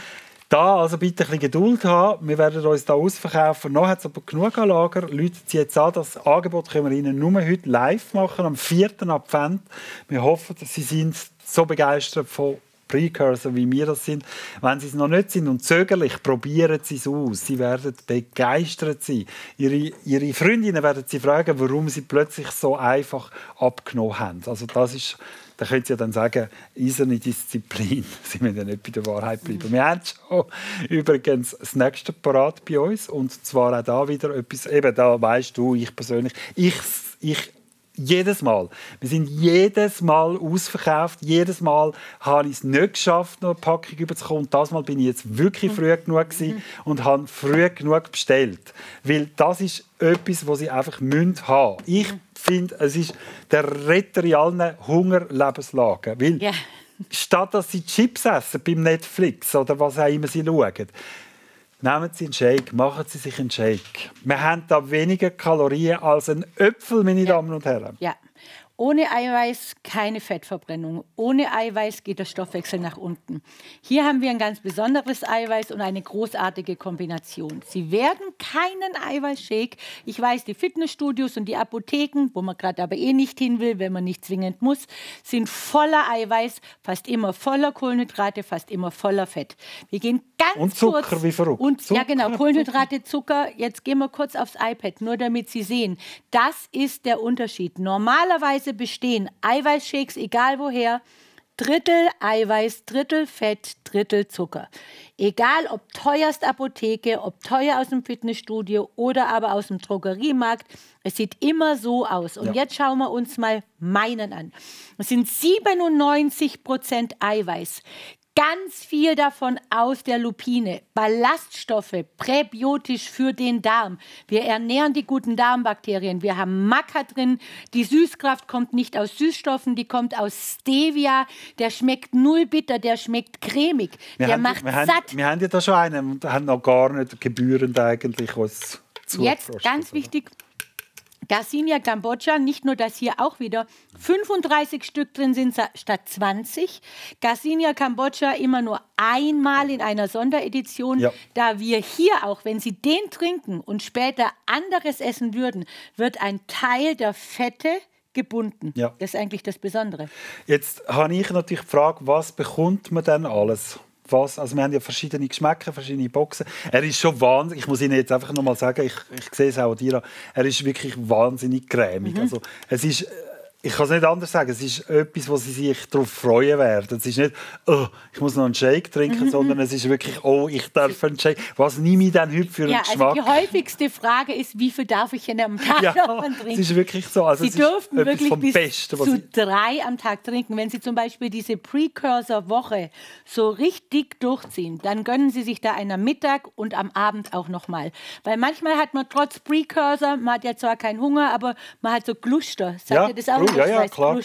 da also bitte ein bisschen Geduld haben. Wir werden uns da ausverkaufen. Noch hat es aber genug an Lager. Leute Sie jetzt an, das Angebot können wir Ihnen nur heute live machen, am 4. Advent. Wir hoffen, dass Sie sind so begeistert von Precursor, wie wir das sind. Wenn Sie es noch nicht sind und zögerlich, probieren Sie es aus. Sie werden begeistert sein. Ihre, Ihre Freundinnen werden Sie fragen, warum Sie plötzlich so einfach abgenommen haben. Also das ist dann könnt Sie ja dann sagen, eiserne Disziplin, Sie müssen ja nicht bei der Wahrheit bleiben. Wir haben schon übrigens das nächste Parat bei uns und zwar auch da wieder etwas, eben da weißt du, ich persönlich, ich, ich jedes Mal. Wir sind jedes Mal ausverkauft. Jedes Mal habe ich es nicht geschafft, noch eine Packung überzukommen. Das Mal bin ich jetzt wirklich mhm. früh genug mhm. und habe früh genug bestellt. Weil das ist etwas, was sie einfach münd haben. Müssen. Ich mhm. finde, es ist der Retter in allen Hungerlebenslagen. Weil yeah. statt dass sie Chips essen beim Netflix oder was auch immer sie schauen, Nehmen Sie einen Shake, machen Sie sich einen Shake. Wir haben da weniger Kalorien als ein Äpfel, meine ja. Damen und Herren. Ja. Ohne Eiweiß keine Fettverbrennung. Ohne Eiweiß geht der Stoffwechsel nach unten. Hier haben wir ein ganz besonderes Eiweiß und eine großartige Kombination. Sie werden keinen Eiweißshake. Ich weiß, die Fitnessstudios und die Apotheken, wo man gerade aber eh nicht hin will, wenn man nicht zwingend muss, sind voller Eiweiß, fast immer voller Kohlenhydrate, fast immer voller Fett. Wir gehen ganz und Zucker, kurz wie verrückt. Und Zucker, ja genau, Kohlenhydrate, Zucker. Jetzt gehen wir kurz aufs iPad, nur damit Sie sehen, das ist der Unterschied. Normalerweise Eiweiße bestehen, Eiweißshakes, egal woher, Drittel Eiweiß, Drittel Fett, Drittel Zucker. Egal ob teuerst Apotheke, ob teuer aus dem Fitnessstudio oder aber aus dem Drogeriemarkt, es sieht immer so aus. Und ja. jetzt schauen wir uns mal meinen an. Es sind 97 Prozent Eiweiß ganz viel davon aus der Lupine. Ballaststoffe, präbiotisch für den Darm. Wir ernähren die guten Darmbakterien. Wir haben Maca drin. Die Süßkraft kommt nicht aus Süßstoffen, die kommt aus Stevia. Der schmeckt null bitter, der schmeckt cremig. Wir der haben, macht wir satt. Haben, wir haben ja da schon einen und haben noch gar nicht gebührend eigentlich was zu. Jetzt ganz wichtig, Garcinia Cambodja, nicht nur, dass hier auch wieder 35 Stück drin sind statt 20. Garcinia Cambodja immer nur einmal in einer Sonderedition, ja. da wir hier auch, wenn Sie den trinken und später anderes essen würden, wird ein Teil der Fette gebunden. Ja. Das ist eigentlich das Besondere. Jetzt habe ich natürlich die Frage, was bekommt man denn alles? was, also wir haben ja verschiedene Geschmäcker, verschiedene Boxen. Er ist schon wahnsinnig, ich muss Ihnen jetzt einfach nochmal sagen, ich, ich sehe es auch an dir er ist wirklich wahnsinnig cremig. Mhm. Also es ist äh, ich kann es nicht anders sagen. Es ist etwas, wo sie sich darauf freuen werden. Es ist nicht, oh, ich muss noch einen Shake trinken, mm [laughs] -hmm. sondern es ist wirklich, oh, ich darf einen Shake. Was nehme ich denn heute für einen ja, Geschmack? Also die häufigste Frage ist, wie viel darf ich denn am [laughs] Tag ja, noch trinken? Es ist wirklich so. Also sie dürfen wirklich vom bis Besten, zu drei am Tag trinken. Wenn Sie zum Beispiel diese Precursor-Woche so richtig durchziehen, dann gönnen Sie sich da einen am Mittag und am Abend auch nochmal. Weil manchmal hat man trotz Precursor, man hat ja zwar keinen Hunger, aber man hat so Gluster. Sagt ja, das auch? ja, ja, klar.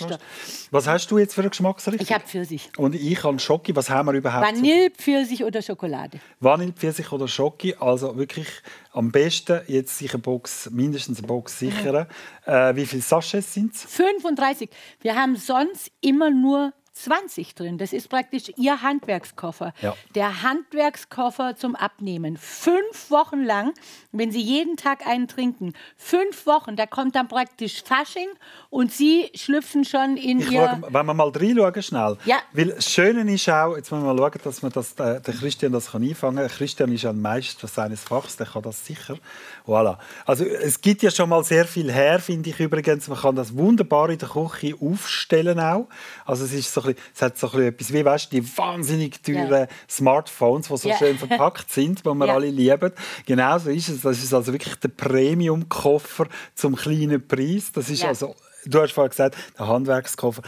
Was hast du jetzt für eine Geschmacksrichtung? Ich habe Pfirsich. Und ich habe Schoki. Was haben wir überhaupt? Vanille, Pfirsich oder Schokolade? Vanille, Pfirsich oder Schoki. Also wirklich am besten jetzt sich eine Box, mindestens eine Box sichern. Mhm. Äh, wie viele Sachets sind es? 35. Wir haben sonst immer nur 20 drin. Das ist praktisch Ihr Handwerkskoffer. Ja. Der Handwerkskoffer zum Abnehmen. Fünf Wochen lang, wenn Sie jeden Tag einen trinken, fünf Wochen, da kommt dann praktisch Fasching und Sie schlüpfen schon in ich Ihr... Frage, wenn wir mal reinschauen, schnell. Ja. Weil das Schöne ist auch, jetzt müssen wir mal schauen, dass man das, der, äh, der Christian das kann einfangen kann. Christian ist ja ein Meister seines Fachs, der kann das sicher. Voilà. Also es gibt ja schon mal sehr viel her, finde ich übrigens. Man kann das wunderbar in der Küche aufstellen auch. Also es ist so es hat so etwas wie, weißt, die wahnsinnig teuren yeah. Smartphones, die so yeah. schön verpackt sind, die wir yeah. alle lieben. Genauso ist es. Das ist also wirklich der Premium-Koffer zum kleinen Preis. Das ist also, du hast vorhin gesagt, der Handwerkskoffer.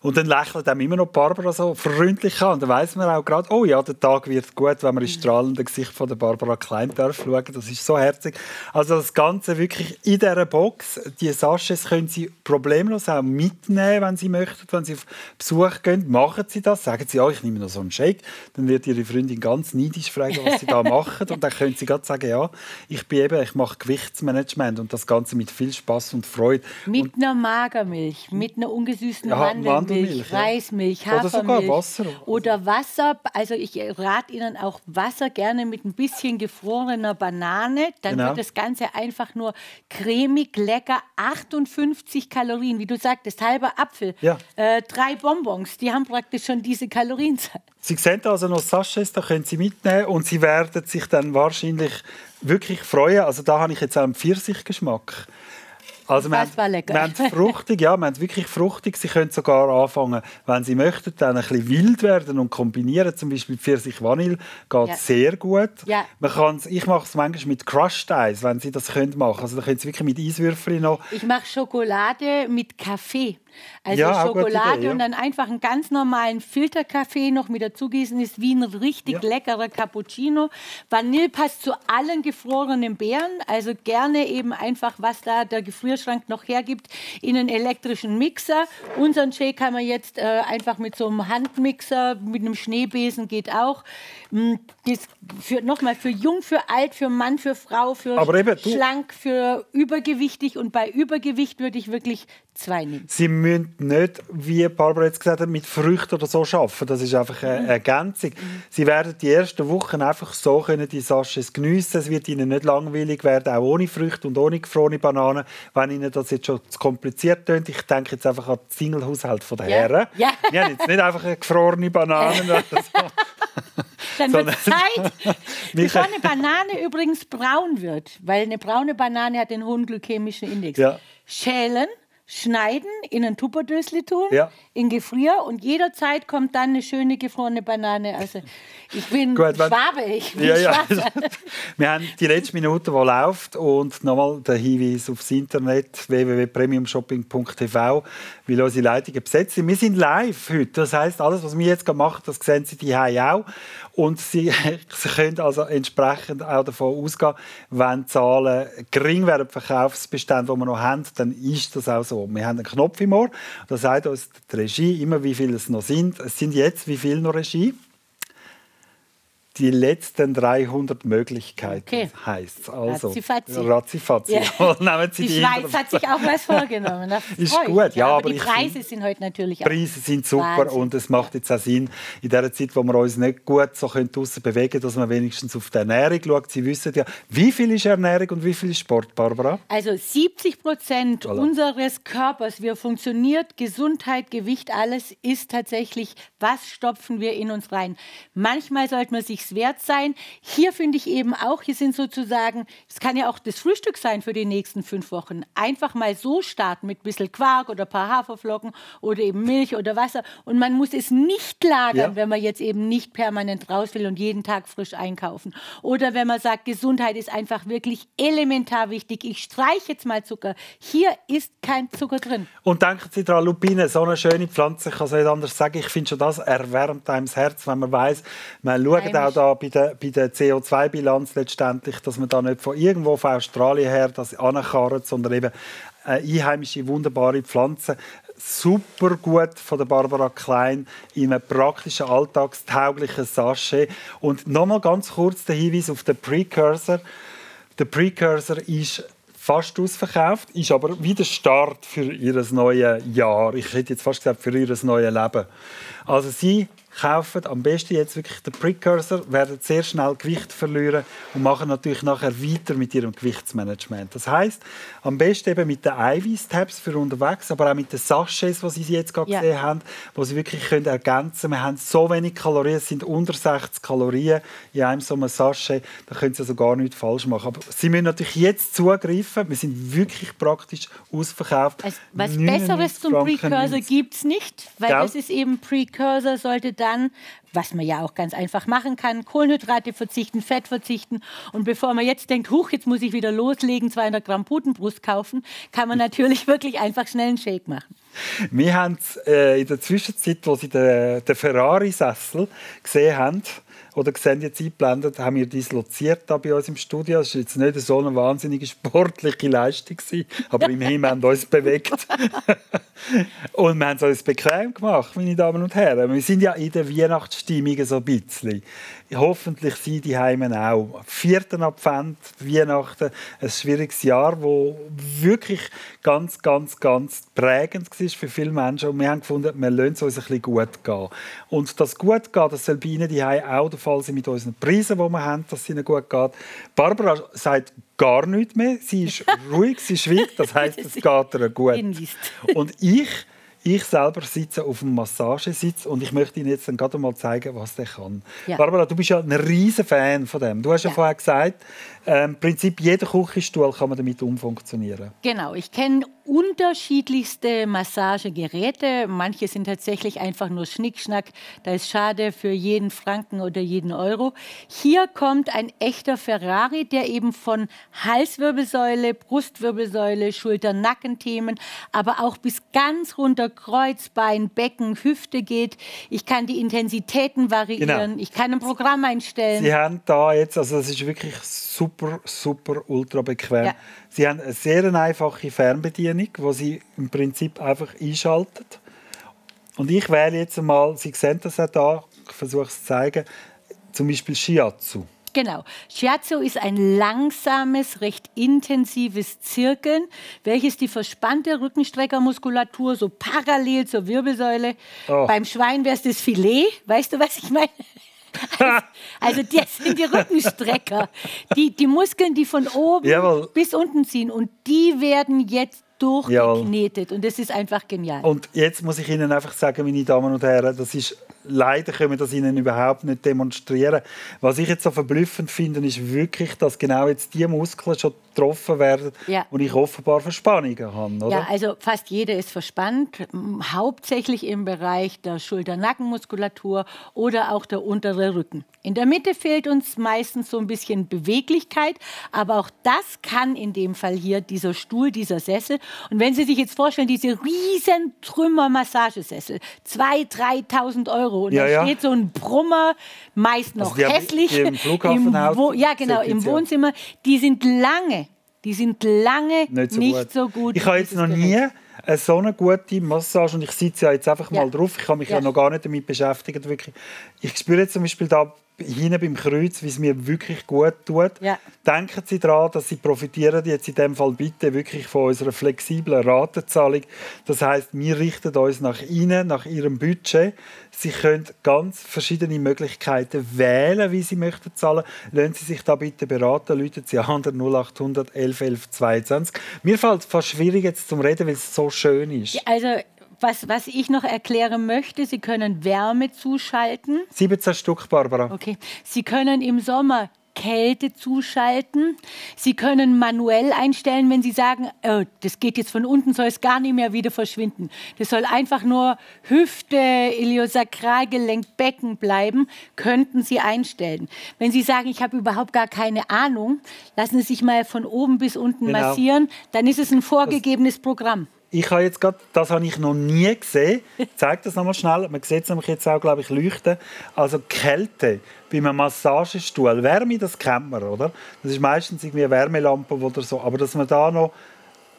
Und dann lächelt einem immer noch Barbara so freundlich an. Und dann weiß man auch gerade, oh ja, der Tag wird gut, wenn man ins strahlende Gesicht von der Barbara Klein schaut. Das ist so herzig. Also das Ganze wirklich in dieser Box. Die Sasches können Sie problemlos auch mitnehmen, wenn Sie möchten, wenn Sie auf Besuch gehen. Machen Sie das. Sagen Sie, ja, oh, ich nehme noch so einen Shake. Dann wird Ihre Freundin ganz neidisch fragen, was Sie da [laughs] machen. Und dann können Sie gerade sagen, ja, ich bin eben, ich mache Gewichtsmanagement und das Ganze mit viel Spaß und Freude. Mit und, einer Magermilch, mit einer ungesüßten ja, Mandelmilch. Mandelmilch, Milch, Reismilch, Hafermilch oder, sogar Wasser. oder Wasser. Also ich äh, rate Ihnen auch Wasser gerne mit ein bisschen gefrorener Banane. Dann genau. wird das Ganze einfach nur cremig, lecker. 58 Kalorien, wie du sagtest, halber Apfel. Ja. Äh, drei Bonbons, die haben praktisch schon diese Kalorienzahl. Sie sehen also noch Sachets, da können Sie mitnehmen und Sie werden sich dann wahrscheinlich wirklich freuen. Also da habe ich jetzt auch einen Pfirsichgeschmack. Also das wir, war lecker. Wir haben fruchtig, ja, wir haben wirklich fruchtig. Sie können sogar anfangen, wenn Sie möchten, dann ein bisschen wild werden und kombinieren. Zum Beispiel Pfirsich Vanille geht ja. sehr gut. Ja. Man kann's, ich mache es manchmal mit Crushed Eis, wenn Sie das können machen. Also da können Sie wirklich mit Eiswürfeln noch. Ich mache Schokolade mit Kaffee. Also ja, Schokolade Idee, ja. und dann einfach einen ganz normalen Filterkaffee noch mit dazu gießen, ist wie ein richtig ja. leckerer Cappuccino. Vanille passt zu allen gefrorenen Beeren, also gerne eben einfach, was da der Gefrierschrank noch hergibt, in einen elektrischen Mixer. Unseren Shake haben wir jetzt äh, einfach mit so einem Handmixer, mit einem Schneebesen geht auch. Mm, das für, nochmal für jung, für alt, für Mann, für Frau, für eben, schlank, für übergewichtig und bei Übergewicht würde ich wirklich zwei nimmt. Sie müssen nicht, wie Barbara jetzt gesagt hat, mit Früchten oder so arbeiten. Das ist einfach eine mhm. Ergänzung. Mhm. Sie werden die ersten Wochen einfach so können die Sachets geniessen. Es wird ihnen nicht langweilig werden, auch ohne Früchte und ohne gefrorene Bananen. Wenn ihnen das jetzt schon zu kompliziert tönt, ich denke jetzt einfach an den Single-Haushalt der ja. Herren. Ja. Wir haben jetzt nicht einfach eine gefrorene Banane oder so. [laughs] Dann wird Zeit, bevor [laughs] eine Banane übrigens braun wird, weil eine braune Banane hat den hohen glykämischen Index. Ja. Schälen, schneiden, in ein Tupperdösli tun, ja. in Gefrier und jederzeit kommt dann eine schöne gefrorene Banane. Also ich bin Gut, Schwabe, ich bin ja, ja. [laughs] Wir haben die letzte Minute, die läuft und nochmal der Hinweis aufs Internet www.premiumshopping.tv weil unsere Leitungen besetzt sind. Wir sind live heute. Das heißt, alles, was wir jetzt machen, das sehen Sie die auch. Und Sie, [laughs] Sie, können also entsprechend auch davon ausgehen, wenn die Zahlen gering werden, Verkaufsbestände, die wir noch haben, dann ist das auch so. Wir haben einen Knopf im Ohr, da sagt uns die Regie immer, wie viele es noch sind. Es sind jetzt wie viele noch Regie? die letzten 300 Möglichkeiten okay. heißt Also, Razzifazi. Ja. [laughs] die, die Schweiz hat sich auch was vorgenommen. Das ist freut. gut, ja, aber, aber die Preise sind heute natürlich auch. Preise sind super Wahnsinn. und es macht jetzt auch Sinn, in der Zeit, wo wir uns nicht gut so draußen bewegen dass man wenigstens auf die Ernährung schaut. Sie wissen ja, wie viel ist Ernährung und wie viel ist Sport, Barbara? Also 70 Prozent voilà. unseres Körpers, wie er funktioniert, Gesundheit, Gewicht, alles ist tatsächlich, was stopfen wir in uns rein. Manchmal sollte man sich nichts wert sein. Hier finde ich eben auch, hier sind sozusagen, es kann ja auch das Frühstück sein für die nächsten fünf Wochen. Einfach mal so starten mit ein bisschen Quark oder ein paar Haferflocken oder eben Milch oder Wasser. Und man muss es nicht lagern, ja. wenn man jetzt eben nicht permanent raus will und jeden Tag frisch einkaufen. Oder wenn man sagt, Gesundheit ist einfach wirklich elementar wichtig. Ich streiche jetzt mal Zucker. Hier ist kein Zucker drin. Und denken Sie daran, Lupine, so eine schöne Pflanze, ich kann es nicht anders sagen. Ich finde schon das erwärmt einem das Herz, wenn man weiß, man schaut auch da bei der, bei der CO2-Bilanz letztendlich, dass man da nicht von irgendwo von Australien her das anerkarrt, sondern eben einheimische wunderbare Pflanzen super gut von der Barbara Klein in einem praktischen, alltagstauglichen Sachet. Und nochmal ganz kurz der Hinweis auf den Precursor. Der Precursor ist fast ausverkauft, ist aber wie der Start für ihr neues Jahr. Ich hätte jetzt fast gesagt, für ihr neues Leben. Also sie kaufen am besten jetzt wirklich den Precursor, werden sehr schnell Gewicht verlieren und machen natürlich nachher weiter mit ihrem Gewichtsmanagement. Das heißt, am besten eben mit den Eiweiß-Tabs für unterwegs, aber auch mit den Sachets, die Sie jetzt gerade yeah. gesehen haben, wo Sie wirklich können ergänzen können. Wir haben so wenig Kalorien, es sind unter 60 Kalorien in einem so einem Sachet, da können Sie also gar nichts falsch machen. Aber Sie müssen natürlich jetzt zugreifen, wir sind wirklich praktisch ausverkauft. Also, was Besseres zum Precursor gibt es nicht, weil Gell? das ist eben Precursor, sollte da dann, was man ja auch ganz einfach machen kann, Kohlenhydrate verzichten, Fett verzichten. Und bevor man jetzt denkt, huch, jetzt muss ich wieder loslegen, 200 Gramm Putenbrust kaufen, kann man natürlich [laughs] wirklich einfach schnell einen Shake machen. Wir haben äh, in der Zwischenzeit, wo Sie den, den Ferrari-Sessel gesehen haben, oder sehen jetzt eingeblendet, haben wir disloziert da bei uns im Studio. Es war jetzt nicht so eine wahnsinnige sportliche Leistung, gewesen, aber Himmel haben wir uns bewegt. [laughs] und wir haben es uns bequem gemacht, meine Damen und Herren. Wir sind ja in der Weihnachtsstimmung so ein bisschen. Hoffentlich sind die Heimen auch. Vierten Advent, Weihnachten, ein schwieriges Jahr, wo wirklich ganz, ganz, ganz prägend war für viele Menschen. Und wir haben gefunden, wir lassen es uns ein bisschen gut gehen. Und das gut geht, das soll bei Ihnen die auch der Fall sein mit unseren Preisen, die wir haben, dass es Ihnen gut geht. Barbara sagt gar nichts mehr. Sie ist [laughs] ruhig, sie schweigt. Das heißt, es geht ihr gut. Und ich ich selber sitze auf einem Massagesitz und ich möchte Ihnen jetzt dann gerade mal zeigen, was der kann. Ja. Barbara, du bist ja ein riesen Fan von dem. Du hast ja, ja vorher gesagt, äh, im Prinzip jeder Küchenstuhl kann man damit umfunktionieren. Genau, ich kenne unterschiedlichste Massagegeräte. Manche sind tatsächlich einfach nur Schnickschnack. Da ist schade für jeden Franken oder jeden Euro. Hier kommt ein echter Ferrari, der eben von Halswirbelsäule, Brustwirbelsäule, Schulter-Nackenthemen, aber auch bis ganz runter Kreuzbein, Becken, Hüfte geht. Ich kann die Intensitäten variieren. Genau. Ich kann ein Programm einstellen. Sie haben da jetzt, also das ist wirklich super, super, ultra bequem. Ja. Sie haben eine sehr einfache Fernbedienung, wo Sie im Prinzip einfach einschalten. Und ich wähle jetzt einmal, Sie sehen das auch da, ich versuche es zu zeigen, zum Beispiel Shiatsu. Genau. Shiatsu ist ein langsames, recht intensives Zirkeln, welches die verspannte Rückenstreckermuskulatur so parallel zur Wirbelsäule. Oh. Beim Schwein wäre es das Filet. Weißt du, was ich meine? [laughs] Also, also das sind die Rückenstrecker. Die, die Muskeln, die von oben ja, bis unten ziehen. Und die werden jetzt durchgeknetet. Ja. Und das ist einfach genial. Und jetzt muss ich Ihnen einfach sagen, meine Damen und Herren, das ist leider können wir das Ihnen überhaupt nicht demonstrieren. Was ich jetzt so verblüffend finde, ist wirklich, dass genau jetzt die Muskeln schon getroffen werden ja. und ich offenbar Verspannungen habe. Oder? Ja, also fast jeder ist verspannt, hauptsächlich im Bereich der Schulter-Nackenmuskulatur oder auch der untere Rücken. In der Mitte fehlt uns meistens so ein bisschen Beweglichkeit, aber auch das kann in dem Fall hier dieser Stuhl, dieser Sessel. Und wenn Sie sich jetzt vorstellen, diese riesen Trümmer-Massagesessel, 2.000, 3.000 Euro und ja, da ja. steht so ein Brummer, meist also noch also hässlich. Im Flughafen im Wo Ja, genau, im Wohnzimmer. Die sind lange die sind lange nicht so, nicht gut. so gut. Ich habe jetzt noch Gerät. nie eine so eine gute Massage und ich sitze ja jetzt einfach ja. mal drauf. Ich habe mich ja. ja. noch gar nicht damit beschäftigt. Wirklich. Ich spüre jetzt zum Beispiel da hinein beim Kreuz, wie es mir wirklich gut tut. Ja. Denken Sie daran, dass Sie profitieren jetzt in dem Fall bitte wirklich von unserer flexiblen Ratenzahlung. Das heißt, wir richten uns nach Ihnen, nach Ihrem Budget. Sie können ganz verschiedene Möglichkeiten wählen, wie Sie möchten zahlen. Lassen Sie sich da bitte beraten. Leuten Sie an 0800 11 11 22. Mir fällt es fast schwierig jetzt zu Reden, weil es so schön ist. Ja, also was, was ich noch erklären möchte, Sie können Wärme zuschalten. 17 Stück, Barbara. Okay. Sie können im Sommer Kälte zuschalten. Sie können manuell einstellen, wenn Sie sagen, oh, das geht jetzt von unten, soll es gar nicht mehr wieder verschwinden. Das soll einfach nur Hüfte, Iliosakralgelenk, Becken bleiben, könnten Sie einstellen. Wenn Sie sagen, ich habe überhaupt gar keine Ahnung, lassen Sie sich mal von oben bis unten genau. massieren, dann ist es ein vorgegebenes das Programm ich habe jetzt gerade, das habe ich noch nie gesehen. Ich [laughs] zeige das nochmal schnell. Man sieht es nämlich jetzt auch, glaube ich, leuchten. Also Kälte bei einem Massagestuhl. Wärme, das kennt man, oder? Das ist meistens irgendwie eine Wärmelampe oder so. Aber dass man da noch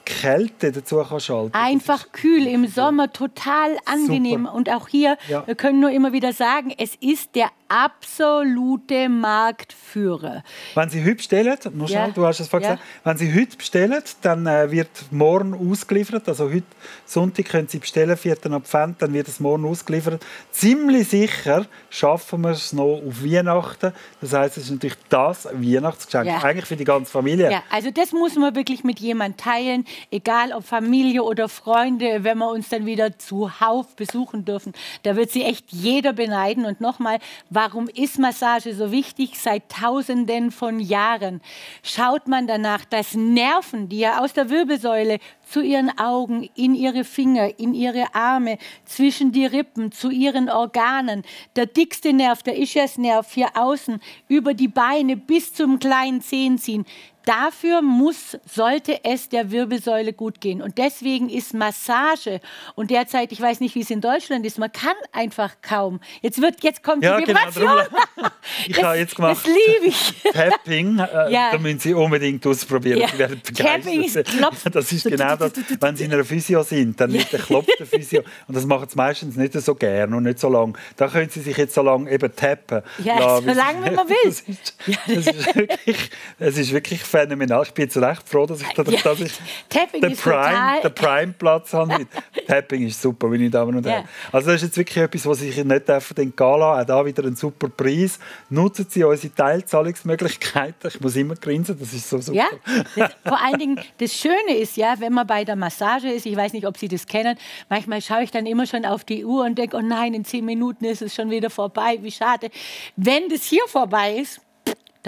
Kälte dazu kann schalten. Einfach kühl im Sommer, total angenehm. Super. Und auch hier, ja. wir können nur immer wieder sagen, es ist der absolute Marktführer. Wenn Sie heute bestellen, nur schnell, du hast es vorhin ja. gesagt, wenn Sie heute bestellen, dann äh, wird morgen ausgeliefert, also heute Sonntag können Sie bestellen, 4. Advent, dann wird es morgen ausgeliefert. Ziemlich sicher schaffen wir es noch auf Weihnachten. Das heißt, es ist natürlich das Weihnachtsgeschenk, ja. eigentlich für die ganze Familie. Ja, also das muss man wirklich mit jemandem teilen, egal ob Familie oder Freunde, wenn wir uns dann wieder zuhauf besuchen dürfen. Da wird Sie echt jeder beneiden und nochmal, Warum ist Massage so wichtig? Seit Tausenden von Jahren schaut man danach, dass Nerven, die ja aus der Wirbelsäule zu ihren Augen, in ihre Finger, in ihre Arme, zwischen die Rippen, zu ihren Organen. Der dickste Nerv, der Ischiasnerv hier außen, über die Beine bis zum kleinen Zehen ziehen dafür muss, sollte es der Wirbelsäule gut gehen. Und deswegen ist Massage und derzeit, ich weiß nicht, wie es in Deutschland ist, man kann einfach kaum. Jetzt wird, jetzt kommt ja, die genau, Vibration. Genau, [laughs] ich habe jetzt gemacht. Das liebe ich. Tapping, äh, [laughs] ja. da müssen Sie unbedingt ausprobieren. Ja. Sie werden Tapping ist Klopfen. [laughs] Das ist genau das, wenn Sie in einer Physio sind, dann nicht der klopft der Physio. Und das machen Sie meistens nicht so gern und nicht so lange. Da können Sie sich jetzt so lange eben tappen. Ja, lassen, so lange, wie man will. Das ist, das ist wirklich, es ist wirklich fair phänomenal. Ich bin jetzt recht froh, dass ich, da, ja, dass ich [laughs] den, Prime, [laughs] den Prime Platz habe. Tapping ist super, meine Damen und Herren. Yeah. Also das ist jetzt wirklich etwas, was ich nicht den Gala Auch da wieder ein super Preis. Nutzen Sie unsere Teilzahlungsmöglichkeiten. Ich muss immer grinsen, das ist so super. Ja, das, vor allen Dingen, das Schöne ist ja, wenn man bei der Massage ist, ich weiß nicht, ob Sie das kennen, manchmal schaue ich dann immer schon auf die Uhr und denke, oh nein, in zehn Minuten ist es schon wieder vorbei, wie schade. Wenn das hier vorbei ist,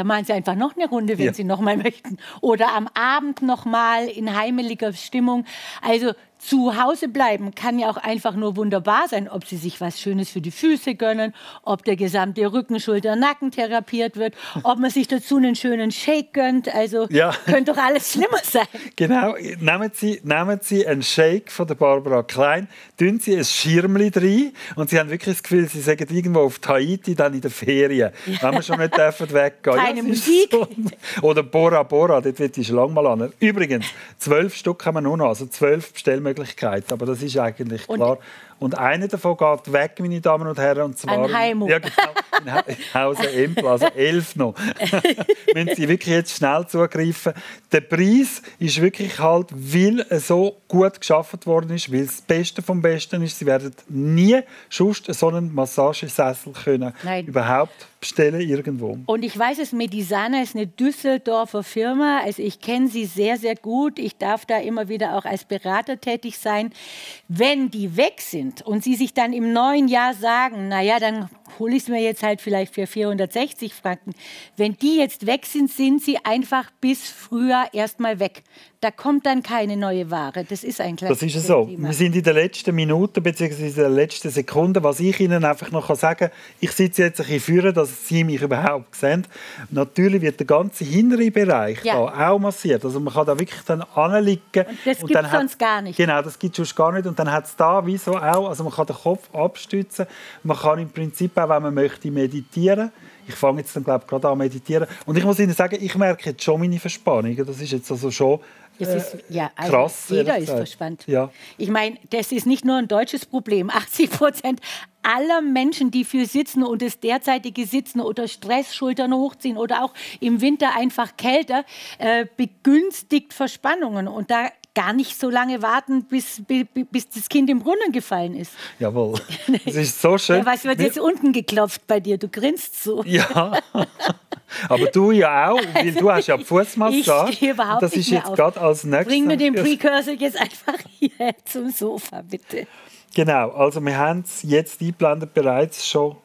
da machen Sie einfach noch eine Runde, wenn ja. Sie noch mal möchten. Oder am Abend noch mal in heimeliger Stimmung. Also zu Hause bleiben kann ja auch einfach nur wunderbar sein, ob sie sich was Schönes für die Füße gönnen, ob der gesamte Rücken, Schulter, Nacken therapiert wird, ob man sich dazu einen schönen Shake gönnt. Also ja. könnte doch alles schlimmer sein. [laughs] Genau, nehmen Sie, nehmen sie einen Shake von der Barbara Klein, tun Sie ein Schirmli rein und Sie haben wirklich das Gefühl, Sie sind irgendwo auf Tahiti, dann in der Ferien, ja. wenn wir schon nicht dürfen [laughs] weggehen. Keine ja, Musik. So. Oder Bora Bora, dort wird die schon lange mal an. Übrigens, zwölf Stück haben wir nur noch, also zwölf bestellen wir Möglichkeiten. Aber das ist eigentlich klar. Und und eine davon geht weg, meine Damen und Herren, und zwar ein Heimu. Ja, genau, in, ha Hause Empel, also elf noch. [laughs] Wenn Sie wirklich jetzt schnell zugreifen. Der Preis ist wirklich halt, weil es so gut geschaffen worden ist, weil es das Beste vom Besten ist. Sie werden nie sonst so einen Massagesessel können Nein. überhaupt bestellen irgendwo. Und ich weiß es, Medisana ist eine Düsseldorfer Firma. Also ich kenne sie sehr, sehr gut. Ich darf da immer wieder auch als Berater tätig sein. Wenn die weg sind, sind und sie sich dann im neuen Jahr sagen, naja, dann hole ich es mir jetzt halt vielleicht für 460 Franken. Wenn die jetzt weg sind, sind sie einfach bis Frühjahr erstmal weg. Da kommt dann keine neue Ware. Das ist ein kleines Das ist so. Thema. Wir sind in der letzten Minute bzw. in der letzten Sekunde. Was ich Ihnen einfach noch sagen kann, ich sitze jetzt ein bisschen führen, dass Sie mich überhaupt sehen. Natürlich wird der ganze hintere Bereich ja. auch massiert. Also man kann da wirklich dann anliegen. Und das gibt es sonst gar nicht. Genau, das gibt es sonst gar nicht. Und dann hat es da wie so auch, also man kann den Kopf abstützen. Man kann im Prinzip auch wenn man möchte meditieren. Ich fange jetzt dann, glaube gerade an meditieren. Und ich muss Ihnen sagen, ich merke jetzt schon meine Verspannung. Das ist jetzt also schon äh, ist, ja, also krass. Jeder ist verspannt. Ja. Ich meine, das ist nicht nur ein deutsches Problem. 80 [laughs] Prozent aller Menschen, die für sitzen und das derzeitige Sitzen oder Stress, Schultern hochziehen oder auch im Winter einfach kälter, äh, begünstigt Verspannungen. Und da gar nicht so lange warten, bis, bis das Kind im Brunnen gefallen ist. Jawohl. [laughs] Das ist so schön. Ja, was wird jetzt unten geklopft bei dir? Du grinst so. Ja. [laughs] Aber du ja auch, weil du hast ja Fußmassage. Ich, überhaupt das ist nicht jetzt gerade als nächstes. Bring mir den Precursor jetzt einfach [laughs] hier zum Sofa, bitte. Genau, also wir haben es jetzt eingeplant bereits schon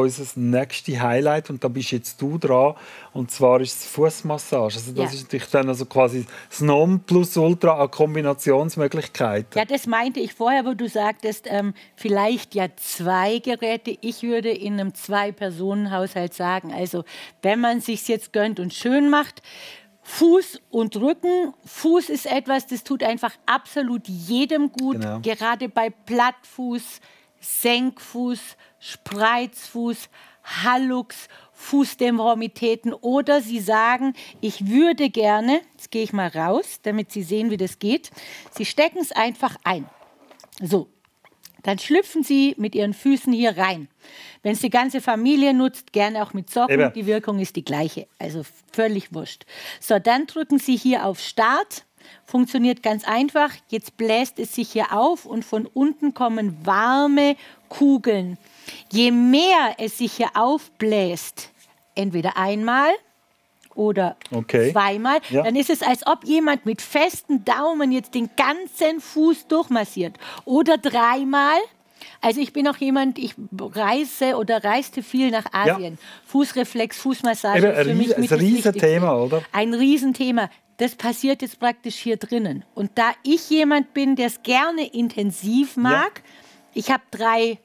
unser nächstes Highlight und da bist jetzt du dran und zwar ist es Fußmassage. Also das yeah. ist natürlich dann also quasi das Non plus Ultra an Kombinationsmöglichkeiten. Ja, das meinte ich vorher, wo du sagtest, ähm, vielleicht ja zwei Geräte. Ich würde in einem Zwei-Personen-Haushalt sagen, also wenn man sich jetzt gönnt und schön macht, Fuß und Rücken. Fuß ist etwas, das tut einfach absolut jedem gut, genau. gerade bei Plattfuß, Senkfuß, Spreizfuß, Hallux, Fußdämmerromitäten oder Sie sagen, ich würde gerne, jetzt gehe ich mal raus, damit Sie sehen, wie das geht. Sie stecken es einfach ein. So, dann schlüpfen Sie mit Ihren Füßen hier rein. Wenn es die ganze Familie nutzt, gerne auch mit Socken, Eben. die Wirkung ist die gleiche, also völlig wurscht. So, dann drücken Sie hier auf Start funktioniert ganz einfach. Jetzt bläst es sich hier auf und von unten kommen warme Kugeln. Je mehr es sich hier aufbläst, entweder einmal oder okay. zweimal, ja. dann ist es, als ob jemand mit festen Daumen jetzt den ganzen Fuß durchmassiert. Oder dreimal. Also ich bin auch jemand, ich reise oder reiste viel nach Asien. Ja. Fußreflex, Fußmassage Eben, ist für mich ein Riesenthema, oder? Ein Riesenthema das passiert jetzt praktisch hier drinnen. Und da ich jemand bin, der es gerne intensiv mag, ja. ich habe drei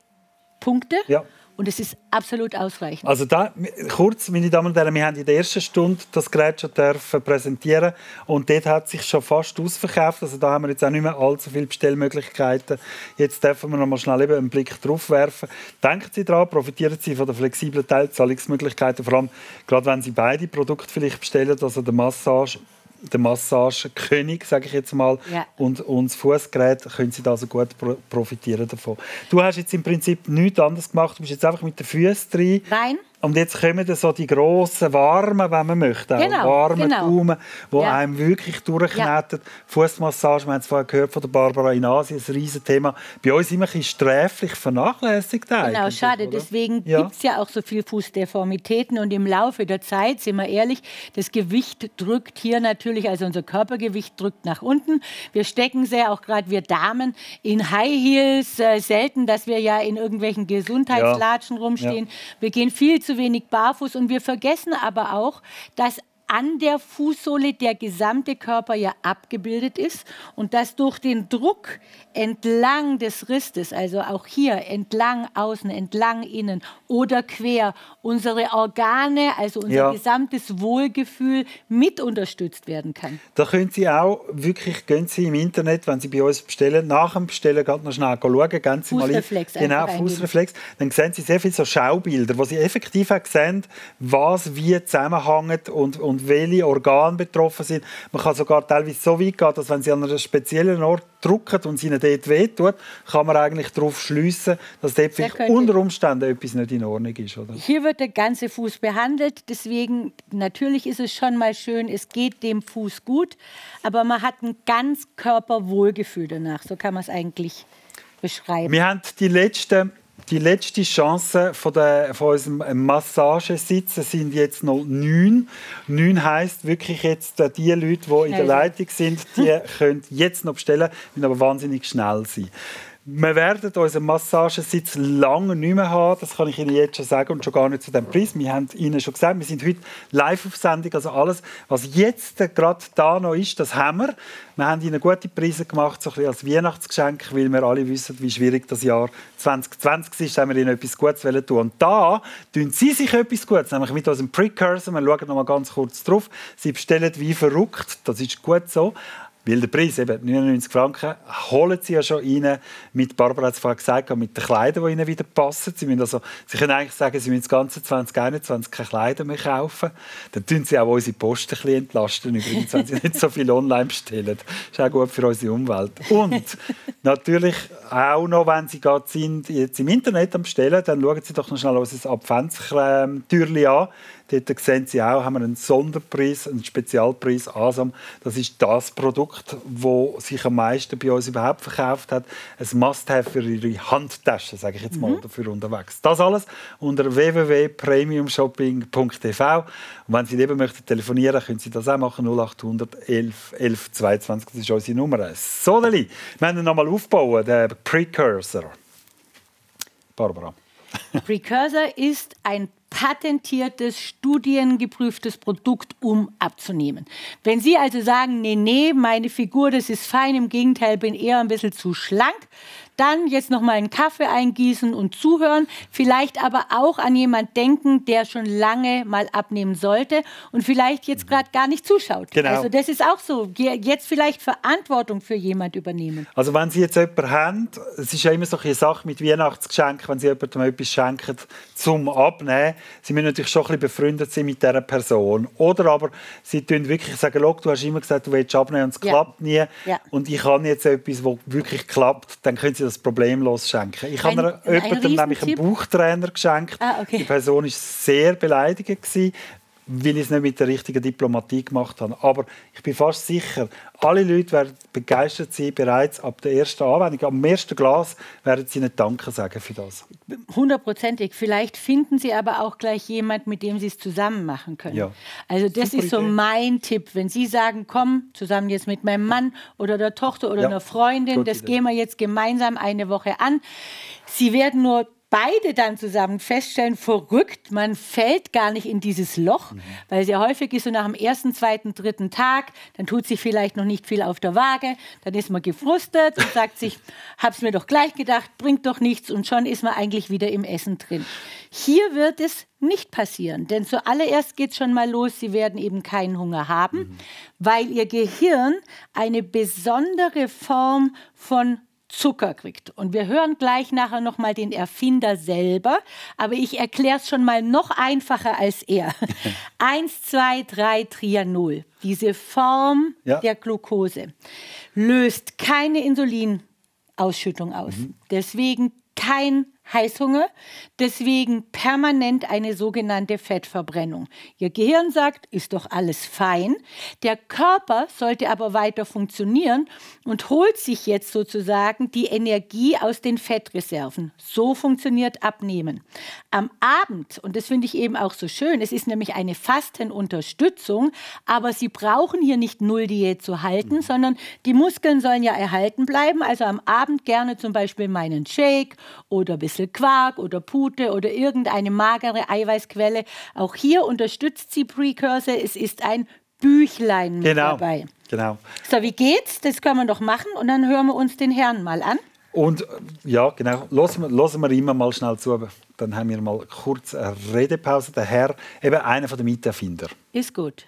Punkte. Ja. Und es ist absolut ausreichend. Also da, kurz, meine Damen und Herren, wir haben in der ersten Stunde das Gerät schon dürfen präsentieren und dort hat sich schon fast ausverkauft. Also da haben wir jetzt auch nicht mehr allzu viele Bestellmöglichkeiten. Jetzt dürfen wir noch mal schnell eben einen Blick drauf werfen. Denken Sie daran, profitieren Sie von den flexiblen Teilzahlungsmöglichkeiten, vor allem gerade wenn Sie beide Produkte vielleicht bestellen, also der Massage der Massagekönig, sage ich jetzt mal, yeah. und, und das Fußgerät können sie da also gut profitieren davon. Du hast jetzt im Prinzip nichts anderes gemacht, du bist jetzt einfach mit den Füßen drin. Nein. Und jetzt kommen dann so die grossen Warmen, wenn man möchte. Genau, Warmen genau. Daumen, die ja. einem wirklich durchknetet. Ja. Fußmassage, wir haben es vorher gehört von der Barbara in Asien, ein riesen Thema. Bei uns immer ein sträflich vernachlässigt. Genau, schade. Oder? Deswegen ja. gibt es ja auch so viele Fußdeformitäten. Und im Laufe der Zeit, sind wir ehrlich, das Gewicht drückt hier natürlich, also unser Körpergewicht drückt nach unten. Wir stecken sehr, auch gerade wir Damen, in High Heels. Äh, selten, dass wir ja in irgendwelchen Gesundheitslatschen rumstehen. Wir gehen viel zu zu wenig barfuß. Und wir vergessen aber auch, dass an der Fußsohle der gesamte Körper ja abgebildet ist und dass durch den Druck entlang des Ristes, also auch hier entlang außen, entlang innen oder quer, unsere Organe, also unser ja. gesamtes Wohlgefühl mit unterstützt werden kann. Da können Sie auch wirklich, gehen Sie im Internet, wenn Sie bei uns bestellen, nach dem Bestellen gerade noch schnell schauen, gehen Fußreflex mal genau, Fußreflex, dann sehen Sie sehr viele so Schaubilder, wo Sie effektiv auch sehen, was wie zusammenhängt und, und und welche Organe betroffen sind. Man kann sogar teilweise so weit gehen, dass wenn sie an einem speziellen Ort drücken und es ihnen dort wehtut, kann man eigentlich darauf schließen, dass dort vielleicht unter Umständen etwas nicht in Ordnung ist. Oder? Hier wird der ganze Fuß behandelt, deswegen natürlich ist es schon mal schön, es geht dem Fuß gut, aber man hat ein ganz Körperwohlgefühl danach, so kann man es eigentlich beschreiben. Wir haben die letzten die letzte Chance von, der, von unserem Massagesitz sind jetzt noch neun. Neun heisst wirklich jetzt, äh, die Leute, die in der Leitung sind, die [laughs] können jetzt noch bestellen, müssen aber wahnsinnig schnell sein wir werden unseren Massagesitz lange nicht mehr haben, das kann ich Ihnen jetzt schon sagen und schon gar nicht zu dem Preis. Wir haben Ihnen schon gesagt, wir sind heute live auf Sendung, also alles, was jetzt gerade da noch ist, das haben wir. Wir haben Ihnen gute Preise gemacht, so ein bisschen als Weihnachtsgeschenk, weil wir alle wissen, wie schwierig das Jahr 2020 ist, wenn wir Ihnen etwas Gutes tun. Und da tun Sie sich etwas Gutes, nämlich mit unserem Precursor, wir schauen noch mal ganz kurz drauf, Sie bestellen wie verrückt, das ist gut so, weil der Preis, eben 99 Franken, holen sie ja schon rein, mit Barbara hat es vorhin gesagt, mit den Kleidern, die ihnen wieder passen. Sie, müssen also, sie können eigentlich sagen, sie müssen das ganze 2021 keine Kleider mehr kaufen. Dann tun sie auch unsere Post ein bisschen entlasten, übrigens, wenn sie nicht so viel online bestellen. Das ist auch gut für unsere Umwelt. Und natürlich auch noch, wenn sie gerade sind, jetzt im Internet am Bestellen, dann schauen sie doch noch schnell unser Adventstürchen an Dort sehen Sie auch, haben wir einen Sonderpreis, einen Spezialpreis ASAM. Das ist das Produkt, das sich am meisten bei uns überhaupt verkauft hat. Ein Must-Have für Ihre Handtasche, sage ich jetzt mal, mhm. dafür unterwegs. Das alles unter www.premiumshopping.tv. Und wenn Sie eben möchten telefonieren, können Sie das auch machen, 0800 11 11 22, das ist unsere Nummer. So, wir haben ihn nochmal aufgebaut, der Precursor. Barbara. Precursor ist ein patentiertes, studiengeprüftes Produkt, um abzunehmen. Wenn Sie also sagen, nee, nee, meine Figur, das ist fein, im Gegenteil, bin eher ein bisschen zu schlank, dann jetzt noch mal einen Kaffee eingießen und zuhören. Vielleicht aber auch an jemand denken, der schon lange mal abnehmen sollte und vielleicht jetzt mhm. gerade gar nicht zuschaut. Genau. Also das ist auch so. Jetzt vielleicht Verantwortung für jemand übernehmen. Also wenn Sie jetzt jemanden haben, es ist ja immer so eine Sache mit Weihnachtsgeschenken, wenn Sie jemandem etwas schenken zum Abnehmen, Sie müssen natürlich schon ein bisschen befreundet sein mit dieser Person. Oder aber Sie tun wirklich sagen, du hast immer gesagt, du willst abnehmen und es ja. klappt nie. Ja. Und ich habe jetzt etwas, wo wirklich klappt, dann können Sie das problemlos schenken. Ich habe jemandem nämlich einen Bauchtrainer geschenkt. Ah, okay. Die Person war sehr beleidigt. Gewesen weil ich es nicht mit der richtigen Diplomatie gemacht habe. Aber ich bin fast sicher, alle Leute werden begeistert sein, bereits ab der ersten Anwendung, am ersten Glas werden sie nicht Danke sagen für das. Hundertprozentig. Vielleicht finden sie aber auch gleich jemand, mit dem sie es zusammen machen können. Ja. Also das Super ist so Idee. mein Tipp. Wenn Sie sagen, komm, zusammen jetzt mit meinem Mann oder der Tochter oder ja. einer Freundin, Gute das Idee. gehen wir jetzt gemeinsam eine Woche an. Sie werden nur beide dann zusammen feststellen, verrückt, man fällt gar nicht in dieses Loch, mhm. weil sehr häufig ist so nach dem ersten, zweiten, dritten Tag, dann tut sich vielleicht noch nicht viel auf der Waage, dann ist man gefrustet und sagt sich, [laughs] hab's mir doch gleich gedacht, bringt doch nichts und schon ist man eigentlich wieder im Essen drin. Hier wird es nicht passieren, denn zuallererst geht schon mal los, sie werden eben keinen Hunger haben, mhm. weil ihr Gehirn eine besondere Form von Zucker kriegt. Und wir hören gleich nachher nochmal den Erfinder selber, aber ich erkläre es schon mal noch einfacher als er. 1, 2, 3, Trianol, diese Form ja. der Glucose, löst keine Insulinausschüttung aus. Mhm. Deswegen kein Heißhunger, deswegen permanent eine sogenannte Fettverbrennung. Ihr Gehirn sagt, ist doch alles fein. Der Körper sollte aber weiter funktionieren und holt sich jetzt sozusagen die Energie aus den Fettreserven. So funktioniert Abnehmen. Am Abend, und das finde ich eben auch so schön, es ist nämlich eine Fastenunterstützung, aber Sie brauchen hier nicht null Diät zu halten, mhm. sondern die Muskeln sollen ja erhalten bleiben. Also am Abend gerne zum Beispiel meinen Shake oder bis Schnitzel Quark oder Pute oder irgendeine magere Eiweißquelle. Auch hier unterstützt sie Precursor. Es ist ein Büchlein mit genau, dabei. Genau. So, wie geht's? Das können wir noch machen und dann hören wir uns den Herrn mal an. Und äh, ja, genau, lassen wir, wir immer mal schnell zu. Dann haben wir mal kurz eine Redepause. Der Herr, eben einer der Miterfinder. Ist gut.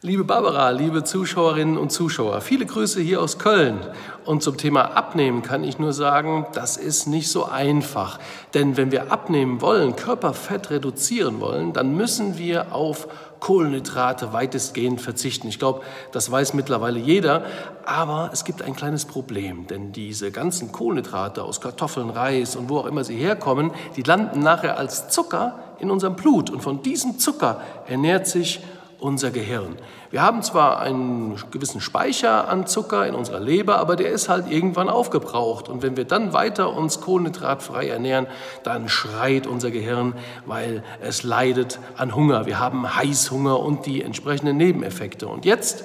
Liebe Barbara, liebe Zuschauerinnen und Zuschauer, viele Grüße hier aus Köln. Und zum Thema Abnehmen kann ich nur sagen, das ist nicht so einfach. Denn wenn wir abnehmen wollen, Körperfett reduzieren wollen, dann müssen wir auf Kohlenhydrate weitestgehend verzichten. Ich glaube, das weiß mittlerweile jeder. Aber es gibt ein kleines Problem, denn diese ganzen Kohlenhydrate aus Kartoffeln, Reis und wo auch immer sie herkommen, die landen nachher als Zucker in unserem Blut. Und von diesem Zucker ernährt sich unser Gehirn. Wir haben zwar einen gewissen Speicher an Zucker in unserer Leber, aber der ist halt irgendwann aufgebraucht. Und wenn wir dann weiter uns kohlenhydratfrei ernähren, dann schreit unser Gehirn, weil es leidet an Hunger. Wir haben Heißhunger und die entsprechenden Nebeneffekte. Und jetzt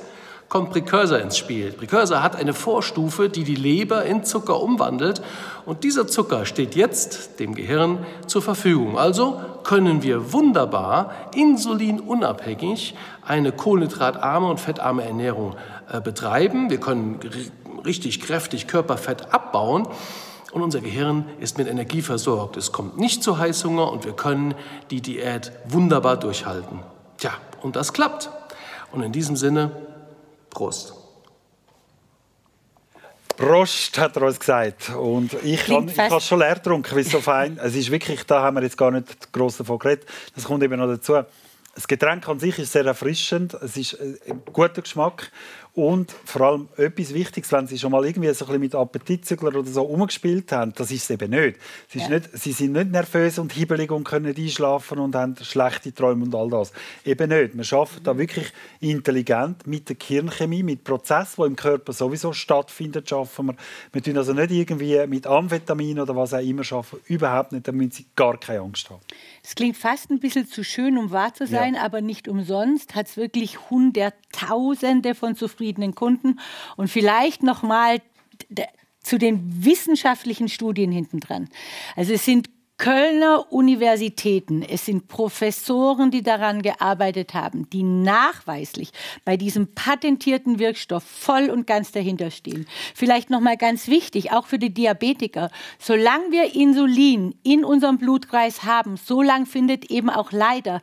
kommt Precursor ins Spiel. Precursor hat eine Vorstufe, die die Leber in Zucker umwandelt und dieser Zucker steht jetzt dem Gehirn zur Verfügung. Also können wir wunderbar insulinunabhängig eine kohlenhydratarme und fettarme Ernährung äh, betreiben. Wir können richtig kräftig Körperfett abbauen und unser Gehirn ist mit Energie versorgt. Es kommt nicht zu Heißhunger und wir können die Diät wunderbar durchhalten. Tja, und das klappt. Und in diesem Sinne Prost. Prost, hat er uns gesagt. Und ich habe es schon leer getrunken, weil es so fein Es ist wirklich, da haben wir jetzt gar nicht gross davon geredet. Das kommt eben noch dazu. Das Getränk an sich ist sehr erfrischend. Es ist ein äh, guter Geschmack. Und vor allem etwas Wichtiges, wenn Sie schon mal irgendwie so ein bisschen mit Appetitzügler oder so umgespielt haben, das ist es eben nicht. Sie, ja. nicht. sie, sind nicht nervös und hibbelig und können nicht einschlafen und haben schlechte Träume und all das. Eben nicht. Man schafft mhm. da wirklich intelligent mit der Kirnchemie, mit Prozessen, die im Körper sowieso stattfinden, schaffen wir. Wir tun also nicht irgendwie mit Amphetamin oder was auch immer schaffen. Überhaupt nicht. Da müssen Sie gar keine Angst haben. Es klingt fast ein bisschen zu schön, um wahr zu sein, ja. aber nicht umsonst hat es wirklich Hunderttausende von zufriedenen zufriedenen Kunden und vielleicht noch mal zu den wissenschaftlichen Studien hintendran. Also es sind Kölner Universitäten, es sind Professoren, die daran gearbeitet haben, die nachweislich bei diesem patentierten Wirkstoff voll und ganz dahinterstehen. Vielleicht noch mal ganz wichtig, auch für die Diabetiker, solange wir Insulin in unserem Blutkreis haben, solange findet eben auch leider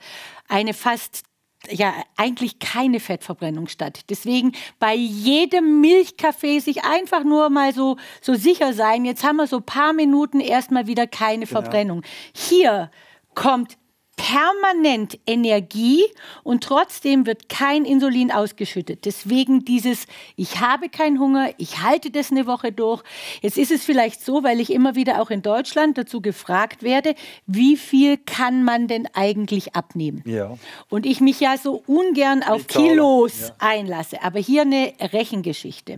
eine fast ja eigentlich keine Fettverbrennung statt. Deswegen bei jedem Milchkaffee sich einfach nur mal so, so sicher sein, jetzt haben wir so ein paar Minuten erstmal wieder keine genau. Verbrennung. Hier kommt permanent Energie und trotzdem wird kein Insulin ausgeschüttet. Deswegen dieses, ich habe keinen Hunger, ich halte das eine Woche durch. Jetzt ist es vielleicht so, weil ich immer wieder auch in Deutschland dazu gefragt werde, wie viel kann man denn eigentlich abnehmen? Ja. Und ich mich ja so ungern auf Kilos ja. einlasse, aber hier eine Rechengeschichte.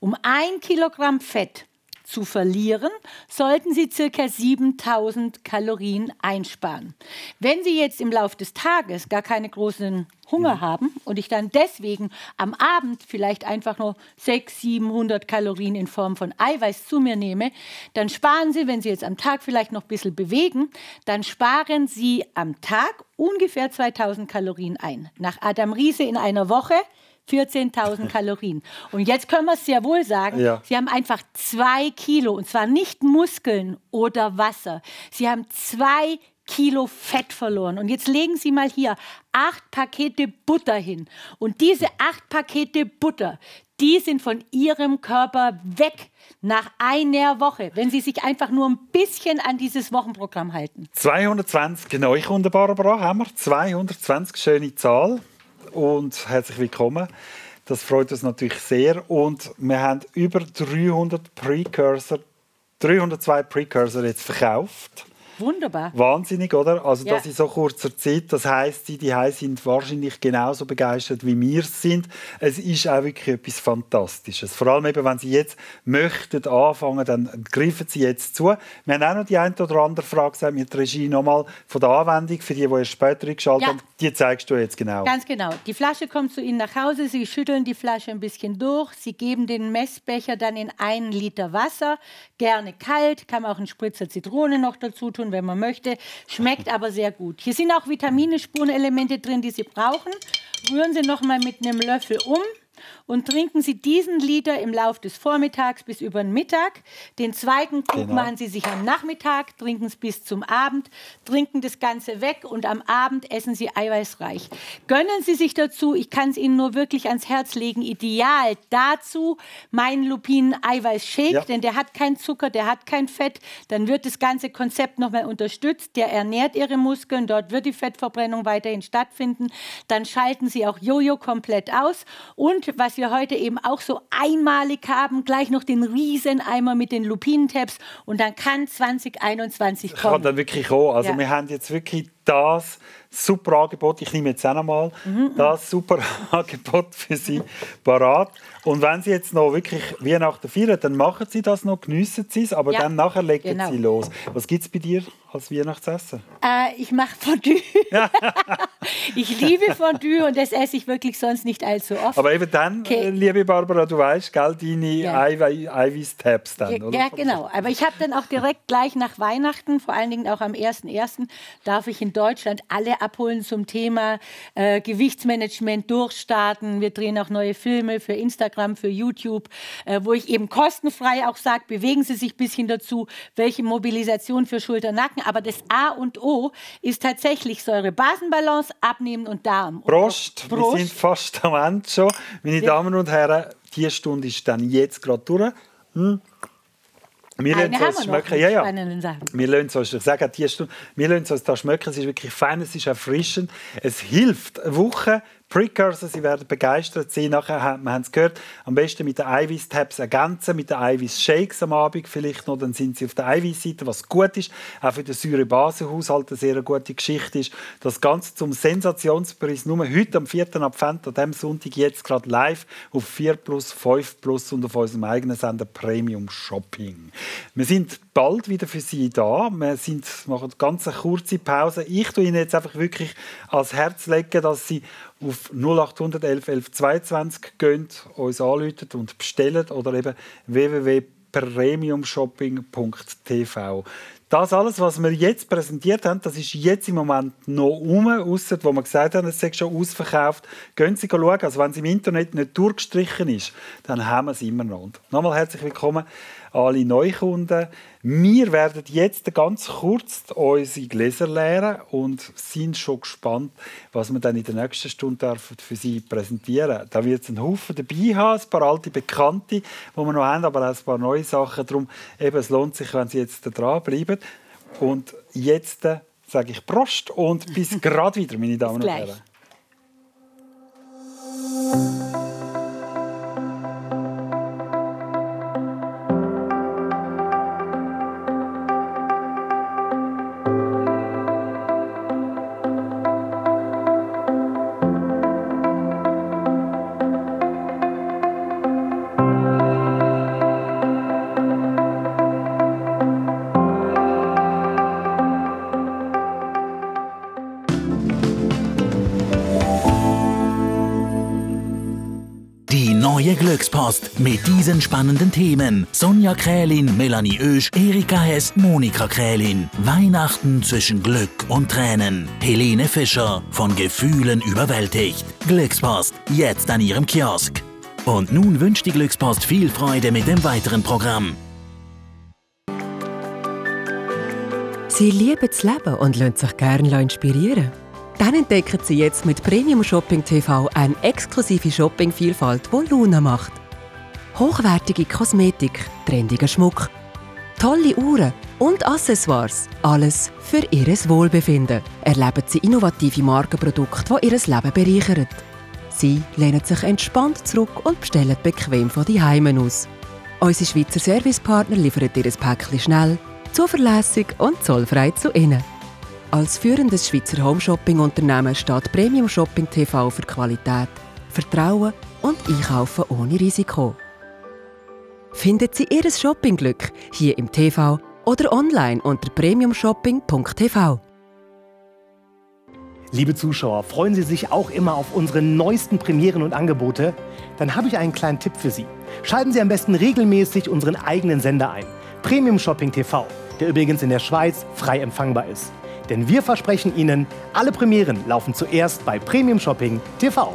Um ein Kilogramm Fett zu verlieren, sollten Sie ca. 7000 Kalorien einsparen. Wenn Sie jetzt im Laufe des Tages gar keine großen Hunger ja. haben und ich dann deswegen am Abend vielleicht einfach nur 600, 700 Kalorien in Form von Eiweiß zu mir nehme, dann sparen Sie, wenn Sie jetzt am Tag vielleicht noch ein bisschen bewegen, dann sparen Sie am Tag ungefähr 2000 Kalorien ein. Nach Adam Riese in einer Woche 14.000 Kalorien. Und jetzt können wir es sehr wohl sagen, ja. Sie haben einfach zwei Kilo, und zwar nicht Muskeln oder Wasser. Sie haben zwei Kilo Fett verloren. Und jetzt legen Sie mal hier acht Pakete Butter hin. Und diese acht Pakete Butter, die sind von Ihrem Körper weg nach einer Woche, wenn Sie sich einfach nur ein bisschen an dieses Wochenprogramm halten. 220, genau, ich wunderbar, Barbara, haben wir 220, schöne Zahl und herzlich willkommen. Das freut uns natürlich sehr und wir haben über 300 Precursor, 302 Precursor jetzt verkauft. Wunderbar. Wahnsinnig, oder? Also ja. das in so kurzer Zeit. Das heißt, die die sind wahrscheinlich genauso begeistert wie wir sind. Es ist auch wirklich etwas Fantastisches. Vor allem eben, wenn Sie jetzt möchten anfangen, dann greifen Sie jetzt zu. Wir haben auch noch die eine oder andere Frage gesagt mit der Regie nochmal von der Anwendung für die, die erst später eingeschaltet ja. haben. Die zeigst du jetzt genau. Ganz genau. Die Flasche kommt zu Ihnen nach Hause. Sie schütteln die Flasche ein bisschen durch. Sie geben den Messbecher dann in einen Liter Wasser gerne kalt, kann man auch einen Spritzer Zitrone noch dazu tun, wenn man möchte. Schmeckt aber sehr gut. Hier sind auch Vitamine, Spurenelemente drin, die Sie brauchen. Rühren Sie nochmal mit einem Löffel um. Und trinken Sie diesen Liter im Lauf des Vormittags bis über den Mittag. Den zweiten Krug genau. machen Sie sich am Nachmittag, trinken es bis zum Abend, trinken das Ganze weg und am Abend essen Sie eiweißreich. Gönnen Sie sich dazu, ich kann es Ihnen nur wirklich ans Herz legen, ideal dazu meinen Lupinen-Eiweiß-Shake, ja. denn der hat keinen Zucker, der hat kein Fett. Dann wird das ganze Konzept nochmal unterstützt. Der ernährt Ihre Muskeln, dort wird die Fettverbrennung weiterhin stattfinden. Dann schalten Sie auch Jojo komplett aus und was wir heute eben auch so einmalig haben, gleich noch den Rieseneimer mit den Lupinentabs und dann kann 2021 kommen. Kann dann wirklich auch. Also ja. wir haben jetzt wirklich das super Angebot, ich nehme jetzt auch nochmal, mhm, mhm. das super [laughs] Angebot für Sie parat. Und wenn Sie jetzt noch wirklich Weihnachten feiern, dann machen Sie das noch, geniessen Sie es, aber ja. dann nachher legen genau. Sie los. Was gibt es bei dir als Weihnachtsessen? Äh, ich mache Fondue. [laughs] ich liebe Fondue und das esse ich wirklich sonst nicht allzu oft. Aber eben dann, äh, okay. liebe Barbara, du weißt, gell, deine ja. Eiweiß-Tabs dann, ja, oder? Ja, genau. Aber ich habe dann auch direkt gleich nach Weihnachten, vor allen Dingen auch am 1.1., darf ich in Deutschland alle abholen zum Thema äh, Gewichtsmanagement, Durchstarten. Wir drehen auch neue Filme für Instagram, für YouTube, äh, wo ich eben kostenfrei auch sage, bewegen Sie sich ein bisschen dazu, welche Mobilisation für Schulter, Nacken. Aber das A und O ist tatsächlich Säure-Basenbalance, Abnehmen und Darm. Prost, Prost, wir sind fast am Ende schon. Meine ja. Damen und Herren, die Stunde ist dann jetzt gerade durch. Hm. Ah, wir lassen es schmecken. Ja, ja. Wir lassen es, ich sage die wir lassen es da schmecken. Es ist wirklich fein, es ist erfrischend. Es hilft eine Woche Precursor, Sie werden begeistert sein. Nachher, wir haben es gehört, am besten mit den Eiweiß-Tabs ergänzen, mit den Eiweiß-Shakes am Abend vielleicht noch, dann sind Sie auf der Seite, was gut ist, auch für den Säurebasenhaushalt eine sehr gute Geschichte ist. Das Ganze zum Sensationspreis nur heute am 4. Advent, an diesem Sonntag, jetzt gerade live auf 4 Plus, 5 Plus und auf unserem eigenen Sender Premium Shopping. Wir sind bald wieder für Sie da. Wir sind, machen ganz kurze Pause. Ich tue Ihnen jetzt einfach wirklich ans Herz legen, dass Sie auf 0800 11 11 22 geht, uns anläutet und bestellt oder eben www.premiumshopping.tv. Das alles, was wir jetzt präsentiert haben, das ist jetzt im Moment noch um, ausser wo wir gesagt haben, es sei schon ausverkauft. Gehen Sie schauen, also wenn es im Internet nicht durchgestrichen ist, dann haben wir es immer noch. Und nochmal herzlich willkommen alle Neukunden. Wir werden jetzt ganz kurz unsere Gläser leeren und sind schon gespannt, was wir dann in der nächsten Stunde für Sie präsentieren dürfen. Da wird es einen Haufen dabei haben, ein paar alte Bekannte, die wir noch haben, aber auch ein paar neue Sachen. Darum eben, es lohnt sich, wenn Sie jetzt dranbleiben. Und jetzt äh, sage ich Prost und bis gerade [laughs] wieder, meine Damen und Herren. Morgenpost mit diesen spannenden Themen. Sonja Krälin, Melanie Oesch, Erika Hess, Monika Krälin. Weihnachten zwischen Glück und Tränen. Helene Fischer, von Gefühlen überwältigt. Glückspost, jetzt an ihrem Kiosk. Und nun wünscht die Glückspost viel Freude mit dem weiteren Programm. Sie lieben das Leben und lassen sich gerne inspirieren. Dann entdecken Sie jetzt mit Premium Shopping TV eine exklusive Shopping-Vielfalt, die Luna macht hochwertige Kosmetik, trendiger Schmuck, tolle Uhren und Accessoires. Alles für ihr Wohlbefinden. Erleben sie innovative Markenprodukte, die ihr Leben bereichern. Sie lehnen sich entspannt zurück und bestellen bequem von die Heimen aus. Unsere Schweizer Servicepartner liefern ihr Päckchen schnell, zuverlässig und zollfrei zu Ihnen. Als führendes Schweizer Homeshopping-Unternehmen steht Premium Shopping TV für Qualität, Vertrauen und Einkaufen ohne Risiko findet Sie Ihr Shoppingglück hier im TV oder online unter premiumshopping.tv. Liebe Zuschauer, freuen Sie sich auch immer auf unsere neuesten Premieren und Angebote? Dann habe ich einen kleinen Tipp für Sie. Schalten Sie am besten regelmäßig unseren eigenen Sender ein, Premium Shopping TV, der übrigens in der Schweiz frei empfangbar ist. Denn wir versprechen Ihnen, alle Premieren laufen zuerst bei Premium Shopping TV.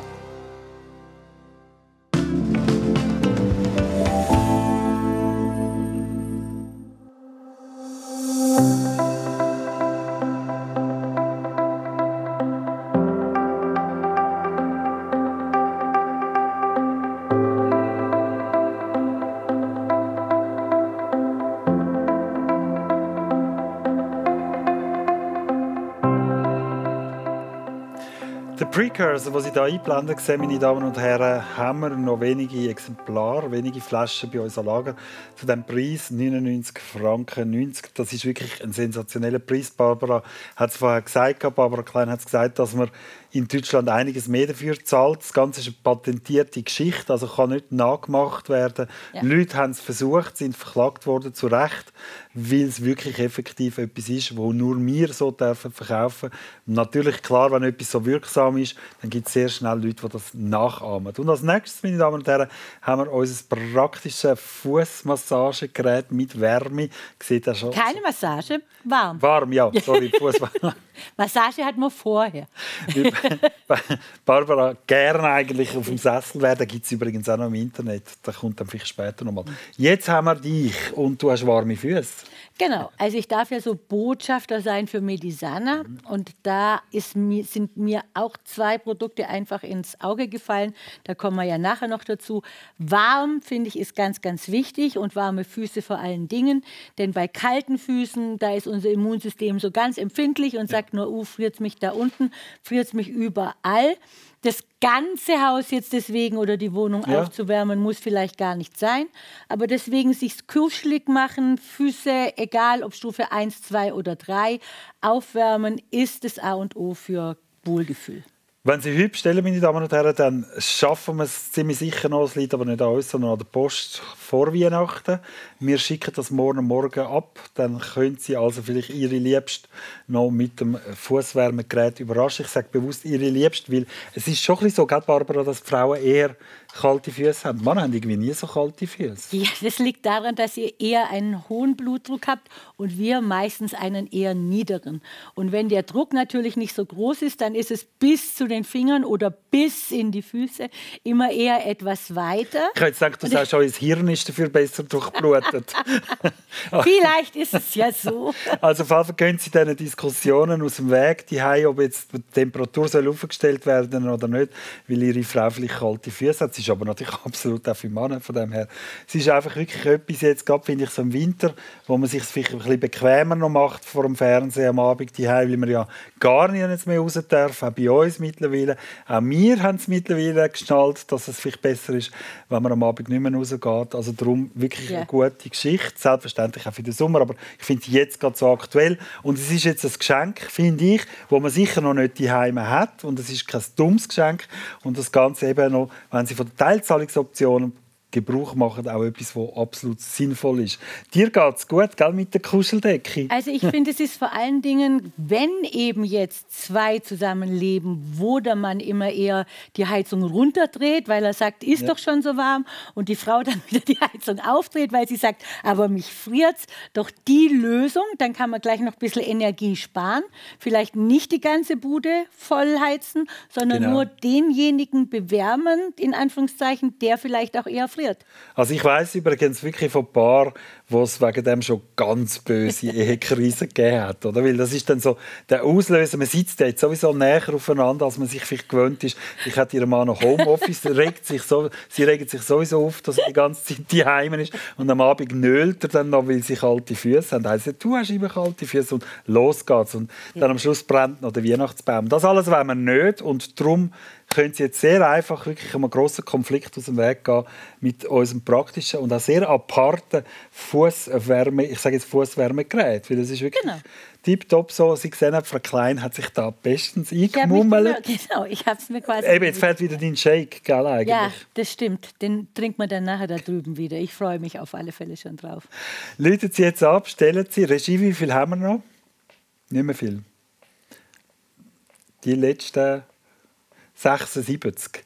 Also, was ich hier einblenden sehe, meine Damen und Herren, haben wir noch wenige Exemplare, wenige Flaschen bei uns am Lager. Zu dem Preis 99 Franken 90. Das ist wirklich ein sensationeller Preis. Barbara hat es vorher gesagt, Barbara Klein hat es gesagt, dass wir in Deutschland einiges mehr dafür zahlt. Das Ganze ist eine patentierte Geschichte, also kann nicht nachgemacht werden. Ja. Leute haben es versucht, sind verklagt worden, zu Recht, weil es wirklich effektiv etwas ist, wo nur wir so dürfen verkaufen. Natürlich, klar, wenn etwas so wirksam ist, dann gibt es sehr schnell Leute, die das nachahmen. Und als nächstes, meine Damen und Herren, haben wir unser praktisches Fußmassagegerät mit Wärme. Sieht schon? Keine Massage, warm. Warm, ja, sorry, Fußmassage. [laughs] Massage hat man vorher. Barbara gerne eigentlich auf dem Sessel wäre, gibt es übrigens auch noch im Internet. Da kommt dann vielleicht später nochmal. Jetzt haben wir dich und du hast warme Füße. Genau, also ich darf ja so Botschafter sein für Medisana mhm. und da ist, sind mir auch zwei Produkte einfach ins Auge gefallen. Da kommen wir ja nachher noch dazu. Warm, finde ich, ist ganz, ganz wichtig und warme Füße vor allen Dingen, denn bei kalten Füßen, da ist unser Immunsystem so ganz empfindlich und sagt nur, uh, friert es mich da unten, friert es mich überall das ganze Haus jetzt deswegen oder die Wohnung ja. aufzuwärmen, muss vielleicht gar nicht sein. Aber deswegen sich kuschelig machen, Füße, egal ob Stufe 1, 2 oder 3, aufwärmen ist das A und O für Wohlgefühl. Wenn Sie heute stellen, meine Damen und Herren, dann schaffen wir es ziemlich sicher noch. Es liegt aber nicht an uns, sondern an der Post vor Weihnachten. Wir schicken das morgen Morgen ab. Dann können Sie also vielleicht Ihre Liebste noch mit dem Fußwärmegerät überraschen. Ich sage bewusst Ihre Liebste, weil es ist schon ein bisschen so, Barbara, dass Frauen eher kalte Füße haben. Männer haben irgendwie nie so kalte Füße. Ja, das liegt daran, dass ihr eher einen hohen Blutdruck habt und wir meistens einen eher niederen. Und wenn der Druck natürlich nicht so groß ist, dann ist es bis zu den Fingern oder bis in die Füße immer eher etwas weiter. Ich könnte sagen, du sagst auch, das Hirn ist dafür besser durchblutet. [laughs] Vielleicht ist es ja so. [laughs] Also auf jeden Fall Sie diesen Diskussionen aus dem Weg, die haben, ob jetzt die Temperatur soll aufgestellt werden oder nicht, weil Ihre Frau vielleicht kalte Füße hat es ist aber natürlich [laughs] absolut auch für Männer von dem her. Es ist einfach wirklich etwas jetzt, gerade finde ich, so im Winter, wo man sich vielleicht ein bisschen bequemer noch macht vor dem Fernseher am Abend die weil wir ja gar nicht mehr raus dürfen, auch bei uns mittlerweile. Auch wir haben es mittlerweile geschnallt, dass es vielleicht besser ist, wenn man am Abend nicht mehr rausgeht. Also darum wirklich yeah. eine gute Geschichte, selbstverständlich auch für den Sommer, aber ich finde sie jetzt gerade so aktuell und es ist jetzt ein Geschenk, finde ich, wo man sicher noch nicht die Heime hat und es ist kein dummes Geschenk und das Ganze eben noch, wenn sie von Teilzahlungsoptionen Gebrauch machen, auch etwas, was absolut sinnvoll ist. Dir geht es gut, gell, mit der Kuscheldecke? Also ich [laughs] finde, es ist vor allen Dingen, wenn eben jetzt zwei zusammenleben, wo der Mann immer eher die Heizung runterdreht, weil er sagt, ist ja. doch schon so warm, und die Frau [laughs] dann wieder die Heizung aufdreht, weil sie sagt, aber mich friert's, doch die Lösung, dann kann man gleich noch ein bisschen Energie sparen, vielleicht nicht die ganze Bude voll heizen, sondern genau. nur denjenigen bewärmen, in Anführungszeichen, der vielleicht auch eher friert. Lied? Also ich weiß übrigens wirklich von ein paar wo es wegen dem schon ganz böse [laughs] Ehekrise gegeben hat. Oder? Weil das ist dann so der Auslöser. Man sitzt jetzt sowieso näher aufeinander, als man sich vielleicht gewöhnt ist. Ich hatte ihrem Mann noch Homeoffice, regt sich so, sie regt sich sowieso auf, dass er die ganze Zeit daheim ist. Und am Abend nölt er dann noch, weil sie kalte Füße haben. Also, du hast immer kalte Füße und los geht's. Und dann am Schluss brennt noch der Weihnachtsbaum. Das alles wollen wir nicht und darum können Sie jetzt sehr einfach wirklich einem grossen Konflikt aus dem Weg gehen mit unserem praktischen und auch sehr aparten Fuß Fußwärme, ich sage jetzt Fußwärmegerät, weil das ist wirklich genau. tiptop so. Sie sehen, Frau Klein hat sich da bestens eingemummelt. Ich [laughs] genau, ich habe es mir quasi... Eben, jetzt fällt wieder dein Shake, gell, eigentlich. Ja, das stimmt. Den trinken wir dann nachher da drüben wieder. Ich freue mich auf alle Fälle schon drauf. Läutet Sie jetzt ab, stellen Sie. Regie, wie viel haben wir noch? Nicht mehr viel. Die letzten 76.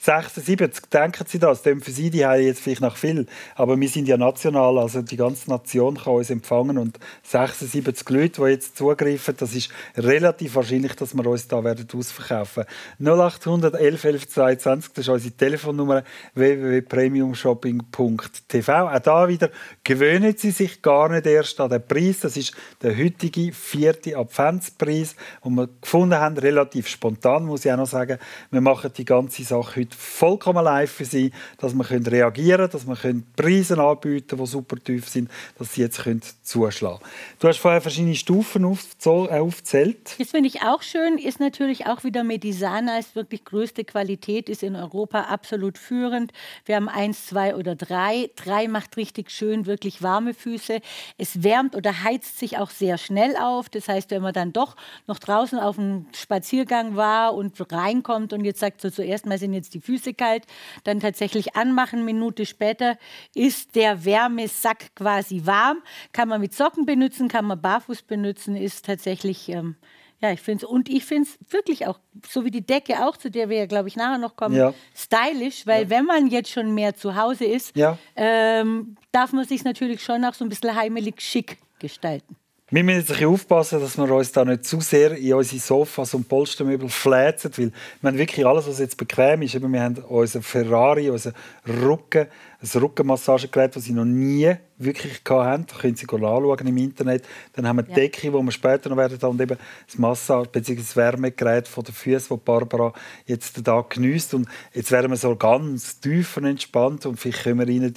76, denken Sie das? Denn für Sie, die haben jetzt vielleicht noch viel, aber wir sind ja national, also die ganze Nation kann uns empfangen und 76 Leute, die jetzt zugreifen, das ist relativ wahrscheinlich, dass wir uns da werden ausverkaufen. 0800 11 11 22, das ist unsere Telefonnummer www.premiumshopping.tv. Auch da wieder, gewöhnen Sie sich gar nicht erst an den Preis, das ist der heutige vierte Adventspreis, den wir gefunden haben, relativ spontan, muss ich auch noch sagen. Wir machen die ganze Sache heute Leute vollkommen live für sie, dass man reagieren kann, dass man Preise anbieten kann, die super tief sind, dass sie jetzt zuschlagen können. Du hast vorher verschiedene Stufen äh, aufgezählt. Das finde ich auch schön, ist natürlich auch wieder Medisana, ist wirklich größte Qualität, ist in Europa absolut führend. Wir haben eins, zwei oder drei. Drei macht richtig schön, wirklich warme Füße. Es wärmt oder heizt sich auch sehr schnell auf. Das heißt, wenn man dann doch noch draußen auf einem Spaziergang war und reinkommt und jetzt sagt so zuerst mal sind jetzt die die Füße kalt, dann tatsächlich anmachen. Minute später ist der Wärmesack quasi warm. Kann man mit Socken benutzen, kann man barfuß benutzen, ist tatsächlich. Ähm, ja, ich finde es und ich finde es wirklich auch, so wie die Decke auch, zu der wir ja, glaube ich, nachher noch kommen, ja. stylisch, weil ja. wenn man jetzt schon mehr zu Hause ist, ja. ähm, darf man sich natürlich schon auch so ein bisschen heimelig schick gestalten. Wir müssen jetzt ein bisschen aufpassen, dass wir uns da nicht zu sehr in unsere Sofas und Polstermöbel fläzen, weil wir wirklich alles, was jetzt bequem ist. wir haben unseren Ferrari, unseren Rücken, ein Rückenmassagegerät, das sie noch nie wirklich hatten. Das können Sie anschauen im Internet. Dann haben wir die Decke, die wir später noch werden und eben das Massage- bzw. das Wärmegerät von den Füßen, das Barbara jetzt den Tag geniesst. Und jetzt werden wir so ganz tief und entspannt und vielleicht können wir Ihnen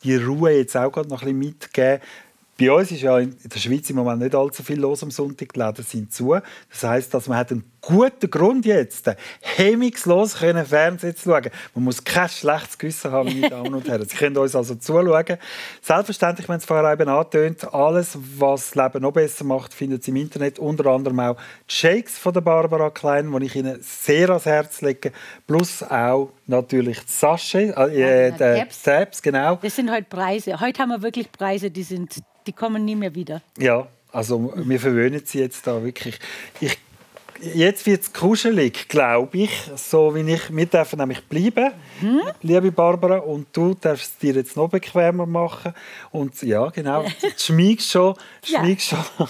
die Ruhe jetzt auch noch ein bisschen mitgeben bei uns ist ja in der Schweiz im Moment nicht allzu viel los am Sonntag, die Läden sind zu. Das heißt, dass man hat einen guten Grund jetzt, äh, hemmungslos können Fernsehen zu schauen. Man muss kein schlechtes Gewissen haben, meine Damen und Herren. Sie können uns also zuschauen. Selbstverständlich, wenn es vorher eben antönt, alles, was das Leben noch besser macht, findet Sie im Internet. Unter anderem auch die Shakes von der Barbara Klein, die ich Ihnen sehr ans Herz lege, plus auch natürlich Sasche, äh, äh genau, Tabs, genau. Das sind heute halt Preise. Heute haben wir wirklich Preise, die, sind, die kommen nie mehr wieder. Ja, also wir verwöhnen sie jetzt da wirklich. Ich, jetzt wird es kuschelig, glaube ich, so wie ich. Wir dürfen nämlich bleiben, hm? liebe Barbara, und du darfst es dir jetzt noch bequemer machen. Und ja, genau, [laughs] schmiegst schon, schmiegst ja. schon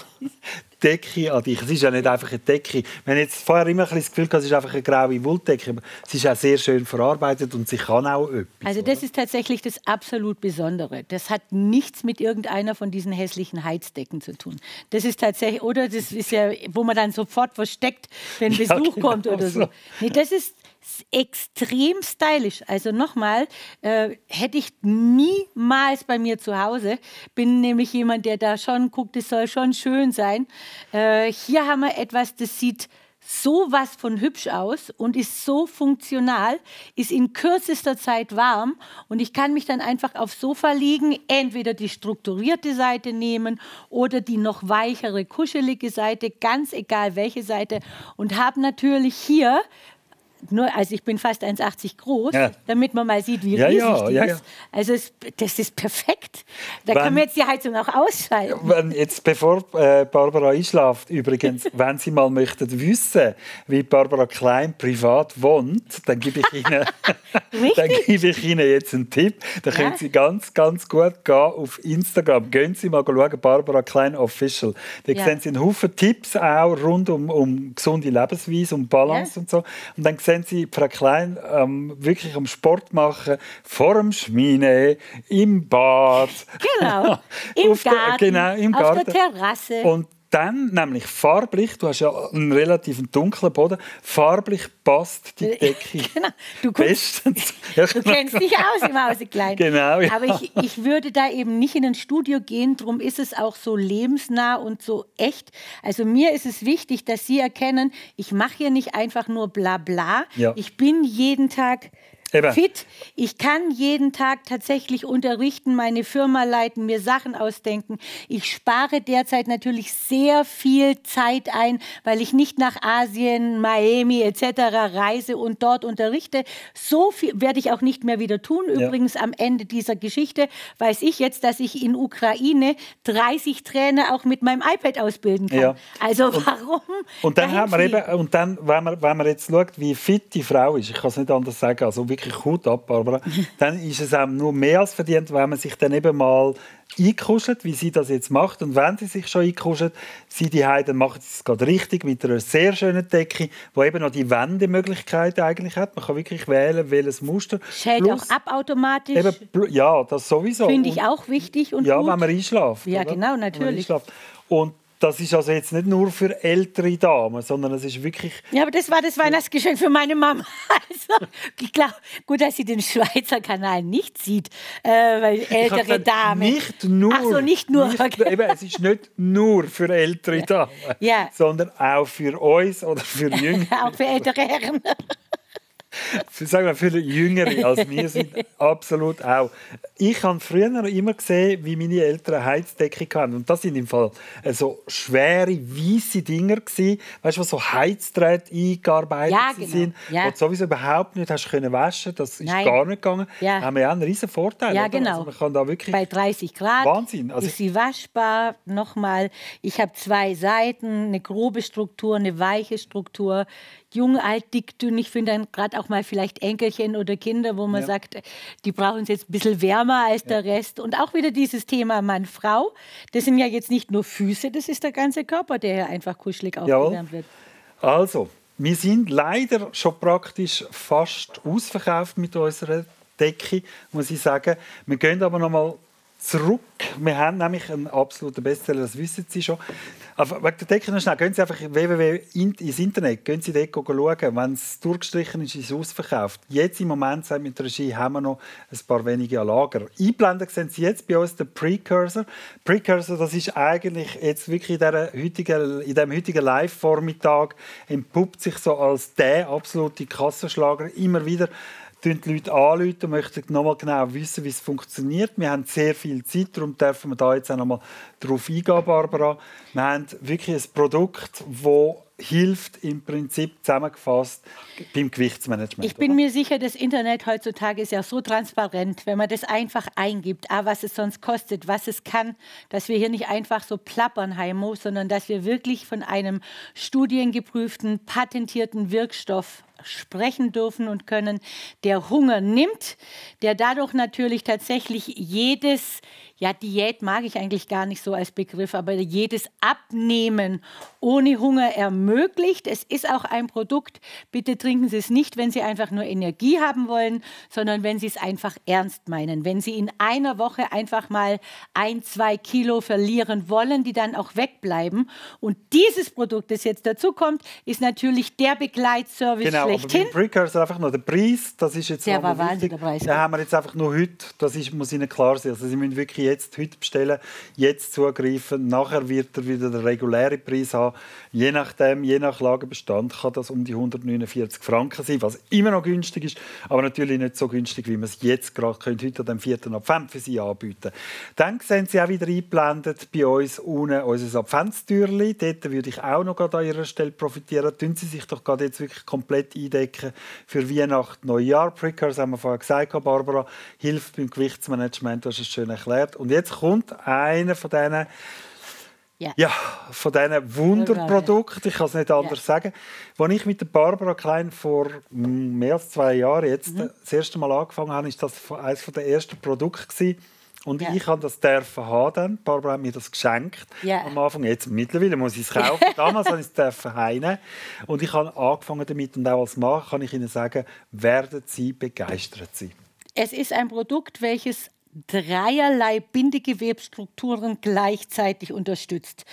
Decke an dich. Es ist ja nicht einfach eine Decke. Wir haben jetzt vorher immer ein das Gefühl, es ist einfach eine graue Wolldecke, aber es ist auch sehr schön verarbeitet und sie kann auch etwas. Also das oder? ist tatsächlich das absolut Besondere. Das hat nichts mit irgendeiner von diesen hässlichen Heizdecken zu tun. Das ist tatsächlich, oder das ist ja, wo man dann sofort versteckt, wenn [laughs] Besuch ja, genau kommt oder so. so. Nee, das ist extrem stylisch. Also nochmal, äh, hätte ich niemals bei mir zu Hause. Bin nämlich jemand, der da schon guckt, es soll schon schön sein. Äh, hier haben wir etwas, das sieht so was von hübsch aus und ist so funktional, ist in kürzester Zeit warm und ich kann mich dann einfach aufs Sofa liegen, entweder die strukturierte Seite nehmen oder die noch weichere, kuschelige Seite, ganz egal welche Seite und habe natürlich hier nur, also ich bin fast 1,80 groß, ja. damit man mal sieht, wie ja, riesig ja, die ja, ist. Also es, das ist perfekt. Da wenn, kann man jetzt die Heizung auch ausschalten. Wenn jetzt, bevor äh, Barbara einschlaft, übrigens, [laughs] wenn Sie mal möchten wissen, wie Barbara Klein privat wohnt, dann gebe ich Ihnen, [laughs] dann gebe ich Ihnen jetzt einen Tipp. Da können Sie ganz, ganz gut gehen auf Instagram. Gehen Sie mal schauen, Barbara Klein Official. Da sehen Sie einen Haufen Tipps auch rund um, um gesunde Lebensweise, um Balance und so. Und dann sehen Sie Frau Klein ähm, wirklich am Sport machen, vor dem Schmine, im Bad. Genau, [laughs] im Garten, der, genau, im auf der Terrasse. Und dann nämlich farblich, du hast ja einen relativ dunklen Boden, farblich passt die äh, Decke. [laughs] genau. Du, [laughs] kennst dich aus im Hause Klein. Genau, ja. Aber ich, ich würde da eben nicht in ein Studio gehen, darum ist es auch so lebensnah und so echt. Also mir ist es wichtig, dass Sie erkennen, ich mache hier nicht einfach nur Blabla. Bla. Ja. Ich bin jeden Tag Eben. fit. Ich kann jeden Tag tatsächlich unterrichten, meine Firma leiten, mir Sachen ausdenken. Ich spare derzeit natürlich sehr viel Zeit ein, weil ich nicht nach Asien, Miami etc. reise und dort unterrichte. So viel werde ich auch nicht mehr wieder tun. Übrigens ja. am Ende dieser Geschichte weiß ich jetzt, dass ich in Ukraine 30 Trainer auch mit meinem iPad ausbilden kann. Ja. Also und, warum? Und dann, haben wir eben, und dann wenn, man, wenn man jetzt schaut, wie fit die Frau ist, ich kann es nicht anders sagen, also wie wirklich Hut ab, Barbara, [laughs] dann ist es einem nur mehr als verdient, wenn man sich dann eben mal einkuschelt, wie sie das jetzt macht. Und wenn sie sich schon einkuschelt, sie die dann machen sie es gerade richtig mit einer sehr schönen Decke, wo eben noch die Wendemöglichkeit eigentlich hat. Man kann wirklich wählen, welches Muster. Schält auch ab automatisch. Eben, ja, das sowieso. Finde ich auch wichtig und Ja, gut. wenn man einschläft. Ja, oder? genau, natürlich. Und das ist also jetzt nicht nur für ältere Damen, sondern es ist wirklich. Ja, aber das war das Weihnachtsgeschenk für meine Mama. [laughs] Also, ich glaube, gut, dass sie den Schweizer Kanal nicht sieht, äh, weil ältere gesagt, Damen. Nicht nur. Ach so, nicht nur. Nicht, okay. eben, es ist nicht nur für ältere Damen, ja. sondern auch für uns oder für [laughs] Jüngere. auch für ältere Herren sagen wir, viele Jüngere als wir sind [laughs] absolut auch. Ich habe früher immer gesehen, wie meine Eltern Heizdecke hatten. Und das sind im Fall äh, so schwere, weiße Dinger gewesen, weißt du, so Heizdrähte eingearbeitet ja, genau. sind, ja. die du sowieso überhaupt nicht hast können waschen Das ist Nein. gar nicht gegangen. Ja. Da haben wir ja einen riesen Vorteil. Ja, genau. Also Bei 30 Grad Wahnsinn. Also ist sie waschbar. Nochmal, ich habe zwei Seiten, eine grobe Struktur, eine weiche Struktur jung, alt, dick, dünn. Ich finde dann gerade auch mal vielleicht Enkelchen oder Kinder, wo man ja. sagt, äh, die brauchen es jetzt ein bisschen wärmer als ja. der Rest. Und auch wieder dieses Thema Mann, Frau. Das sind ja jetzt nicht nur Füße, das ist der ganze Körper, der hier einfach kuschelig aufgewärmt wird. Also, wir sind leider schon praktisch fast ausverkauft mit unserer Decke, muss ich sagen. Wir gehen aber noch mal zurück. Wir haben nämlich einen absoluten Bestseller, das wissen Sie schon. Aber wegen der Decke noch schnell, gehen Sie einfach www ins Internet, gehen Sie dort schauen. Wenn es durchgestrichen ist, ist es ausverkauft. Jetzt im Moment, sagen wir mit der Regie, haben wir noch ein paar wenige an Lager. Einblenden sehen Sie jetzt bei uns den Precursor. Precursor, das ist eigentlich jetzt wirklich in, der heutigen, in dem heutigen Live-Vormittag entpuppt sich so als der absolute Kassenschlager immer wieder tun die Leute anrufen und möchten nochmal genau wissen, wie es funktioniert. Wir haben sehr viel Zeit, darum dürfen wir da jetzt auch nochmal drauf eingehen, Barbara. Wir haben wirklich ein Produkt, das hilft im Prinzip zusammengefasst beim Gewichtsmanagement. Ich bin oder? mir sicher, das Internet heutzutage ist ja so transparent, wenn man das einfach eingibt, ah, was es sonst kostet, was es kann, dass wir hier nicht einfach so plappern, Heimo, sondern dass wir wirklich von einem studiengeprüften, patentierten Wirkstoff sprechen dürfen und können, der Hunger nimmt, der dadurch natürlich tatsächlich jedes ja, Diät mag ich eigentlich gar nicht so als Begriff, aber jedes Abnehmen ohne Hunger ermöglicht. Es ist auch ein Produkt. Bitte trinken Sie es nicht, wenn Sie einfach nur Energie haben wollen, sondern wenn Sie es einfach ernst meinen. Wenn Sie in einer Woche einfach mal ein, zwei Kilo verlieren wollen, die dann auch wegbleiben. Und dieses Produkt, das jetzt dazu kommt, ist natürlich der Begleitservice genau, schlechthin. Genau, Precursor also einfach nur der Preis, das ist jetzt der war wichtig. Der Preis. Den haben wir jetzt einfach nur heute, das ist, muss Ihnen klar sein. Also Sie müssen wirklich jetzt heute bestellen, jetzt zugreifen, nachher wird er wieder den regulären Preis haben. Je nachdem, je nach Lagerbestand kann das um die 149 Franken sein, was immer noch günstig ist, aber natürlich nicht so günstig, wie man es jetzt gerade könnte, heute am 4. November für Sie anbieten. Dann sehen Sie auch wieder eingeblendet bei uns unten unser Adventstürli. Dort würde ich auch noch an Ihrer Stelle profitieren. Tun Sie sich doch gerade jetzt wirklich komplett eindecken für Weihnachten, Neujahr. Prickers haben wir vorher gesagt, Barbara, hilft beim Gewichtsmanagement, du hast es schön erklärt. Und jetzt kommt einer von diesen Yeah. Ja, von diesen Wunderprodukten, ich kann es nicht anders yeah. sagen. Als ich mit Barbara Klein vor hm, mehr als zwei Jahren jetzt mhm. das erste Mal angefangen habe, war das eines der ersten Produkte. Und yeah. ich habe das dürfen haben dann. Barbara hat mir das geschenkt. Am Anfang, jetzt mittlerweile muss ich es kaufen. [laughs] Damals habe ich es dürfen heine. Und ich habe angefangen damit und auch als Mann kann ich Ihnen sagen, werden Sie begeistert sein. Es ist ein Produkt, welches dreierlei Bindegewebstrukturen gleichzeitig unterstützt.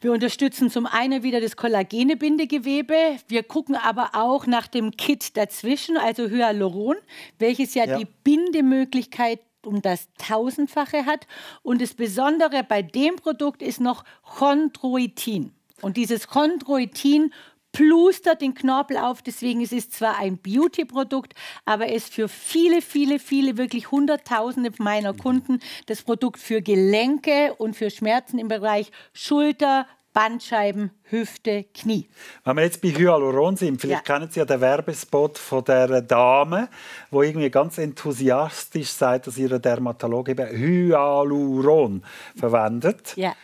Wir unterstützen zum einen wieder das kollagene Bindegewebe, wir gucken aber auch nach dem Kit dazwischen, also Hyaluron, welches ja. ja. die Bindemöglichkeit um das Tausendfache hat. Und das Besondere bei dem Produkt ist noch Chondroitin. Und dieses Chondroitin plustert den Knorpel auf. Deswegen es ist es zwar ein Beauty-Produkt, aber es für viele, viele, viele, wirklich Hunderttausende meiner Kunden das Produkt für Gelenke und für Schmerzen im Bereich Schulter, Bandscheiben, Hüfte, Knie. Wenn wir jetzt bei Hyaluron sind, vielleicht ja. kennen Sie ja den Werbespot von der Dame, wo irgendwie ganz enthusiastisch sagt, dass ihr Dermatologe Hyaluron verwendet. Ja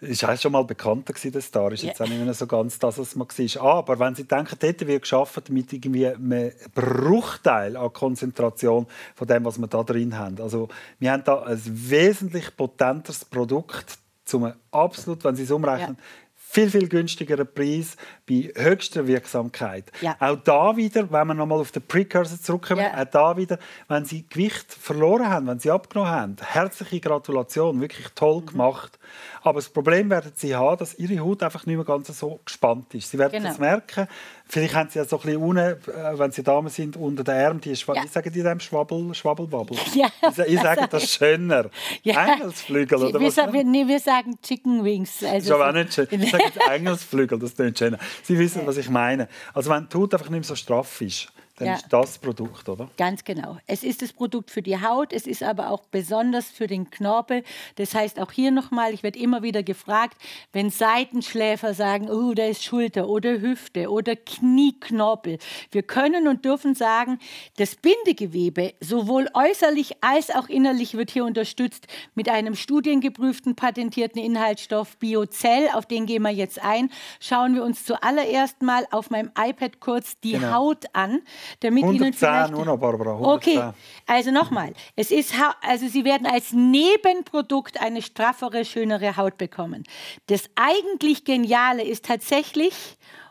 ist war schon mal bekannter gewesen, der Star. Ist yeah. jetzt auch nicht mehr so ganz das, was man war. Aber wenn Sie denken, hätten wir geschafft mit irgendwie einem Bruchteil an Konzentration von dem, was wir da drin haben. Also wir haben da ein wesentlich potenteres Produkt zum absolut, wenn Sie es umrechnen, ja viel, viel günstigeren Preis bei höchster Wirksamkeit. Ja. Auch da wieder, wenn wir nochmal auf den Precursor zurückkommen, ja. auch da wieder, wenn Sie Gewicht verloren haben, wenn Sie abgenommen haben, herzliche Gratulation, wirklich toll mhm. gemacht. Aber das Problem werden Sie haben, dass Ihre Haut einfach nicht mehr ganz so gespannt ist. Sie werden genau. es genau. merken, Vielleicht haben sie ja so ein bisschen unten, äh, wenn sie Damen sind, unter den Arm, die Schwa ja. [laughs] ich sage die dem Schwabbel, Schwabbelwabbel. Ja, ich, ich sage das schöner. Ja. Engelsflügel, oder wir was? Sagen, wir, nee, wir sagen Chicken Wings. Also ist aber auch nicht schön. Ich sage jetzt Engelsflügel, das klingt schöner. Sie wissen, was ich meine. Also wenn die Haut einfach nicht mehr so straff ist, dann ja. ist das Produkt, oder? Ganz genau. Es ist das Produkt für die Haut, es ist aber auch besonders für den Knorpel. Das heißt auch hier nochmal, ich werde immer wieder gefragt, wenn Seitenschläfer sagen, oh, da ist Schulter oder Hüfte oder Knieknorpel. Wir können und dürfen sagen, das Bindegewebe sowohl äußerlich als auch innerlich wird hier unterstützt mit einem studiengeprüften, patentierten Inhaltsstoff Biocell. Auf den gehen wir jetzt ein. Schauen wir uns zuallererst mal auf meinem iPad kurz die genau. Haut an damit Ihnen vielleicht... Nur noch, Barbara, okay, also nochmal. also Sie werden als Nebenprodukt eine straffere, schönere Haut bekommen. Das eigentlich Geniale ist tatsächlich,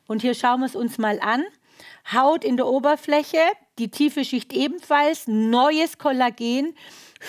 und hier schauen wir es uns mal an, Haut in der Oberfläche, die tiefe Schicht ebenfalls, neues Kollagen,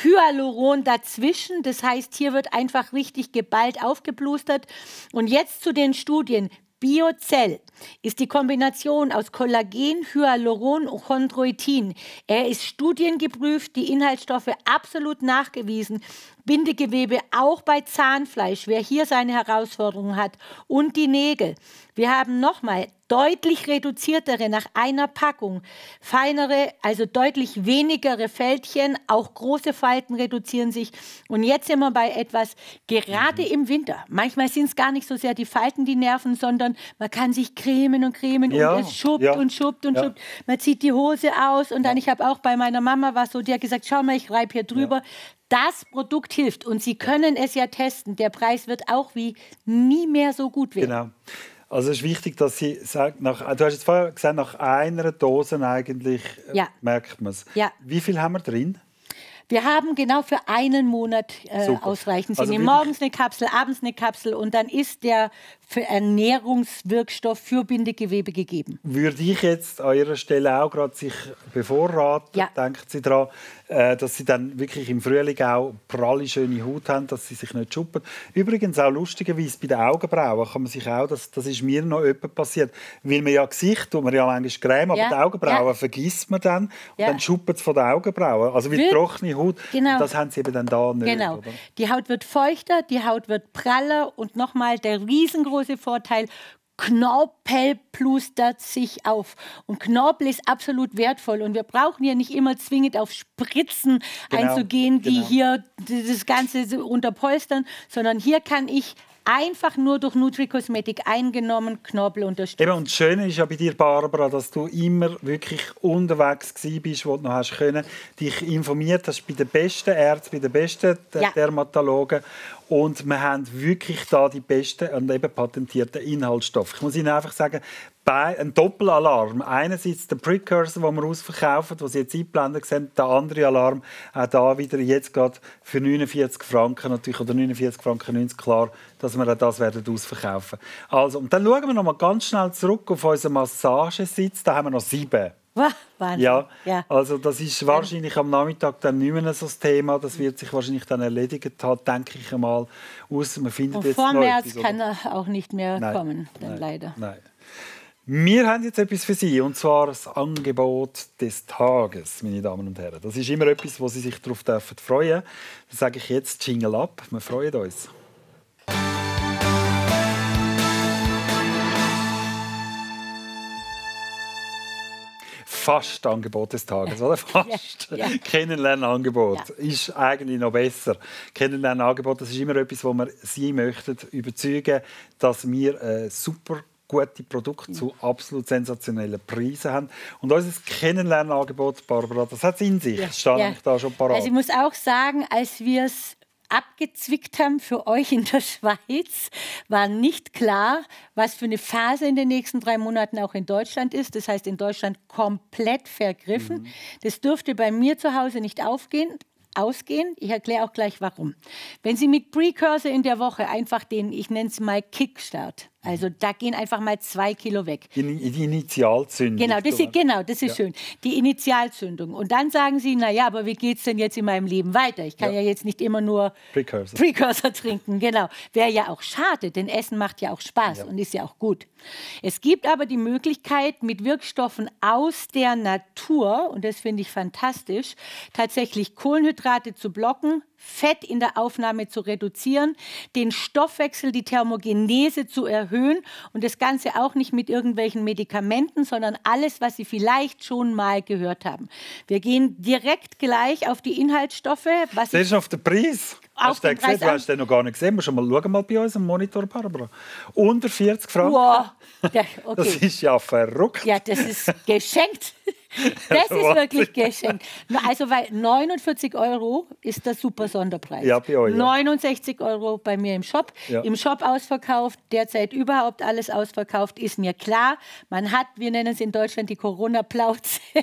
Hyaluron dazwischen. Das heißt, hier wird einfach richtig geballt aufgeblustert. Und jetzt zu den Studien. Biozell ist die Kombination aus Kollagen, Hyaluron und Chondroitin. Er ist studiengeprüft, die Inhaltsstoffe absolut nachgewiesen, Bindegewebe auch bei Zahnfleisch, wer hier seine Herausforderungen hat und die Nägel. Wir haben nochmal deutlich reduziertere nach einer Packung, feinere, also deutlich wenigere Fältchen, auch große Falten reduzieren sich. Und jetzt sind wir bei etwas, gerade mhm. im Winter, manchmal sind es gar nicht so sehr die Falten, die nerven, sondern man kann sich kriegen cremen und cremen ja, und es schuppt ja, und schuppt und ja. schuppt. Man zieht die Hose aus und dann, ich habe auch bei meiner Mama was so, die hat gesagt, schau mal, ich reibe hier drüber. Das Produkt hilft und Sie können es ja testen. Der Preis wird auch wie nie mehr so gut werden. Genau. Also es ist wichtig, dass sie sagt, nach, du hast jetzt vorher gesagt, nach einer Dose eigentlich äh, merkt man es. Wie viel haben wir drin? Wir haben genau für einen Monat äh, ausreichend. Sie also nehmen morgens eine Kapsel, abends eine Kapsel und dann ist der für Ernährungswirkstoff für Bindegewebe gegeben. Würde ich jetzt an Ihrer Stelle auch gerade sich bevorraten, ja. denken Sie daran, äh, dass Sie dann wirklich im Frühling auch pralle, schöne Haut haben, dass Sie sich nicht schuppen. Übrigens auch lustigerweise bei den Augenbrauen kann man sich auch, das, das ist mir noch öppe passiert, weil man ja Gesicht tut man ja manchmal Creme, aber ja. die Augenbrauen ja. vergisst man dann und dann schuppert es von den Augenbrauen. Also wie trockene Haut Haut. Genau. Das haben sie eben dann da nicht. Genau. Oder? Die Haut wird feuchter, die Haut wird praller und nochmal der riesengroße Vorteil, Knorpel plustert sich auf. Und Knorpel ist absolut wertvoll. Und wir brauchen ja nicht immer zwingend auf Spritzen genau, einzugehen, die genau. hier das Ganze unterpolstern, sondern hier kann ich einfach nur durch Nutri-Kosmetik eingenommen, Knorpel unterstützt. Eben, und das Schöne ist ja bei dir, Barbara, dass du immer wirklich unterwegs bist, wo du noch hast können, dich informiert hast bei den besten Ärzten, bei den besten ja. Dermatologen und wir haben wirklich da die besten und eben patentierten Inhaltsstoffe. Ich muss Ihnen einfach sagen, bei, ein Doppelalarm. Einerseits der Precursor, den wir ausverkaufen, was Sie jetzt eingeblendet sehen, der andere Alarm, auch da wieder jetzt gerade für 49 Franken natürlich, oder 49 Franken 90, klar, dass wir auch das werden ausverkaufen. Also, und dann schauen wir noch mal ganz schnell zurück auf unseren Massagesitz, da haben wir noch sieben. Wahnsinn. Ja, ja, also das ist wahrscheinlich am Nachmittag dann nicht mehr so das Thema. Das wird sich wahrscheinlich dann erledigt haben, denke ich einmal. Aus, man findet Und jetzt vor März kann er auch nicht mehr nein, kommen, dann nein, leider. Nein. Wir haben jetzt etwas für Sie, und zwar das Angebot des Tages, meine Damen und Herren. Das ist immer etwas, wo Sie sich darauf freuen dürfen. Das sage ich jetzt, Jingle ab, wir freuen uns. fast Angebot des Tages, oder? [laughs] Fast. Ja, ja. Kennenlernangebot ja. ist eigentlich noch besser. Kennenlernangebot, das ist immer etwas, wo wir Sie möchten überzeugen, dass wir äh, super gute Produkte zu absolut sensationellen Preisen haben. Und unser Kennenlernangebot, Barbara, das hat es in sich. Ja. Stand ja. ich da schon parat. Also ich muss auch sagen, als wir es abgezwickt haben für euch in der [laughs] Schweiz, war nicht klar, was für eine Phase in den nächsten drei Monaten auch in Deutschland ist. Das heißt, in Deutschland komplett vergriffen. Mhm. Das dürfte bei mir zu Hause nicht aufgehen ausgehen. Ich erkläre auch gleich warum. Wenn Sie mit Precursor in der Woche einfach den, ich nenne es mal Kickstart, also mhm. da gehen einfach mal zwei Kilo weg. Die, die Initialzündung. Genau, das ist, genau, das ist ja. schön. Die Initialzündung. Und dann sagen Sie, naja, aber wie geht es denn jetzt in meinem Leben weiter? Ich kann ja, ja jetzt nicht immer nur Precursor, Precursor trinken. Genau. Wäre ja auch schade, denn Essen macht ja auch Spaß ja. und ist ja auch gut. Es gibt aber die Möglichkeit, mit Wirkstoffen aus der Natur, und das finde ich fantastisch, tatsächlich Kohlenhydrate zu blocken, Fett in der Aufnahme zu reduzieren, den Stoffwechsel, die Thermogenese zu erhöhen und das Ganze auch nicht mit irgendwelchen Medikamenten, sondern alles, was Sie vielleicht schon mal gehört haben. Wir gehen direkt gleich auf die Inhaltsstoffe. Was Siehst du auf der Preis? Auf hast den, den Preis gesehen? Du hast den noch gar nicht gesehen. schon mal, schauen mal bei uns am Monitor, Barbara. Unter 40 Franken. Wow. Okay. Das ist ja verrückt. Ja, das ist geschenkt. [laughs] Das, ist wirklich geschenkt. Also, weil 49 Euro ist der super Sonderpreis. Ja, bei euch, 69 Euro bei mir im Shop. Ja. Im Shop ausverkauft, derzeit überhaupt alles ausverkauft, ist mir klar. Man hat, wir nennen es in Deutschland die Corona-Plauze. [laughs]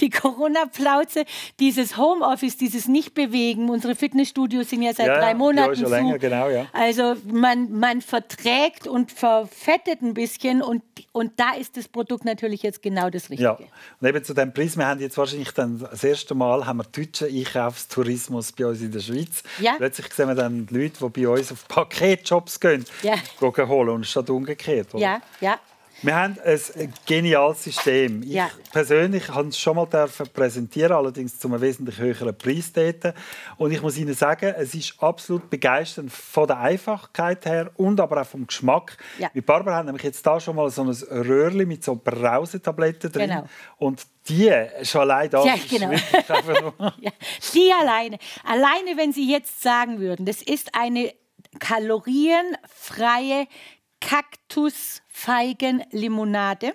die Corona-Plauze, dieses Homeoffice, dieses Nicht-Bewegen. Unsere Fitnessstudios sind ja seit ja, drei Monaten ja, zu. genau, ja. Also, man, man verträgt und verfettet ein bisschen und, und da ist das Produkt natürlich jetzt genau das Richtige. Ja. Neben zu dem Preis, wir haben jetzt wahrscheinlich dann das erste Mal haben wir deutschen Einkaufstourismus bei uns in der Schweiz. Ja. Plötzlich sehen wir dann die Leute, die bei uns auf Paketjobs gehen, ja. gehen holen und es ist schon umgekehrt. Oder? Ja, ja. Wir haben ein geniales System. Ich ja. persönlich habe es schon mal präsentieren, allerdings zu einem wesentlich höheren Preis dort. Und ich muss Ihnen sagen, es ist absolut begeisternd von der Einfachkeit her und aber auch vom Geschmack. Ja. Wie Barbara hat nämlich jetzt da schon mal so ein Röhrchen mit so Brausetabletten drin. Genau. Und die schon allein da. Ja, genau. [laughs] ja, die alleine. Alleine, wenn Sie jetzt sagen würden, das ist eine kalorienfreie Kaktusfeigenlimonade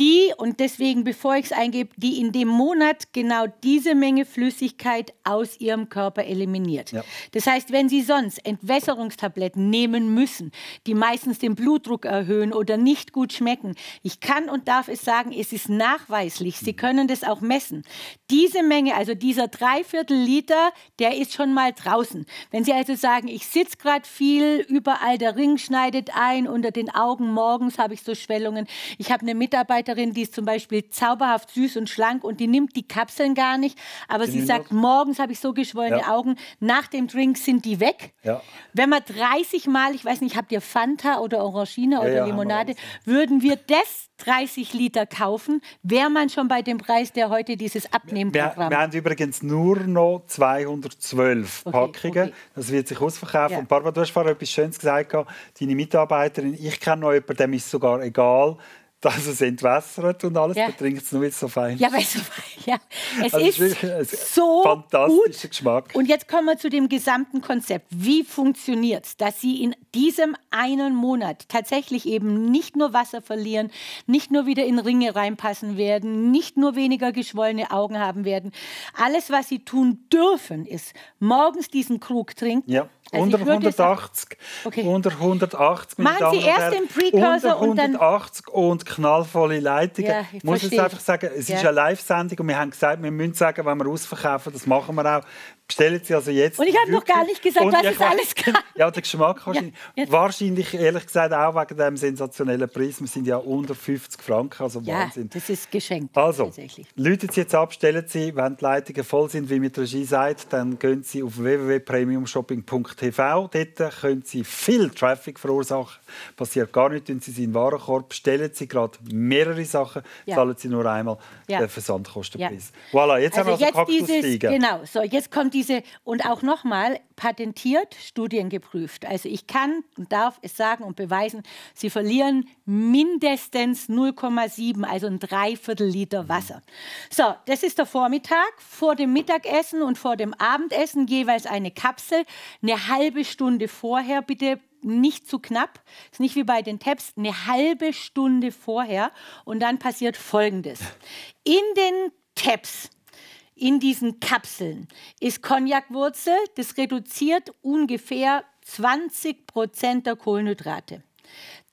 die, und deswegen bevor ich es eingebe, die in dem Monat genau diese Menge Flüssigkeit aus ihrem Körper eliminiert. Ja. Das heißt, wenn Sie sonst Entwässerungstabletten nehmen müssen, die meistens den Blutdruck erhöhen oder nicht gut schmecken, ich kann und darf es sagen, es ist nachweislich, Sie können das auch messen. Diese Menge, also dieser Dreiviertel Liter, der ist schon mal draußen. Wenn Sie also sagen, ich sitze gerade viel, überall der Ring schneidet ein, unter den Augen morgens habe ich so Schwellungen, ich habe eine Mitarbeiter Mitarbeiterin, die ist zum Beispiel zauberhaft süß und schlank und die nimmt die Kapseln gar nicht. Aber die sie sagt, los. morgens habe ich so geschwollene ja. Augen, nach dem Drink sind die weg. Ja. Wenn man 30 Mal, ich weiß nicht, habt ihr Fanta oder Orangina oder Limonade, würden wir das 30 Liter kaufen, wäre man schon bei dem Preis, der heute dieses Abnehmprogramm. Wir, wir haben übrigens nur noch 212 okay, Packungen. Okay. Das wird sich ausverkaufen. Ja. Und Barbara, du hast vorhin etwas Schönes gesagt. Deine Mitarbeiterin, ich kenne noch jemanden, dem ist sogar egal, dass es entwässert und alles, ja. dann trinkt es nur jetzt so fein. Ja, weil so, ja. es also ist, ist [laughs] so fantastischer gut. Geschmack. Und jetzt kommen wir zu dem gesamten Konzept. Wie funktioniert es, dass Sie in diesem einen Monat tatsächlich eben nicht nur Wasser verlieren, nicht nur wieder in Ringe reinpassen werden, nicht nur weniger geschwollene Augen haben werden. Alles, was Sie tun dürfen, ist morgens diesen Krug trinken. Ja also unter 180, okay. unter 180 Machen Sie erst den Precursor und dann 180 und knallvolle Leitungen. Ja, ich muss verstehe. jetzt einfach sagen, es ja. ist eine Live-Sendung und wir haben gesagt, wir müssen sagen, wenn wir ausverkaufen, das machen wir auch bestellen Sie also jetzt. Und ich habe noch gar nicht gesagt, was ist alles kann. [laughs] Ja, der Geschmack wahrscheinlich. Ja. Wahrscheinlich, ehrlich gesagt, auch wegen dem sensationellen Preis. Wir sind ja unter 50 Franken, also ja, Wahnsinn. das ist geschenkt. Also, Leute Sie jetzt ab, stellen Sie, wenn die Leitungen voll sind, wie mit der Regie sagt, dann gehen Sie auf www.premiumshopping.tv. Dort können Sie viel Traffic verursachen. Passiert gar nichts, wenn Sie Sie in den Warenkorb bestellen Sie gerade mehrere Sachen, ja. zahlen Sie nur einmal ja. den Versandkostenpreis. Ja. Voilà, jetzt also haben wir also jetzt Kaktus dieses, Genau, so, jetzt kommt die diese und auch nochmal patentiert, studiengeprüft. Also ich kann und darf es sagen und beweisen, sie verlieren mindestens 0,7, also ein Dreiviertel Liter Wasser. So, das ist der Vormittag. Vor dem Mittagessen und vor dem Abendessen jeweils eine Kapsel. Eine halbe Stunde vorher bitte nicht zu knapp, ist nicht wie bei den Tabs, eine halbe Stunde vorher und dann passiert Folgendes. In den Tabs in diesen Kapseln ist Kognakwurzel. Das reduziert ungefähr 20 Prozent der Kohlenhydrate.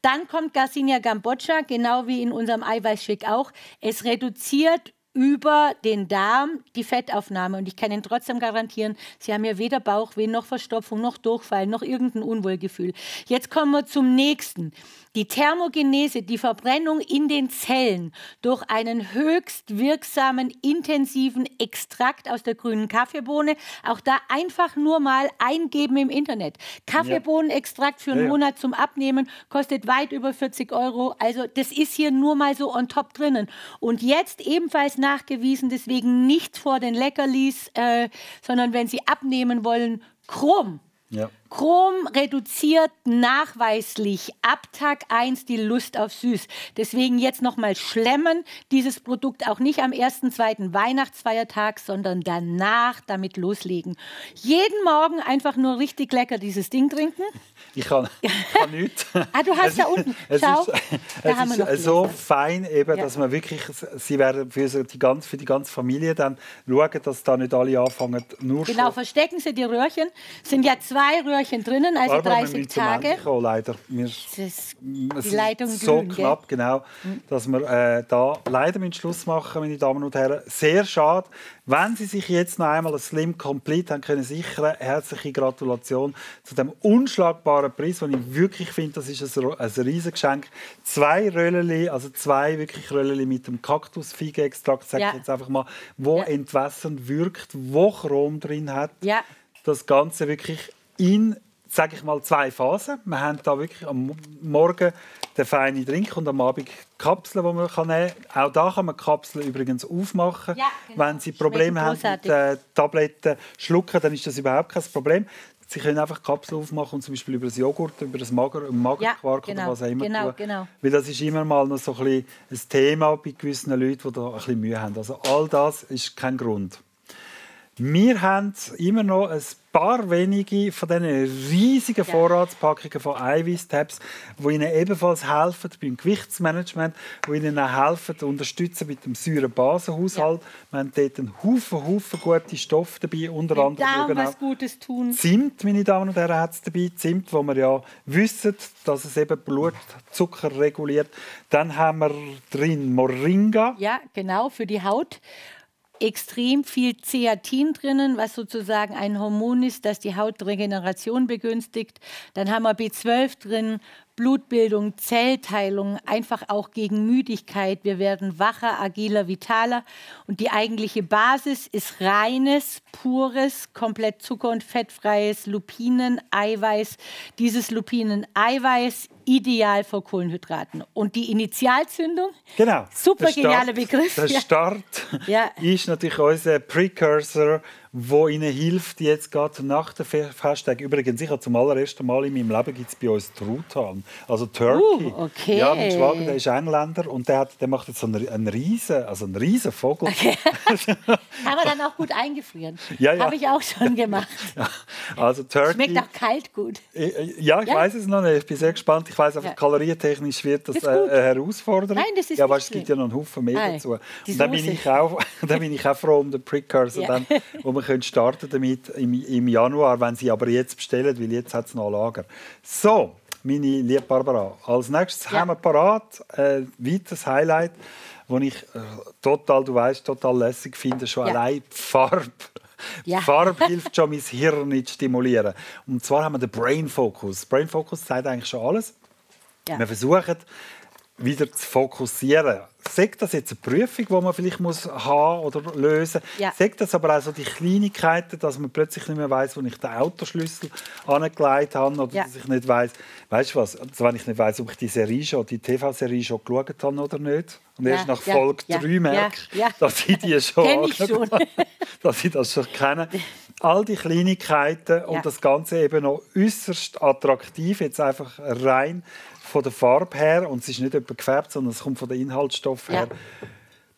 Dann kommt Garcinia gambogia, genau wie in unserem Eiweißschick auch. Es reduziert über den Darm die Fettaufnahme. Und ich kann Ihnen trotzdem garantieren, Sie haben ja weder Bauchweh noch Verstopfung noch Durchfall noch irgendein Unwohlgefühl. Jetzt kommen wir zum nächsten. Die Thermogenese, die Verbrennung in den Zellen durch einen höchst wirksamen, intensiven Extrakt aus der grünen Kaffeebohne. Auch da einfach nur mal eingeben im Internet. Kaffeebohnenextrakt für einen ja. Monat zum Abnehmen kostet weit über 40 Euro. Also das ist hier nur mal so on top drinnen. Und jetzt ebenfalls nachgewiesen, deswegen nicht vor den Leckerlis, äh, sondern wenn Sie abnehmen wollen, Chrom. Ja. Chrom reduziert nachweislich ab Tag 1 die Lust auf Süß. Deswegen jetzt nochmal schlemmen, dieses Produkt auch nicht am ersten, zweiten Weihnachtsfeiertag, sondern danach damit loslegen. Jeden Morgen einfach nur richtig lecker dieses Ding trinken. Ich kann, kann nichts. [laughs] ah, du hast es da unten. Es ist, [laughs] da es haben ist wir so Lust. fein, eben, ja. dass man wirklich, sie werden für die, ganze, für die ganze Familie dann schauen, dass da nicht alle anfangen. Nur genau, schon. verstecken sie die Röhrchen. Es sind ja zwei Röhrchen Röhrchen drinnen, also 30 Tage. Gekommen, leider. Wir, das die Leitung ist so grün, knapp, gell? genau, dass wir äh, da leider mit Schluss machen, meine Damen und Herren. Sehr schade. Wenn Sie sich jetzt noch einmal ein Slim Complete haben können sichern, herzliche Gratulation zu dem unschlagbaren Preis, den ich wirklich finde, das ist ein, ein Riesengeschenk. Zwei Rölleli, also zwei wirklich Rölleli mit dem Kaktusfeigenextrakt, sage ja. ich jetzt einfach mal, wo ja. entwässernd wirkt, wo Chrom drin hat. Ja das Ganze wirklich in sage ich mal, zwei Phasen. Wir haben da wirklich am Morgen den feinen Drink und am Abend Kapseln, die man kann nehmen kann. Auch da kann man Kapseln übrigens aufmachen. Ja, genau. Wenn Sie Probleme haben mit äh, Tabletten schlucken, dann ist das überhaupt kein Problem. Sie können einfach Kapseln aufmachen und zum Beispiel über das Joghurt, über das Mager, Magerquark ja, genau, oder was genau. auch immer genau, tun. Genau. Weil das ist immer mal noch so ein, ein Thema bei gewissen Leuten, die da ein bisschen Mühe haben. Also all das ist kein Grund. Wir haben immer noch ein paar wenige von diesen riesigen Vorratspackungen von Eiweiß-Tabs, die Ihnen ebenfalls helfen beim Gewichtsmanagement, die Ihnen auch helfen, unterstützen mit dem Säurebasenhaushalt. Ja. Wir haben dort einen Haufen, Haufen gute Stoffe dabei, unter anderem Darm, eben was Gutes tun. Zimt, meine Damen und Herren, hat es dabei. Zimt, wo wir ja wissen, dass es eben Blutzucker reguliert. Dann haben wir drin Moringa. Ja, genau, für die Haut extrem viel Zeatin drinnen, was sozusagen ein Hormon ist, das die Hautregeneration begünstigt. Dann haben wir B12 drin, Blutbildung, Zellteilung, einfach auch gegen Müdigkeit. Wir werden wacher, agiler, vitaler. Und die eigentliche Basis ist reines, pures, komplett zucker- und fettfreies Lupinen-Eiweiß. Dieses Lupinen-Eiweiß ideal vor Kohlenhydraten. Und die Initialzündung, genau. super genialer Begriff. Der Start ja. ist natürlich unser Precursor wo ihnen hilft jetzt gerade nach dem Festtag. Übrigens, sicher zum allerersten Mal in meinem Leben gibt es bei uns Truthahn, also Turkey. Uh, okay. Ja, mein Schwager, der ist Engländer und der, hat, der macht jetzt so einen, einen riesen, also einen riesen Vogel. Okay. [laughs] Aber dann auch gut eingefrieren. Ja, ja. Habe ich auch schon gemacht. Ja. Also Turkey. Schmeckt auch kalt gut. Äh, ja, ich ja. weiß es noch nicht. Ich bin sehr gespannt. Ich weiß einfach, ja. kalorientechnisch wird das eine Herausforderung. Nein, das ist Ja, aber es gibt ja noch einen Haufen mehr dazu. Und dann bin, ich auch, [laughs] dann bin ich auch froh um den Precursor, ja. dann, wo man können starten damit im, im Januar, wenn Sie aber jetzt bestellen, weil jetzt hat es noch Lager. So, meine liebe Barbara, als nächstes ja. haben wir parat äh, weiteres Highlight, das ich äh, total, du weißt, total lässig finde, schon ja. allein die Farbe. Ja. Farbe hilft schon, mein Hirn nicht zu stimulieren. Und zwar haben wir den Brain Focus. Brain Focus zeigt eigentlich schon alles. Ja. Wir versuchen, wieder zu fokussieren sagt das jetzt eine Prüfung, die man vielleicht muss haben oder lösen muss, ja. sagt das aber auch so die Kleinigkeiten, dass man plötzlich nicht mehr weiß, wo ich den Autoschlüssel angelegt habe oder ja. dass ich nicht weiß, weißt du was, also wenn ich nicht weiß, ob ich die Serie schon, die TV-Serie schon geschaut habe oder nicht. Und ja, erst nach Folge ja, 3 merke dass ich die schon, ich schon. [laughs] dass ich das schon kenne. All die Kleinigkeiten und das Ganze eben noch äußerst attraktiv, jetzt einfach rein von der Farbe her und es ist nicht etwa gefärbt, sondern es kommt von den Inhaltsstoffen ja. her.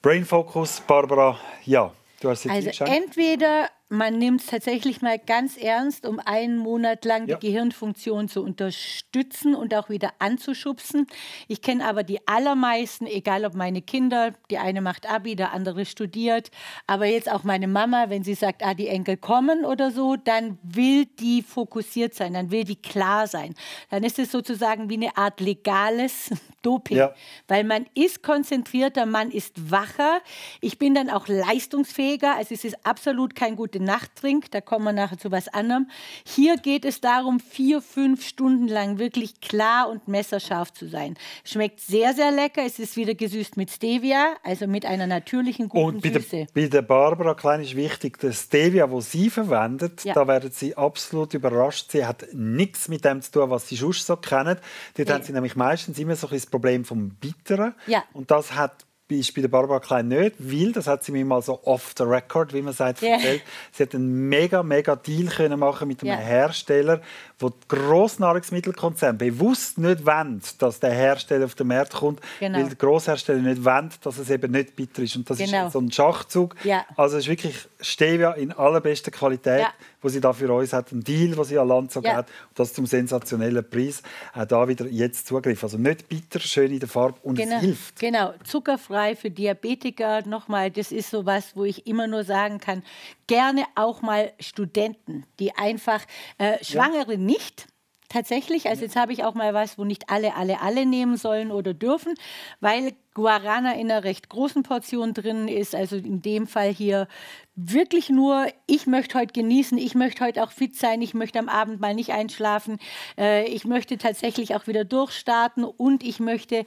Brain Focus, Barbara, ja. Du hast jetzt also entweder man nimmt es tatsächlich mal ganz ernst, um einen Monat lang ja. die Gehirnfunktion zu unterstützen und auch wieder anzuschubsen. Ich kenne aber die allermeisten, egal ob meine Kinder, die eine macht Abi, der andere studiert, aber jetzt auch meine Mama, wenn sie sagt, ah, die Enkel kommen oder so, dann will die fokussiert sein, dann will die klar sein. Dann ist es sozusagen wie eine Art legales [laughs] Doping, ja. weil man ist konzentrierter, man ist wacher. Ich bin dann auch leistungsfähiger, also es ist absolut kein gutes nachtrinkt. Da kommen wir nachher zu was anderem. Hier geht es darum, vier, fünf Stunden lang wirklich klar und messerscharf zu sein. Schmeckt sehr, sehr lecker. Es ist wieder gesüßt mit Stevia, also mit einer natürlichen guten und bei Süße. Der, bei der Barbara Klein ist wichtig, das Stevia, wo sie verwendet, ja. da werden sie absolut überrascht. Sie hat nichts mit dem zu tun, was sie sonst so kennen. Dort nee. haben sie nämlich meistens immer so ein das Problem vom Bitteren. Ja. Und das hat ist bei der Barbara Klein nicht, weil, das hat sie mir mal so off the record, wie man sagt, yeah. erzählt, sie hat einen mega, mega Deal können machen mit einem yeah. Hersteller, wo die Grossnahrungsmittelkonzerne bewusst nicht wollen, dass der Hersteller auf den Markt kommt, genau. weil die Grosshersteller nicht wollen, dass es eben nicht bitter ist. Und das genau. ist so ein Schachzug. Ja. Also es ist wirklich Stevia in allerbester Qualität, ja. wo sie da für uns hat, ein Deal, was sie an Land so ja. hat. Und das zum sensationellen Preis. Auch äh, da wieder jetzt Zugriff. Also nicht bitter, schön in der Farbe und genau. es hilft. Genau, zuckerfrei für Diabetiker. Nochmal, das ist so was, wo ich immer nur sagen kann, gerne auch mal Studenten, die einfach äh, Schwangere ja. nicht tatsächlich. Also jetzt habe ich auch mal was, wo nicht alle, alle, alle nehmen sollen oder dürfen, weil Guarana in einer recht großen Portion drin ist. Also in dem Fall hier wirklich nur, ich möchte heute genießen, ich möchte heute auch fit sein, ich möchte am Abend mal nicht einschlafen, äh, ich möchte tatsächlich auch wieder durchstarten und ich möchte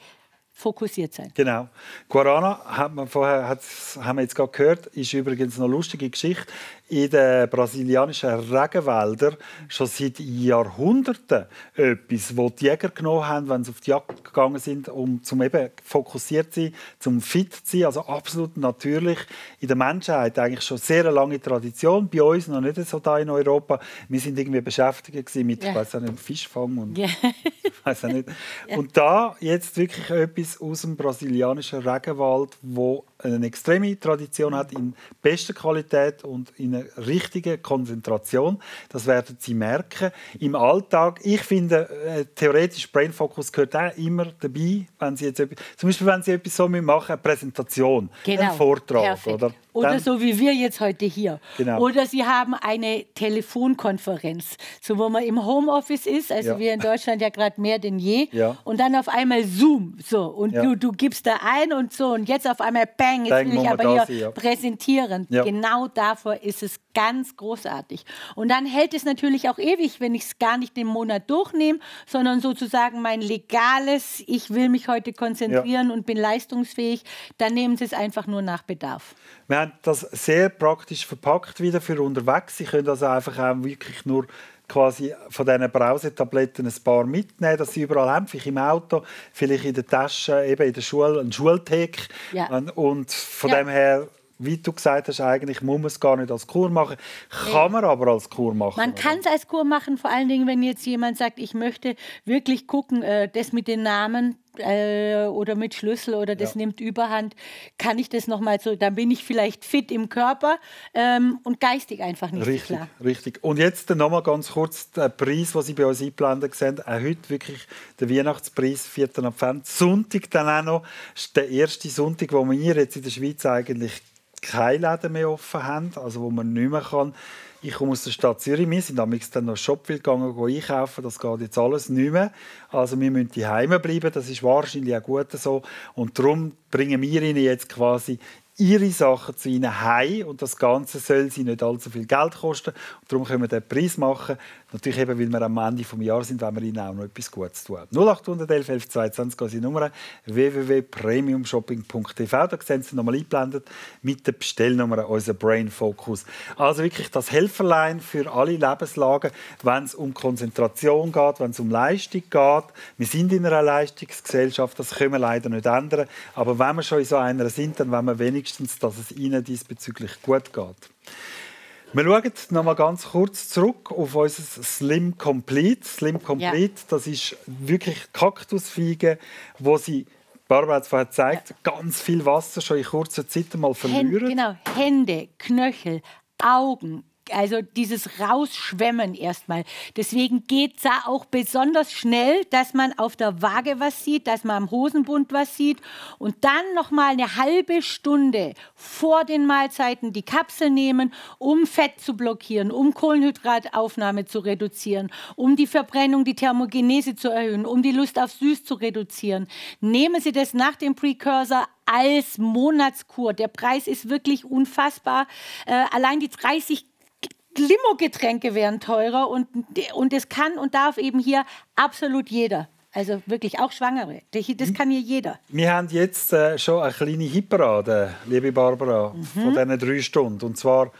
fokussiert sein. Genau. Guarana, hat man vorher, haben wir jetzt gerade gehört, ist übrigens eine lustige Geschichte. In den brasilianischen Regenwäldern schon seit Jahrhunderten etwas, wo die Jäger genommen haben, wenn sie auf die Jagd gegangen sind, um zum eben fokussiert zu sein, um fit zu sein. Also absolut natürlich in der Menschheit eigentlich schon sehr eine lange Tradition. Bei uns noch nicht so da in Europa. Wir sind irgendwie beschäftigt mit, yeah. ich weiß nicht, Fischfang und, ja. [laughs] ich weiß nicht. [laughs] Und da jetzt wirklich etwas etwas aus dem brasilianischen Regenwald, wo eine extreme Tradition hat, in bester Qualität und in einer richtigen Konzentration. Das werden Sie merken. Im Alltag, ich finde, äh, theoretisch Brain Focus gehört auch immer dabei, wenn Sie jetzt, zum Beispiel, wenn Sie etwas so machen, eine Präsentation, genau. einen Vortrag. Perfekt. Oder, oder so wie wir jetzt heute hier. Genau. Oder Sie haben eine Telefonkonferenz, so wo man im Homeoffice ist, also ja. wir in Deutschland ja gerade mehr denn je, ja. und dann auf einmal Zoom, so und ja. du, du gibst da ein und so. Und jetzt auf einmal, bang, jetzt will ich aber hier sie, präsentieren. Ja. Genau davor ist es ganz großartig. Und dann hält es natürlich auch ewig, wenn ich es gar nicht den Monat durchnehme, sondern sozusagen mein legales, ich will mich heute konzentrieren und bin leistungsfähig, dann nehmen Sie es einfach nur nach Bedarf. Wir haben das sehr praktisch verpackt wieder für unterwegs. Sie können also einfach auch wirklich nur quasi von diesen Brausetabletten ein paar mitnehmen, dass sie überall haben, vielleicht im Auto, vielleicht in der Tasche, eben in der Schule, ein Schulthek. Ja. Und von ja. dem her wie du gesagt hast, eigentlich muss man es gar nicht als Kur machen. Kann man aber als Kur machen. Man kann es als Kur machen, vor allen Dingen, wenn jetzt jemand sagt, ich möchte wirklich gucken, äh, das mit den Namen, äh, oder mit Schlüssel oder das ja. nimmt Überhand, kann ich das nochmal so, dann bin ich vielleicht fit im Körper ähm, und geistig einfach nicht richtig, so klar. Richtig. Und jetzt nochmal ganz kurz der Preis, was Sie bei uns eingeblendet sehen. Auch äh, heute wirklich der Weihnachtspreis, 4. Advent. Sonntag dann auch noch, ist der erste Sonntag, wo wir jetzt in der Schweiz eigentlich keine Läden mehr offen haben, also wo man nicht mehr kann ich komme aus der Stadt Zürich, wir sind am dann noch Shopville gegangen, einkaufen, das geht jetzt alles nicht mehr. Also wir müssen die Heime bleiben, das ist wahrscheinlich auch gut so. Und darum bringen wir ihnen jetzt quasi ihre Sachen zu ihnen heim und das Ganze soll sie nicht allzu viel Geld kosten. Und darum können wir den Preis machen, Natürlich eben, weil wir am Ende des Jahres sind, wenn wir Ihnen auch noch etwas Gutes tun. 0811 11 22 unsere Nummer www.premiumshopping.tv Da sehen Sie nochmal eingeblendet mit der Bestellnummer unser Brain Focus. Also wirklich das Helferlein für alle Lebenslagen, wenn es um Konzentration geht, wenn es um Leistung geht. Wir sind in einer Leistungsgesellschaft, das können wir leider nicht ändern. Aber wenn wir schon in so einer sind, dann wollen wir wenigstens, dass es Ihnen diesbezüglich gut geht. Wir schauen noch mal ganz kurz zurück auf unser Slim Complete. Slim Complete, yeah. das ist wirklich Kaktusfeige, wo sie Barbara hat es vorher gezeigt, ja. ganz viel Wasser schon in kurzer Zeit mal verlieren. Hände, genau, Hände, Knöchel, Augen, also dieses Rausschwemmen erstmal. Deswegen geht es da auch besonders schnell, dass man auf der Waage was sieht, dass man am Hosenbund was sieht und dann nochmal eine halbe Stunde vor den Mahlzeiten die Kapsel nehmen, um Fett zu blockieren, um Kohlenhydrataufnahme zu reduzieren, um die Verbrennung, die Thermogenese zu erhöhen, um die Lust auf Süß zu reduzieren. Nehmen Sie das nach dem Precursor als Monatskur. Der Preis ist wirklich unfassbar. Äh, allein die 30 Limo-Getränke wären teurer und, und es kann und darf eben hier absolut jeder. Also wirklich auch Schwangere. Das mhm. kann hier jeder. Wir haben jetzt äh, schon eine kleine Hitparade, liebe Barbara, mhm. von diesen drei Stunden. Und zwar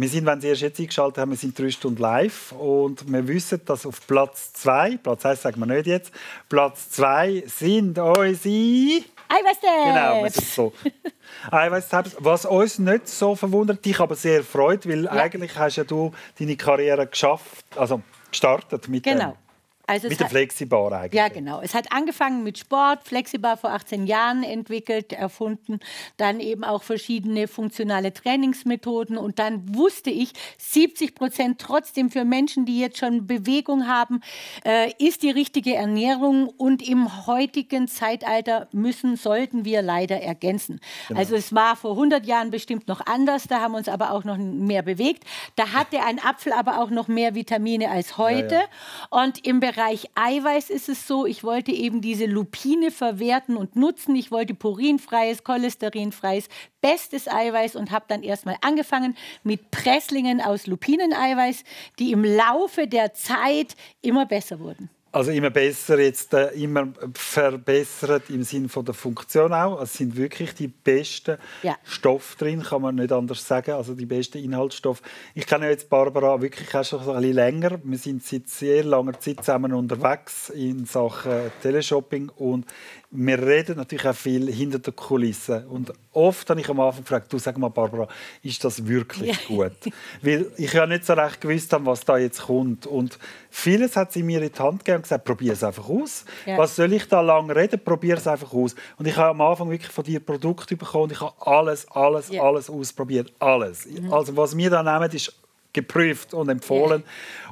wir sind, wenn Sie erst jetzt eingeschaltet haben, wir sind drei Stunden live und wir wissen, dass auf Platz zwei, Platz eins sagen wir nicht jetzt, Platz zwei sind unsere... Eiweißtabs! Genau, wir sind so. [laughs] Eiweißtabs, was uns nicht so verwundert, dich aber sehr freut, weil ja. eigentlich hast ja du deine Karriere geschafft, also gestartet mit genau. dem also mit dem Flexibar eigentlich. Ja, genau. Es hat angefangen mit Sport, Flexibar vor 18 Jahren entwickelt, erfunden, dann eben auch verschiedene funktionale Trainingsmethoden und dann wusste ich, 70 Prozent trotzdem für Menschen, die jetzt schon Bewegung haben, äh, ist die richtige Ernährung und im heutigen Zeitalter müssen, sollten wir leider ergänzen. Genau. Also es war vor 100 Jahren bestimmt noch anders, da haben wir uns aber auch noch mehr bewegt. Da hatte ein Apfel aber auch noch mehr Vitamine als heute ja, ja. und im Bereich Bereich Eiweiß ist es so, ich wollte eben diese Lupine verwerten und nutzen. Ich wollte purinfreies, cholesterinfreies, bestes Eiweiß und habe dann erstmal angefangen mit Presslingen aus Lupineneiweiß, die im Laufe der Zeit immer besser wurden. Also immer besser jetzt, äh, immer verbessert im Sinne der Funktion auch. Also es sind wirklich die besten ja. Stoffe drin, kann man nicht anders sagen. Also die besten Inhaltsstoffe. Ich kenne ja jetzt Barbara wirklich auch schon ein bisschen länger. Wir sind seit sehr langer Zeit zusammen unterwegs in Sachen Teleshopping und wir reden natürlich auch viel hinter der Kulisse. Und oft habe ich am Anfang gefragt, du sag mal, Barbara, ist das wirklich gut? Weil ich ja nicht so recht gewusst habe, was da jetzt kommt. Und vieles hat sie mir in die Hand gegeben und gesagt, probier es einfach aus. Ja. Was soll ich da lang reden? Probier es einfach aus. Und ich habe am Anfang wirklich von dir Produkte bekommen und ich habe alles, alles, ja. alles ausprobiert. Alles. Mhm. Also was wir da nehmen, ist geprüft und empfohlen.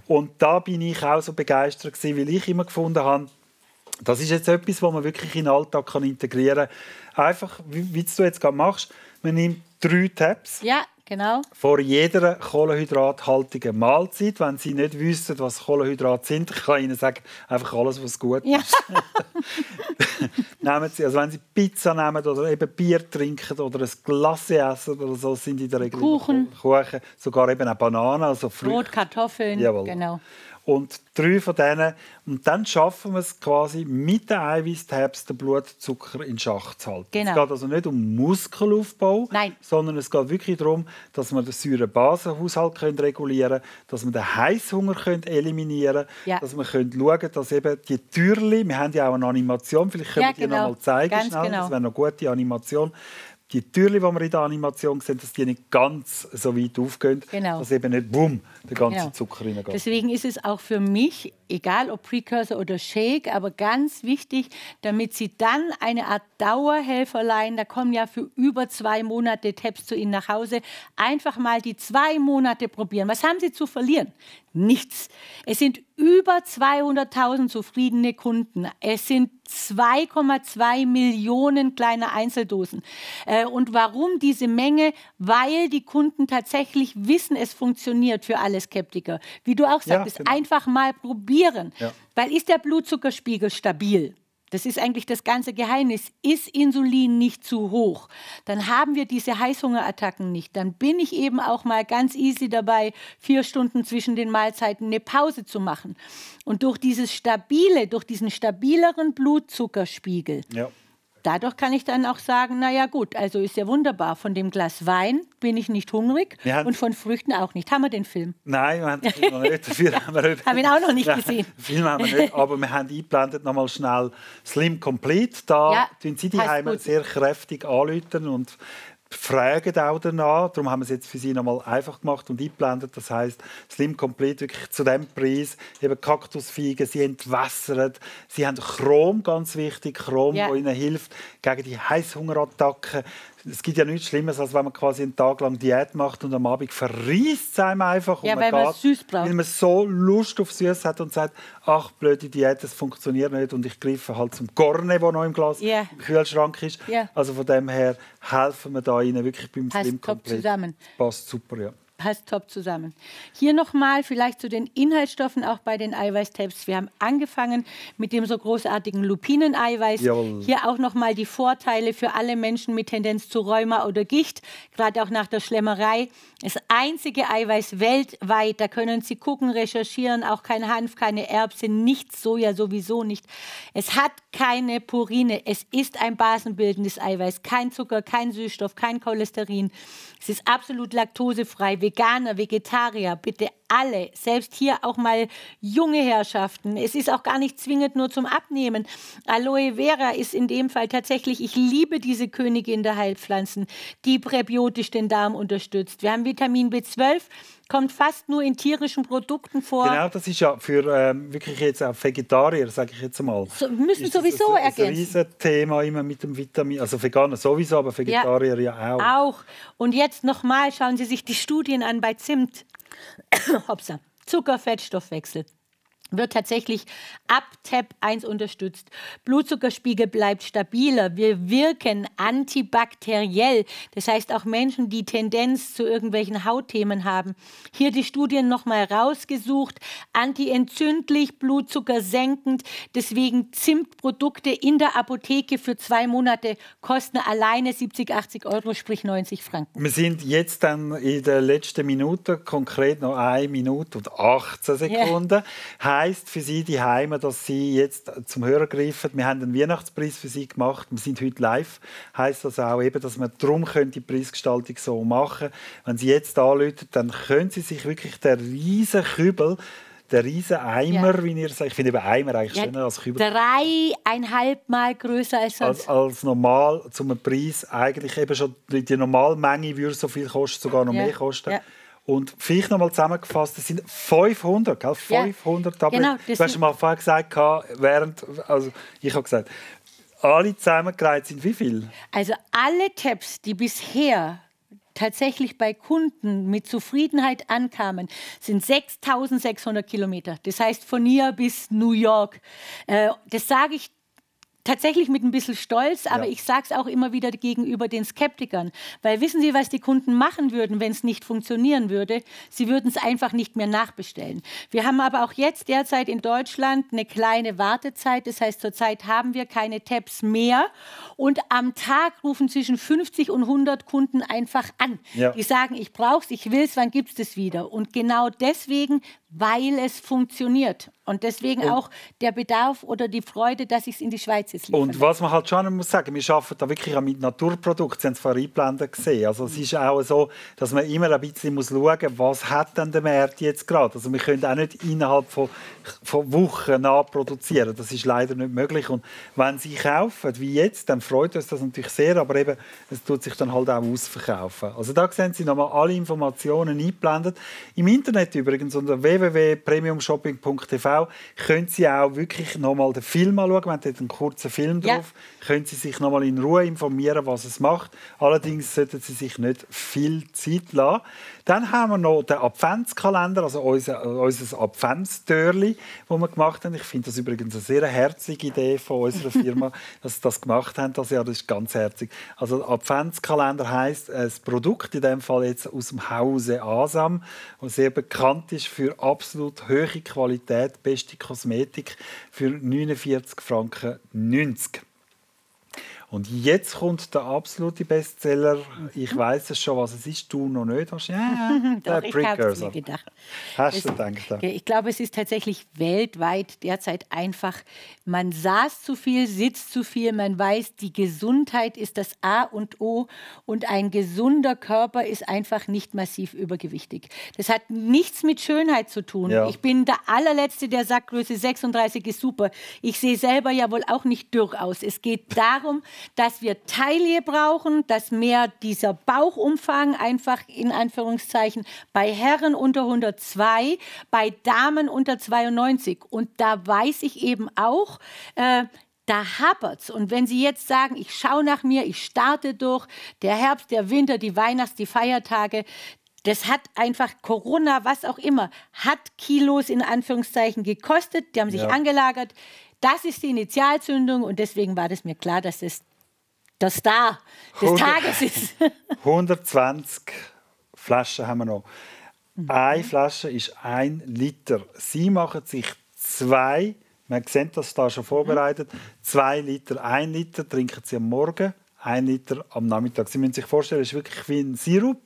Yeah. Und da bin ich auch so begeistert gewesen, weil ich immer gefunden habe, das ist jetzt etwas, was man wirklich in den Alltag kann integrieren kann. Einfach, wie, du jetzt gerade machst, man nimmt drei Tabs. Ja, genau. Vor jeder kohlenhydrathaltigen Mahlzeit. Wenn Sie nicht wissen, was Kohlenhydrate sind, kann ich Ihnen sagen, einfach alles, was gut ist. [laughs] nehmen Sie, also wenn Sie Pizza nehmen oder eben Bier trinken oder ein Glas essen oder so, sind in der Regel Kuchen. Kuchen sogar eben auch Bananen, also Früchte. Brot, Kartoffeln, Jawohl. genau und drei von denen. Und dann schaffen wir es quasi mit den Eiweißtabs den Blutzucker in Schach zu halten. Genau. Es geht also nicht um Muskelaufbau, Nein. sondern es geht wirklich darum, dass wir den Säurebasenhaushalt regulieren können, dass wir den Heißhunger eliminieren können, ja. dass wir schauen können, dass eben die Türli, wir haben ja auch eine Animation, vielleicht können ja, wir die genau. noch mal zeigen, Ganz schnell, genau. das wäre eine gute Animation, die Türli, die wir in der Animation sehen, dass die nicht ganz so weit aufgehen, genau. dass eben nicht bumm den ganzen ja. Genau. Zucker reingeht. Deswegen ist es auch für mich, egal ob Precursor oder Shake, aber ganz wichtig, damit Sie dann eine Art Dauerhelferlein, da kommen ja für über zwei Monate Tabs zu Ihnen nach Hause, einfach mal die zwei Monate probieren. Was haben Sie zu verlieren? Nichts. Es sind über 200.000 zufriedene Kunden. Es sind 2,2 Millionen kleine Einzeldosen. Äh, und warum diese Menge? Weil die Kunden tatsächlich wissen, es funktioniert für alle alle Skeptiker. Wie du auch sagtest, ja, genau. einfach mal probieren. Ja. Weil ist der Blutzuckerspiegel stabil? Das ist eigentlich das ganze Geheimnis. Ist Insulin nicht zu hoch, dann haben wir diese Heißhungerattacken nicht. Dann bin ich eben auch mal ganz easy dabei, vier Stunden zwischen den Mahlzeiten eine Pause zu machen. Und durch dieses stabile, durch diesen stabileren Blutzuckerspiegel ja dadurch kann ich dann auch sagen, na ja gut, also ist ja wunderbar, von dem Glas Wein bin ich nicht hungrig ja. und von Früchten auch nicht. Haben wir den Film? Nein, wir haben den Film noch nicht. Dafür haben wir haben ihn auch noch nicht gesehen. Nein, Film haben wir nicht, aber wir haben eingeblendet nochmal schnell Slim Complete. Da ja, tun Sie die Heimat sehr kräftig anläutern und fragen auch danach. Darum haben wir es jetzt für Sie nochmal einfach gemacht und eingeblendet. Das heißt, Slim Complete wirklich zu dem Preis. Eben Kaktusfeigen, sie entwässern, sie haben Chrom, ganz wichtig, Chrom, yeah. das ihnen hilft gegen die Heißhungerattacken es gibt ja nichts Schlimmes, als wenn man quasi einen Tag lang Diät macht und am Abend verriest es einem einfach. Ja, und man weil man süß braucht. Weil man so Lust auf Süß hat und sagt, ach, blöde Diät, das funktioniert nicht und ich greife halt zum Korne, der noch im Glas yeah. im Kühlschrank ist. Yeah. Also von dem her helfen wir da Ihnen wirklich beim Slim komplett. Zusammen. Passt super, ja passt top zusammen. Hier nochmal vielleicht zu den Inhaltsstoffen auch bei den Eiweißtapes. Wir haben angefangen mit dem so großartigen Lupineneiweiß. Hier auch nochmal die Vorteile für alle Menschen mit Tendenz zu Rheuma oder Gicht, gerade auch nach der Schlemmerei. Das einzige Eiweiß weltweit, da können Sie gucken, recherchieren, auch kein Hanf, keine Erbsen, nichts, Soja sowieso nicht. Es hat keine Purine. Es ist ein basenbildendes Eiweiß, kein Zucker, kein Süßstoff, kein Cholesterin. Es ist absolut laktosefrei. Veganer, Vegetarier, bitte alle, selbst hier auch mal junge Herrschaften. Es ist auch gar nicht zwingend nur zum Abnehmen. Aloe Vera ist in dem Fall tatsächlich, ich liebe diese Königin der Heilpflanzen, die präbiotisch den Darm unterstützt. Wir haben Vitamin B12, kommt fast nur in tierischen Produkten vor. Genau, das ist ja für ähm, wirklich jetzt auch Vegetarier, sage ich jetzt mal. So, müssen sowieso das, ergänzen. Das ist ein Thema immer mit dem Vitamin, also Veganer sowieso, aber Vegetarier ja, ja auch. Auch. Und jetzt nochmal schauen Sie sich die Studien an bei Zimt. [coughs] Hopsa. Zuckerfettstoffwechsel wird tatsächlich ab TAP1 unterstützt. Blutzuckerspiegel bleibt stabiler. Wir wirken antibakteriell. Das heißt, auch Menschen, die Tendenz zu irgendwelchen Hautthemen haben. Hier die Studien nochmal rausgesucht. Antientzündlich, blutzuckersenkend. Deswegen Zimtprodukte in der Apotheke für zwei Monate kosten alleine 70, 80 Euro, sprich 90 Franken. Wir sind jetzt dann in der letzten Minute, konkret noch eine Minute und 18 Sekunden. Ja heisst für Sie die Heime, dass Sie jetzt zum Hörer greifen? Wir haben einen Weihnachtspreis für Sie gemacht. Wir sind heute live. Heißt das auch eben, dass man drum die Preisgestaltung so machen? Wenn Sie jetzt anlöten, dann können Sie sich wirklich der riesen Kübel der riesen Eimer, ja. wie ihr sagt. Ich finde Eimer eigentlich ja, schöner als Kübel. Dreieinhalb Mal größer als, als, als normal zum Preis. Eigentlich eben schon die normale Menge würde so viel kosten, sogar noch ja. mehr kosten. Und vielleicht nochmal zusammengefasst, das sind 500, gell? 500 ja, Tabletten. Genau, du hast mal vorher gesagt, während, also ich habe gesagt, alle zusammengereiht sind wie viel? Also alle Tabs, die bisher tatsächlich bei Kunden mit Zufriedenheit ankamen, sind 6.600 Kilometer. Das heißt von hier bis New York. Äh, das sage ich tatsächlich mit ein bisschen Stolz, aber ja. ich sage es auch immer wieder gegenüber den Skeptikern. Weil wissen Sie, was die Kunden machen würden, wenn es nicht funktionieren würde? Sie würden es einfach nicht mehr nachbestellen. Wir haben aber auch jetzt derzeit in Deutschland eine kleine Wartezeit. Das heißt, zurzeit haben wir keine Tabs mehr. Und am Tag rufen zwischen 50 und 100 Kunden einfach an. Ja. Die sagen, ich brauche es, ich will es, wann gibt es das wieder? Und genau deswegen, weil es funktioniert. Und deswegen und auch der Bedarf oder die Freude, dass ich es in die Schweiz es liefern. Und was man halt schon muss sagen, wir arbeiten da wirklich auch mit Naturprodukten, Sie haben es vorhin eingeblendet gesehen. Also es ist auch so, dass man immer ein bisschen muss schauen muss, was hat denn der Markt jetzt gerade. Also wir können auch nicht innerhalb von, von Wochen nachproduzieren. Das ist leider nicht möglich. Und wenn Sie kaufen, wie jetzt, dann freut uns das natürlich sehr, aber eben, es tut sich dann halt auch ausverkaufen. Also da sehen Sie nochmal alle Informationen eingeblendet. Im Internet übrigens unter www.premiumshopping.tv können Sie auch wirklich nochmal den Film anschauen. Wir haben dort einen kurzen ganzen Film drauf. Ja. Können Sie sich nochmal in Ruhe informieren, was es macht. Allerdings sollten Sie sich nicht viel Zeit lassen. Dann haben wir noch den Adventskalender, also unser, unser Adventstörli, wo wir gemacht haben. Ich finde das übrigens eine sehr herzige Idee von unserer Firma, [laughs] dass sie das gemacht haben. Das, ja, das ist ganz herzig. Also Adventskalender heißt ein äh, Produkt, in dem Fall jetzt aus dem Hause Asam, das sehr bekannt ist für absolut hohe Qualität, beste Kosmetik für 49 Franken 1990. Und jetzt kommt der absolute Bestseller. Ich mhm. weiß es schon, was es ist. Du noch nicht. Hast, ja, der [laughs] Doch, Precursor. mir gedacht. Hast es, du gedacht? Ich glaube, es ist tatsächlich weltweit derzeit einfach. Man saß zu viel, sitzt zu viel. Man weiß, die Gesundheit ist das A und O. Und ein gesunder Körper ist einfach nicht massiv übergewichtig. Das hat nichts mit Schönheit zu tun. Ja. Ich bin der allerletzte, der sagt, Größe 36 ist super. Ich sehe selber ja wohl auch nicht durchaus. Es geht darum, dass wir Taille brauchen, dass mehr dieser Bauchumfang einfach in Anführungszeichen bei Herren unter 102, bei Damen unter 92. Und da weiß ich eben auch, äh, da hapert's. Und wenn Sie jetzt sagen, ich schaue nach mir, ich starte durch, der Herbst, der Winter, die Weihnachts-, die Feiertage, das hat einfach Corona, was auch immer, hat Kilos in Anführungszeichen gekostet, die haben sich ja. angelagert. Das ist die Initialzündung und deswegen war das mir klar, dass das der Star des 100, Tages ist. 120 [laughs] Flaschen haben wir noch. Mhm. Eine Flasche ist ein Liter. Sie machen sich zwei, man sieht das da schon vorbereitet, zwei Liter. Ein Liter trinken Sie am Morgen, ein Liter am Nachmittag. Sie müssen sich vorstellen, es ist wirklich wie ein Sirup,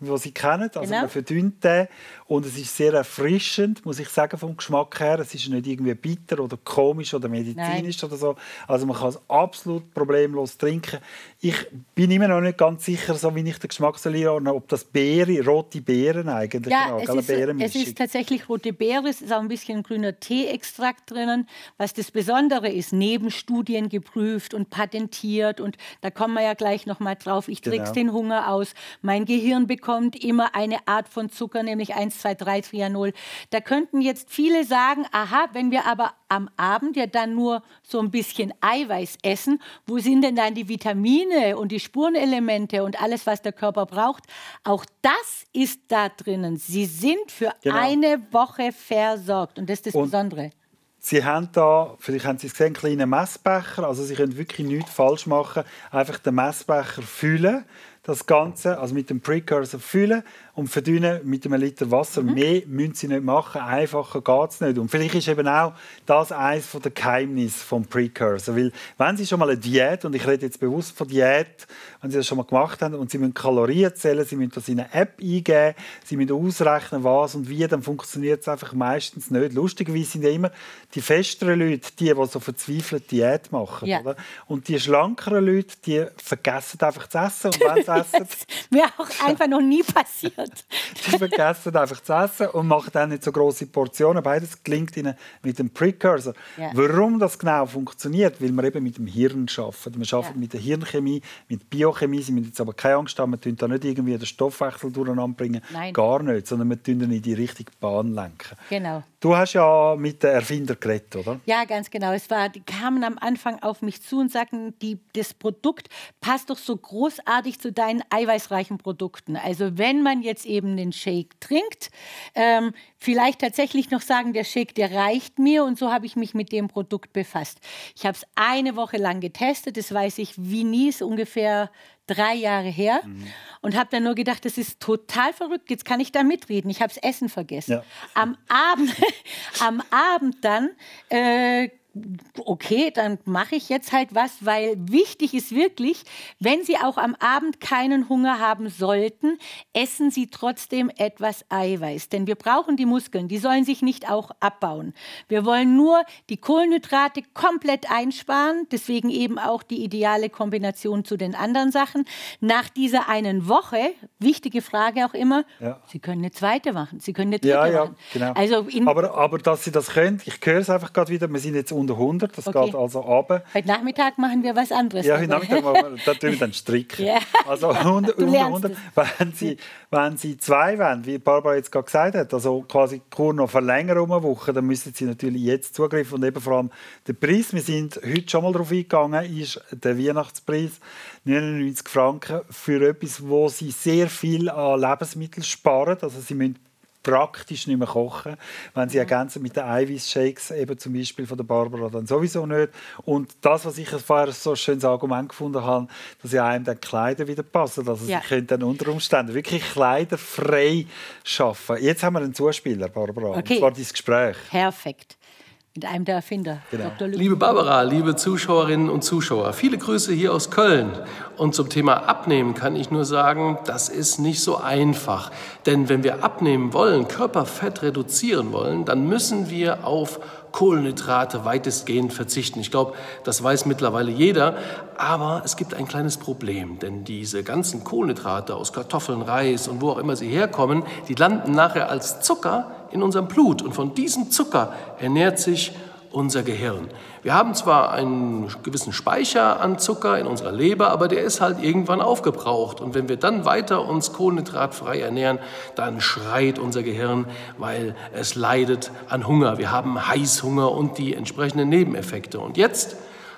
den Sie kennen. Also genau. man verdünnt den und es ist sehr erfrischend, muss ich sagen, vom Geschmack her. Es ist nicht irgendwie bitter oder komisch oder medizinisch Nein. oder so. Also man kann es absolut problemlos trinken. Ich bin immer noch nicht ganz sicher, so wie ich den Geschmack soll einordnen, ob das Beere, rote Beeren eigentlich, ja, genau, es, ist, es ist tatsächlich rote Beere, es ist auch ein bisschen grüner Teeextrakt drinnen. Was das Besondere ist, neben Studien geprüft und patentiert und da kommen wir ja gleich nochmal drauf, ich genau. trick's den Hunger aus. Mein Gehirn bekommt immer eine Art von Zucker, nämlich 1 3, 0. Da könnten jetzt viele sagen, aha, wenn wir aber am Abend ja dann nur so ein bisschen Eiweiß essen, wo sind denn dann die Vitamine und die Spurenelemente und alles, was der Körper braucht? Auch das ist da drinnen. Sie sind für genau. eine Woche versorgt und das ist das und Besondere. Sie haben da, vielleicht haben Sie es gesehen, einen kleinen Messbecher. Also Sie können wirklich nichts falsch machen. Einfach den Messbecher füllen, das Ganze, also mit dem Precursor füllen und verdünnen mit einem Liter Wasser. Mhm. Mehr müssen sie nicht machen, einfacher geht es nicht. Und vielleicht ist eben auch das eines der Geheimnisse des Precursor. Weil wenn sie schon mal eine Diät, und ich rede jetzt bewusst von Diät, wenn sie das schon mal gemacht haben und sie müssen Kalorien zählen, sie müssen das in eine App eingeben, sie müssen ausrechnen, was und wie, dann funktioniert es einfach meistens nicht. Lustigerweise sind ja immer die festeren Leute, die, die so verzweifelt Diät machen. Ja. Oder? Und die schlankeren Leute, die vergessen einfach zu essen. Und wenn sie [laughs] essen... das wäre auch [laughs] einfach noch nie passiert hat. Die vergessen einfach zu essen und machen dann nicht so große Portionen. Beides gelingt ihnen mit dem Precursor. Yeah. Warum das genau funktioniert, weil wir eben mit dem Hirn arbeiten. Wir arbeiten yeah. mit der Hirnchemie, mit Biochemie. Sie müssen jetzt aber keine Angst haben, wir tun da nicht irgendwie den Stoffwechsel durcheinander bringen. Nein. Gar nicht, sondern wir tun ihn in die richtige Bahn lenken. Genau. Du hast ja mit den Erfinder geredet, oder? Ja, ganz genau. Es war, die kamen am Anfang auf mich zu und sagten, die, das Produkt passt doch so großartig zu deinen eiweißreichen Produkten. Also wenn man jetzt jetzt eben den Shake trinkt. Ähm, vielleicht tatsächlich noch sagen, der Shake, der reicht mir und so habe ich mich mit dem Produkt befasst. Ich habe es eine Woche lang getestet, das weiß ich wie nie, ist ungefähr drei Jahre her mhm. und habe dann nur gedacht, das ist total verrückt, jetzt kann ich da mitreden. Ich habe das Essen vergessen. Ja. Am, Abend, [laughs] am Abend dann äh, okay, dann mache ich jetzt halt was, weil wichtig ist wirklich, wenn Sie auch am Abend keinen Hunger haben sollten, essen Sie trotzdem etwas Eiweiß, denn wir brauchen die Muskeln, die sollen sich nicht auch abbauen. Wir wollen nur die Kohlenhydrate komplett einsparen, deswegen eben auch die ideale Kombination zu den anderen Sachen. Nach dieser einen Woche, wichtige Frage auch immer, ja. Sie können eine zweite machen, Sie können eine dritte ja, ja, machen. Genau. Also aber, aber dass Sie das können, ich höre es einfach gerade wieder, wir sind jetzt unter unter 100, das okay. geht also runter. Heute Nachmittag machen wir was anderes. Ja, heute Nachmittag machen wir, da tun wir dann stricken. ja. Also unter, unter 100, wenn sie, wenn sie zwei wollen, wie Barbara jetzt gerade gesagt hat, also quasi die Kur noch verlängern um eine Woche, dann müssen sie natürlich jetzt zugreifen und eben vor allem der Preis, wir sind heute schon mal darauf eingegangen, ist der Weihnachtspreis 99 Franken für etwas, wo sie sehr viel an Lebensmitteln sparen, also sie müssen praktisch nicht mehr kochen, wenn sie mhm. ergänzen mit den Eiweißshakes, eben zum Beispiel von der Barbara, dann sowieso nicht. Und das, was ich vorher so ein schönes Argument gefunden habe, dass ja einem dann Kleider wieder passen, also ja. sie können dann unter Umständen wirklich kleiderfrei schaffen. Jetzt haben wir einen Zuspieler, Barbara, okay. und zwar dein Gespräch. Perfekt. Mit einem der Erfinder, genau. Dr. Lücken. Liebe Barbara, liebe Zuschauerinnen und Zuschauer, viele Grüße hier aus Köln. Und zum Thema Abnehmen kann ich nur sagen, das ist nicht so einfach. Denn wenn wir abnehmen wollen, Körperfett reduzieren wollen, dann müssen wir auf Kohlenhydrate weitestgehend verzichten. Ich glaube, das weiß mittlerweile jeder. Aber es gibt ein kleines Problem, denn diese ganzen Kohlenhydrate aus Kartoffeln, Reis und wo auch immer sie herkommen, die landen nachher als Zucker in unserem Blut und von diesem Zucker ernährt sich unser Gehirn. Wir haben zwar einen gewissen Speicher an Zucker in unserer Leber, aber der ist halt irgendwann aufgebraucht. Und wenn wir dann weiter uns kohlenhydratfrei ernähren, dann schreit unser Gehirn, weil es leidet an Hunger. Wir haben Heißhunger und die entsprechenden Nebeneffekte. Und jetzt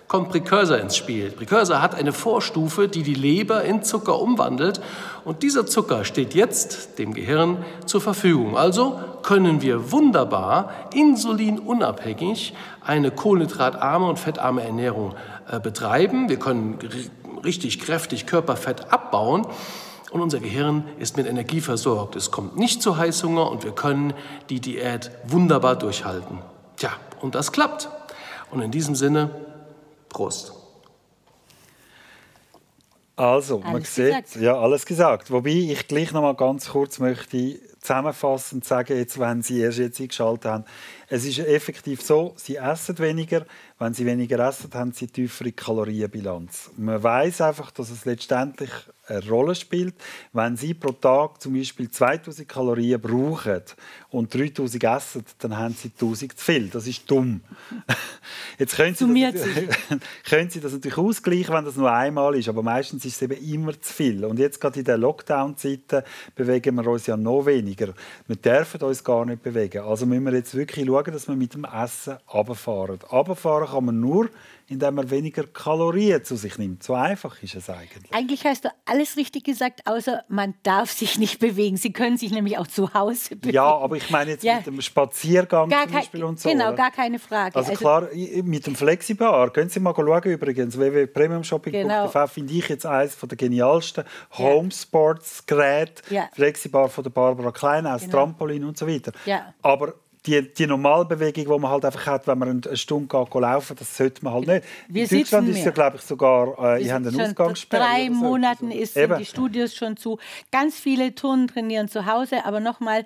kommt Precursor ins Spiel. Precursor hat eine Vorstufe, die die Leber in Zucker umwandelt und dieser Zucker steht jetzt dem Gehirn zur Verfügung. Also können wir wunderbar insulinunabhängig eine kohlenhydratarme und fettarme Ernährung äh, betreiben. Wir können richtig kräftig Körperfett abbauen und unser Gehirn ist mit Energie versorgt. Es kommt nicht zu Heißhunger und wir können die Diät wunderbar durchhalten. Tja, und das klappt. Und in diesem Sinne Prost. Also, alles man gesagt. sieht, ja, alles gesagt. Wobei ich gleich noch mal ganz kurz möchte zusammenfassend sagen, jetzt, wenn Sie erst jetzt eingeschaltet haben. Es ist effektiv so, Sie essen weniger, wenn sie weniger essen, haben sie tiefere Kalorienbilanz. Man weiß einfach, dass es letztendlich eine Rolle spielt. Wenn sie pro Tag zum Beispiel 2000 Kalorien brauchen und 3000 essen, dann haben sie 1000 zu viel. Das ist dumm. [laughs] Jetzt können sie, das, [laughs] können sie das natürlich ausgleichen, wenn das nur einmal ist, aber meistens ist es eben immer zu viel. Und jetzt gerade in den Lockdown-Zeiten bewegen wir uns ja noch weniger. Wir dürfen uns gar nicht bewegen. Also müssen wir jetzt wirklich schauen, dass wir mit dem Essen runterfahren. runterfahren sparen kann man nur, indem man weniger Kalorien zu sich nimmt. So einfach ist es eigentlich. Eigentlich hast du alles richtig gesagt, außer man darf sich nicht bewegen. Sie können sich nämlich auch zu Hause bewegen. Ja, aber ich meine jetzt ja. mit dem Spaziergang gar zum Beispiel und so. Genau, gar keine Frage. Also, also klar, mit dem Flexibar, können Sie mal schauen übrigens, www.premiumshopping.tv genau. finde ich jetzt eines der genialsten Homesports-Geräte. Ja. Flexibar von der Barbara Klein, als genau. Trampolin und so weiter. Ja. Aber die, die Normalbewegung, die man halt einfach hat, wenn man eine Stunde geht, laufen das sollte man halt nicht. Wir In Deutschland ist ja, glaube ich, sogar, äh, ich habe einen Ausgangssperre. drei so. Monaten ist, Eben. die Studios schon zu. Ganz viele Turnen trainieren zu Hause, aber nochmal,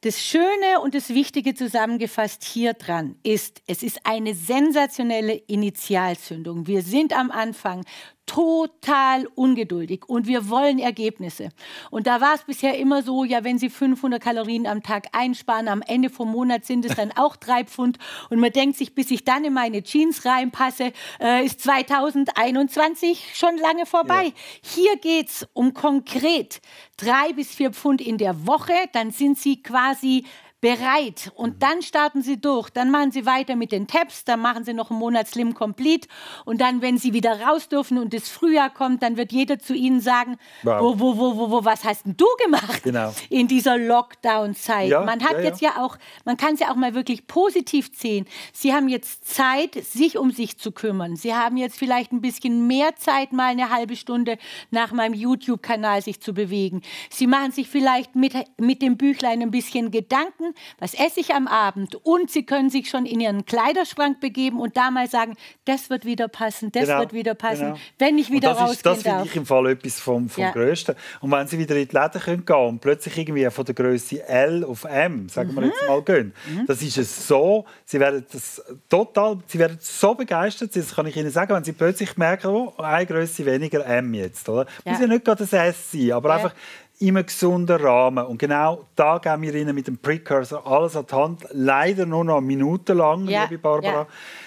das Schöne und das Wichtige zusammengefasst hier dran ist, es ist eine sensationelle Initialzündung. Wir sind am Anfang total ungeduldig und wir wollen Ergebnisse. Und da war es bisher immer so, ja, wenn Sie 500 Kalorien am Tag einsparen, am Ende vom Monat sind es dann auch drei Pfund und man denkt sich, bis ich dann in meine Jeans reinpasse, äh, ist 2021 schon lange vorbei. Ja. Hier geht es um konkret drei bis vier Pfund in der Woche, dann sind Sie quasi bereit. Und mhm. dann starten sie durch. Dann machen sie weiter mit den Tabs. Dann machen sie noch einen Monat Slim Complete. Und dann, wenn sie wieder raus dürfen und das Frühjahr kommt, dann wird jeder zu ihnen sagen, wow. wo, wo, wo, wo, was hast denn du gemacht genau. in dieser Lockdown-Zeit? Ja, man hat ja, ja. ja auch, man kann es ja auch mal wirklich positiv sehen. Sie haben jetzt Zeit, sich um sich zu kümmern. Sie haben jetzt vielleicht ein bisschen mehr Zeit, mal eine halbe Stunde nach meinem YouTube-Kanal sich zu bewegen. Sie machen sich vielleicht mit, mit dem Büchlein ein bisschen Gedanken was esse ich am Abend und sie können sich schon in ihren Kleiderschrank begeben und da mal sagen, das wird wieder passen, das genau, wird wieder genau. passen, genau. wenn ich wieder und das Das finde ich im Fall etwas vom, vom ja. Größten. Und wenn sie wieder in die Läden können gehen und plötzlich irgendwie von der Größe L auf M, sagen mhm. wir jetzt mhm. mal, gehen, mhm. das ist es so, sie werden das total, sie werden so begeistert, das kann ich Ihnen sagen, wenn sie plötzlich merken, oh, eine Größe weniger M jetzt, oder? Ja. Muss ja nicht gerade das S sein, aber ja. einfach im gesunden Rahmen. Und genau da geben wir Ihnen mit dem Precursor alles an die Hand. Leider nur noch minutenlang, ja, liebe Barbara. Ja.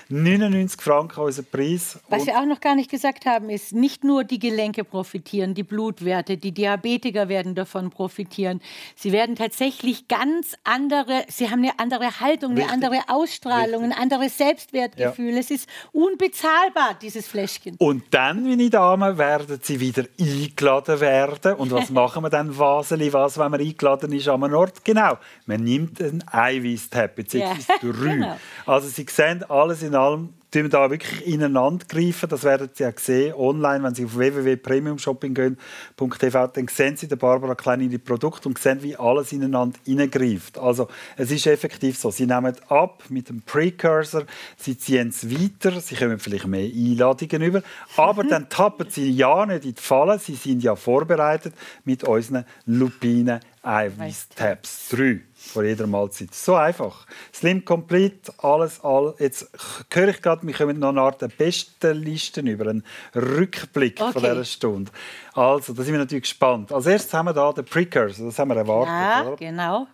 99 Franken unser Preis. Was wir auch noch gar nicht gesagt haben, ist, nicht nur die Gelenke profitieren, die Blutwerte, die Diabetiker werden davon profitieren. Sie werden tatsächlich ganz andere, sie haben eine andere Haltung, Richtig. eine andere Ausstrahlung, Richtig. ein anderes Selbstwertgefühl. Ja. Es ist unbezahlbar, dieses Fläschchen. Und dann, meine Damen, werden sie wieder eingeladen werden. Und was [laughs] machen wir dann, Vaseli, was, wenn man eingeladen ist an einem Ort? Genau, man nimmt ein Eiweiß-Tab, beziehungsweise ja. [laughs] drei. Genau. Also Sie sehen, alles in allem tun wir da wirklich ineinander greifen. Das werdet ihr ja sehen online, wenn Sie auf www.premiumshopping gehen. .tv, dann sehen Sie der Barbara Klein in die Produkte und sehen, wie alles ineinander hineingreift. Also es ist effektiv so. Sie nehmen ab mit dem Precursor, Sie ziehen es weiter, Sie kommen vielleicht mehr Einladungen über, aber mhm. [laughs] dann tappen Sie ja nicht in die Falle. Sie sind ja vorbereitet mit unseren Lupinen Eiweiß-Tabs 3 vor jeder Mahlzeit. So einfach. Slim Complete, alles, all. Jetzt höre ich gerade, wir kommen noch eine Art der besten Listen über, einen Rückblick okay. von dieser Stunde. Also, da sind wir natürlich gespannt. Als erstes haben wir hier den Prickers, das haben wir erwartet. Ja, oder? genau.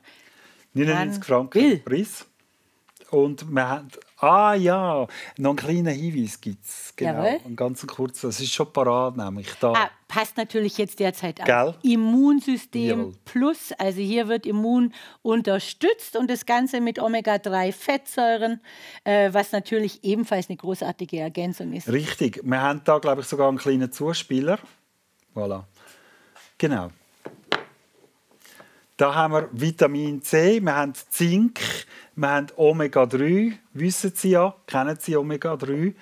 99 Franken Preis. Und man hat, ah ja, noch einen kleinen Hinweis gibt es. Genau, Jawohl. einen ganz kurzen. Das ist schon parat, nämlich da. Ah, passt natürlich jetzt derzeit an. Immunsystem Jawohl. Plus, also hier wird Immun unterstützt und das Ganze mit Omega-3-Fettsäuren, äh, was natürlich ebenfalls eine großartige Ergänzung ist. Richtig, wir haben da, glaube ich, sogar einen kleinen Zuspieler. Voilà. Genau. Da haben wir Vitamin C, wir haben Zink, wir haben Omega-3, wissen Sie ja, kennen Sie Omega-3.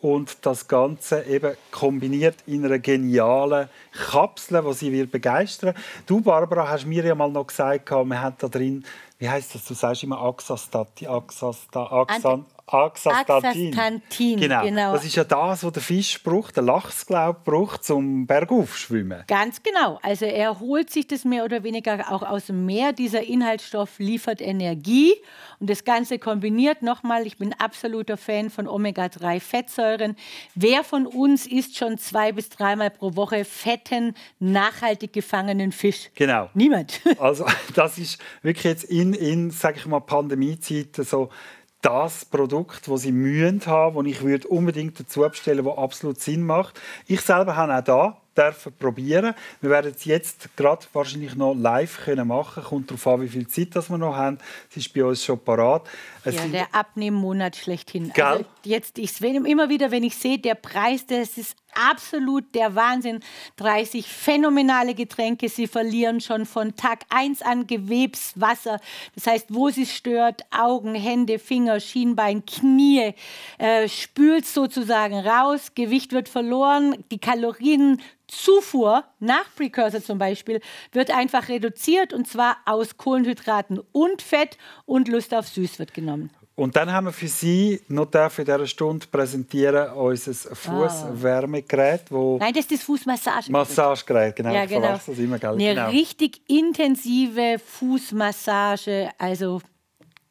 Und das Ganze eben kombiniert in einer genialen Kapsel, die Sie wird begeistern Du, Barbara, hast mir ja mal noch gesagt, wir haben da drin, wie heißt das, du sagst immer Axastat, Axasta, Axan, Axastantin. Axastantin genau. genau. Das ist ja das, was der Fisch braucht, der Lachs, glaube braucht zum Bergaufschwimmen. Ganz genau. Also er holt sich das mehr oder weniger auch aus dem Meer. Dieser Inhaltsstoff liefert Energie und das Ganze kombiniert nochmal. Ich bin absoluter Fan von Omega-3-Fettsäuren. Wer von uns isst schon zwei bis dreimal pro Woche fetten, nachhaltig gefangenen Fisch? Genau. Niemand. [laughs] Also das ist wirklich jetzt in, in sage ich mal, Pandemiezeit so das Produkt, das sie mühen haben, das ich unbedingt dazu bestellen würde, das absolut Sinn macht. Ich selber habe auch da dürfen probieren. Wir werden es jetzt gerade wahrscheinlich noch live können machen. Kommt darauf an, wie viel Zeit das wir noch haben. Es ist bei uns schon parat. Es ja, der Abnehmmonat schlechthin. Also jetzt, ich immer wieder, wenn ich sehe, der Preis, das ist absolut der Wahnsinn. 30 phänomenale Getränke, sie verlieren schon von Tag 1 an Gewebswasser. Das heißt, wo sie stört, Augen, Hände, Finger, Schienbein, Knie, äh, spült sozusagen raus, Gewicht wird verloren, die Kalorien Zufuhr nach Precursor zum Beispiel wird einfach reduziert und zwar aus Kohlenhydraten und Fett und Lust auf Süß wird genommen. Und dann haben wir für Sie noch für dieser Stunde präsentieren unser Fußwärmegerät. Wo Nein, das ist das Fußmassagegerät. Massagegerät, genau. Ja, genau. Immer, gell? Eine genau. richtig intensive Fußmassage. Also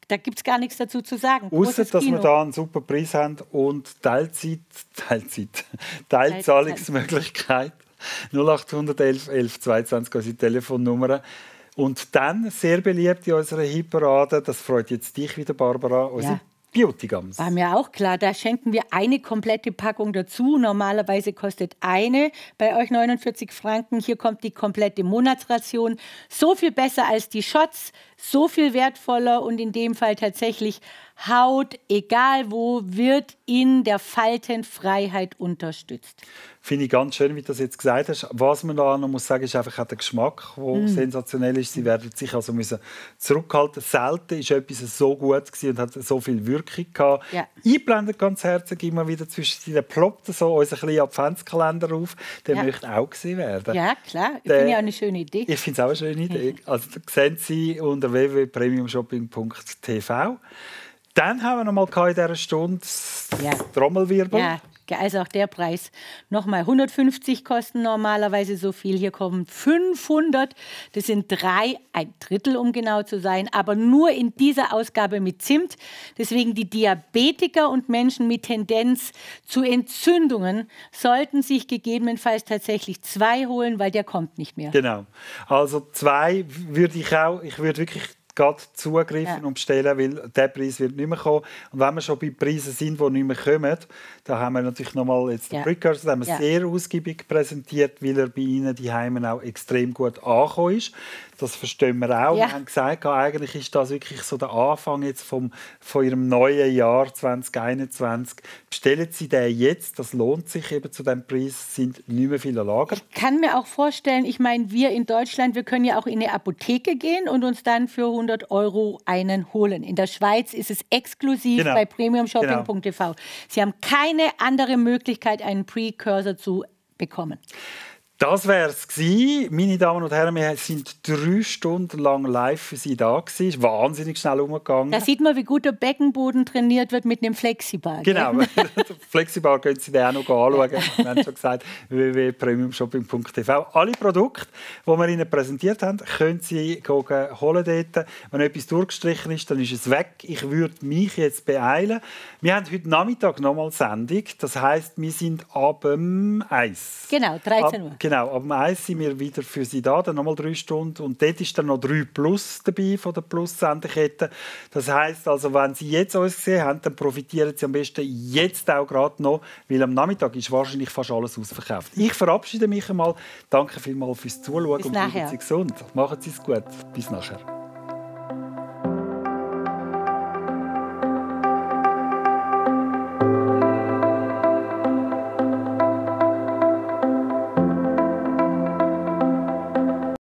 da gibt es gar nichts dazu zu sagen. Außer, dass wir da einen super Preis haben und Teilzeit, Teilzeit, Teilzahlungsmöglichkeit. 0811 11 22 unsere Telefonnummer. Und dann, sehr beliebt in unserer Hitparade, das freut jetzt dich wieder, Barbara, unsere ja. Beauty Gums. War mir auch klar, da schenken wir eine komplette Packung dazu. Normalerweise kostet eine bei euch 49 Franken. Hier kommt die komplette Monatsration. So viel besser als die Shots, so viel wertvoller und in dem Fall tatsächlich Haut, egal wo, wird in der Faltenfreiheit unterstützt. Finde ich ganz schön, wie du das jetzt gesagt hast. Was man da noch muss sagen, ist einfach auch der Geschmack, der mm. sensationell ist. Sie werden sich also müssen zurückhalten. Selten ist etwas so gut und hat so viel Wirkung gehabt. Ja. Einblenden ganz herzlich immer wieder zwischen den ploppt so unser kleiner Adventskalender auf. Der ja. möchte auch gesehen werden. Ja, klar. Ich finde ja eine schöne Idee. Ich finde es auch eine schöne Idee. [laughs] Also, das sehen Sie unter www.premiumshopping.tv. Dann haben wir noch mal in dieser Stunde ja. Trommelwirbel. Ja, also auch der Preis. Nochmal 150 kosten normalerweise so viel. Hier kommen 500. Das sind drei, ein Drittel, um genau zu sein. Aber nur in dieser Ausgabe mit Zimt. Deswegen die Diabetiker und Menschen mit Tendenz zu Entzündungen sollten sich gegebenenfalls tatsächlich zwei holen, weil der kommt nicht mehr. Genau. Also zwei würde ich auch, ich würde wirklich gerade zugreifen ja. und bestellen, weil der Preis wird nicht mehr kommen. Und wenn wir schon bei Preisen sind, die nicht mehr kommen, da haben wir natürlich nochmal jetzt den Precursor, den haben wir sehr ausgiebig präsentiert, weil er bei Ihnen die Heimen auch extrem gut angekommen ist. Das verstehen wir auch. Ja. Wir haben gesagt, ah, eigentlich ist das wirklich so der Anfang jetzt vom, von Ihrem neuen Jahr 2021. Bestellen Sie den jetzt, das lohnt sich eben zu dem Preis, sind nicht mehr viele Lager. Ich kann mir auch vorstellen, ich meine, wir in Deutschland, wir können ja auch in eine Apotheke gehen und uns dann für 100 Euro einen holen. In der Schweiz ist es exklusiv genau. bei premiumshopping.tv. Genau. Sie haben keine andere Möglichkeit, einen Precursor zu bekommen. Das wäre es Meine Damen und Herren, wir sind drei Stunden lang live für Sie da gewesen. Ist wahnsinnig schnell umgegangen. Da sieht man, wie gut der Beckenboden trainiert wird mit einem Flexibar. Genau, [laughs] [laughs] Flexibar können Sie dann auch noch anschauen. wir haben schon gesagt, www.premiumshopping.tv. Alle Produkte, die wir Ihnen präsentiert haben, können Sie holen dort. Wenn etwas durchgestrichen ist, dann ist es weg. Ich würde mich jetzt beeilen. Wir haben heute Nachmittag nochmal Sendung. Das heisst, wir sind ab 1. Genau, 13 Uhr. Ab, genau. Genau, am 1 sind wir wieder für Sie da, dann nochmal drei Stunden. Und dort ist dann noch 3 Plus dabei von der Plus-Sendekette. Das heisst also, wenn Sie jetzt uns gesehen haben, dann profitieren Sie am besten jetzt auch gerade noch, weil am Nachmittag ist wahrscheinlich fast alles ausverkauft. Ich verabschiede mich einmal. Danke vielmals fürs Zuschauen Bis und nachher. bleiben Sie gesund. Machen Sie es gut. Bis nachher.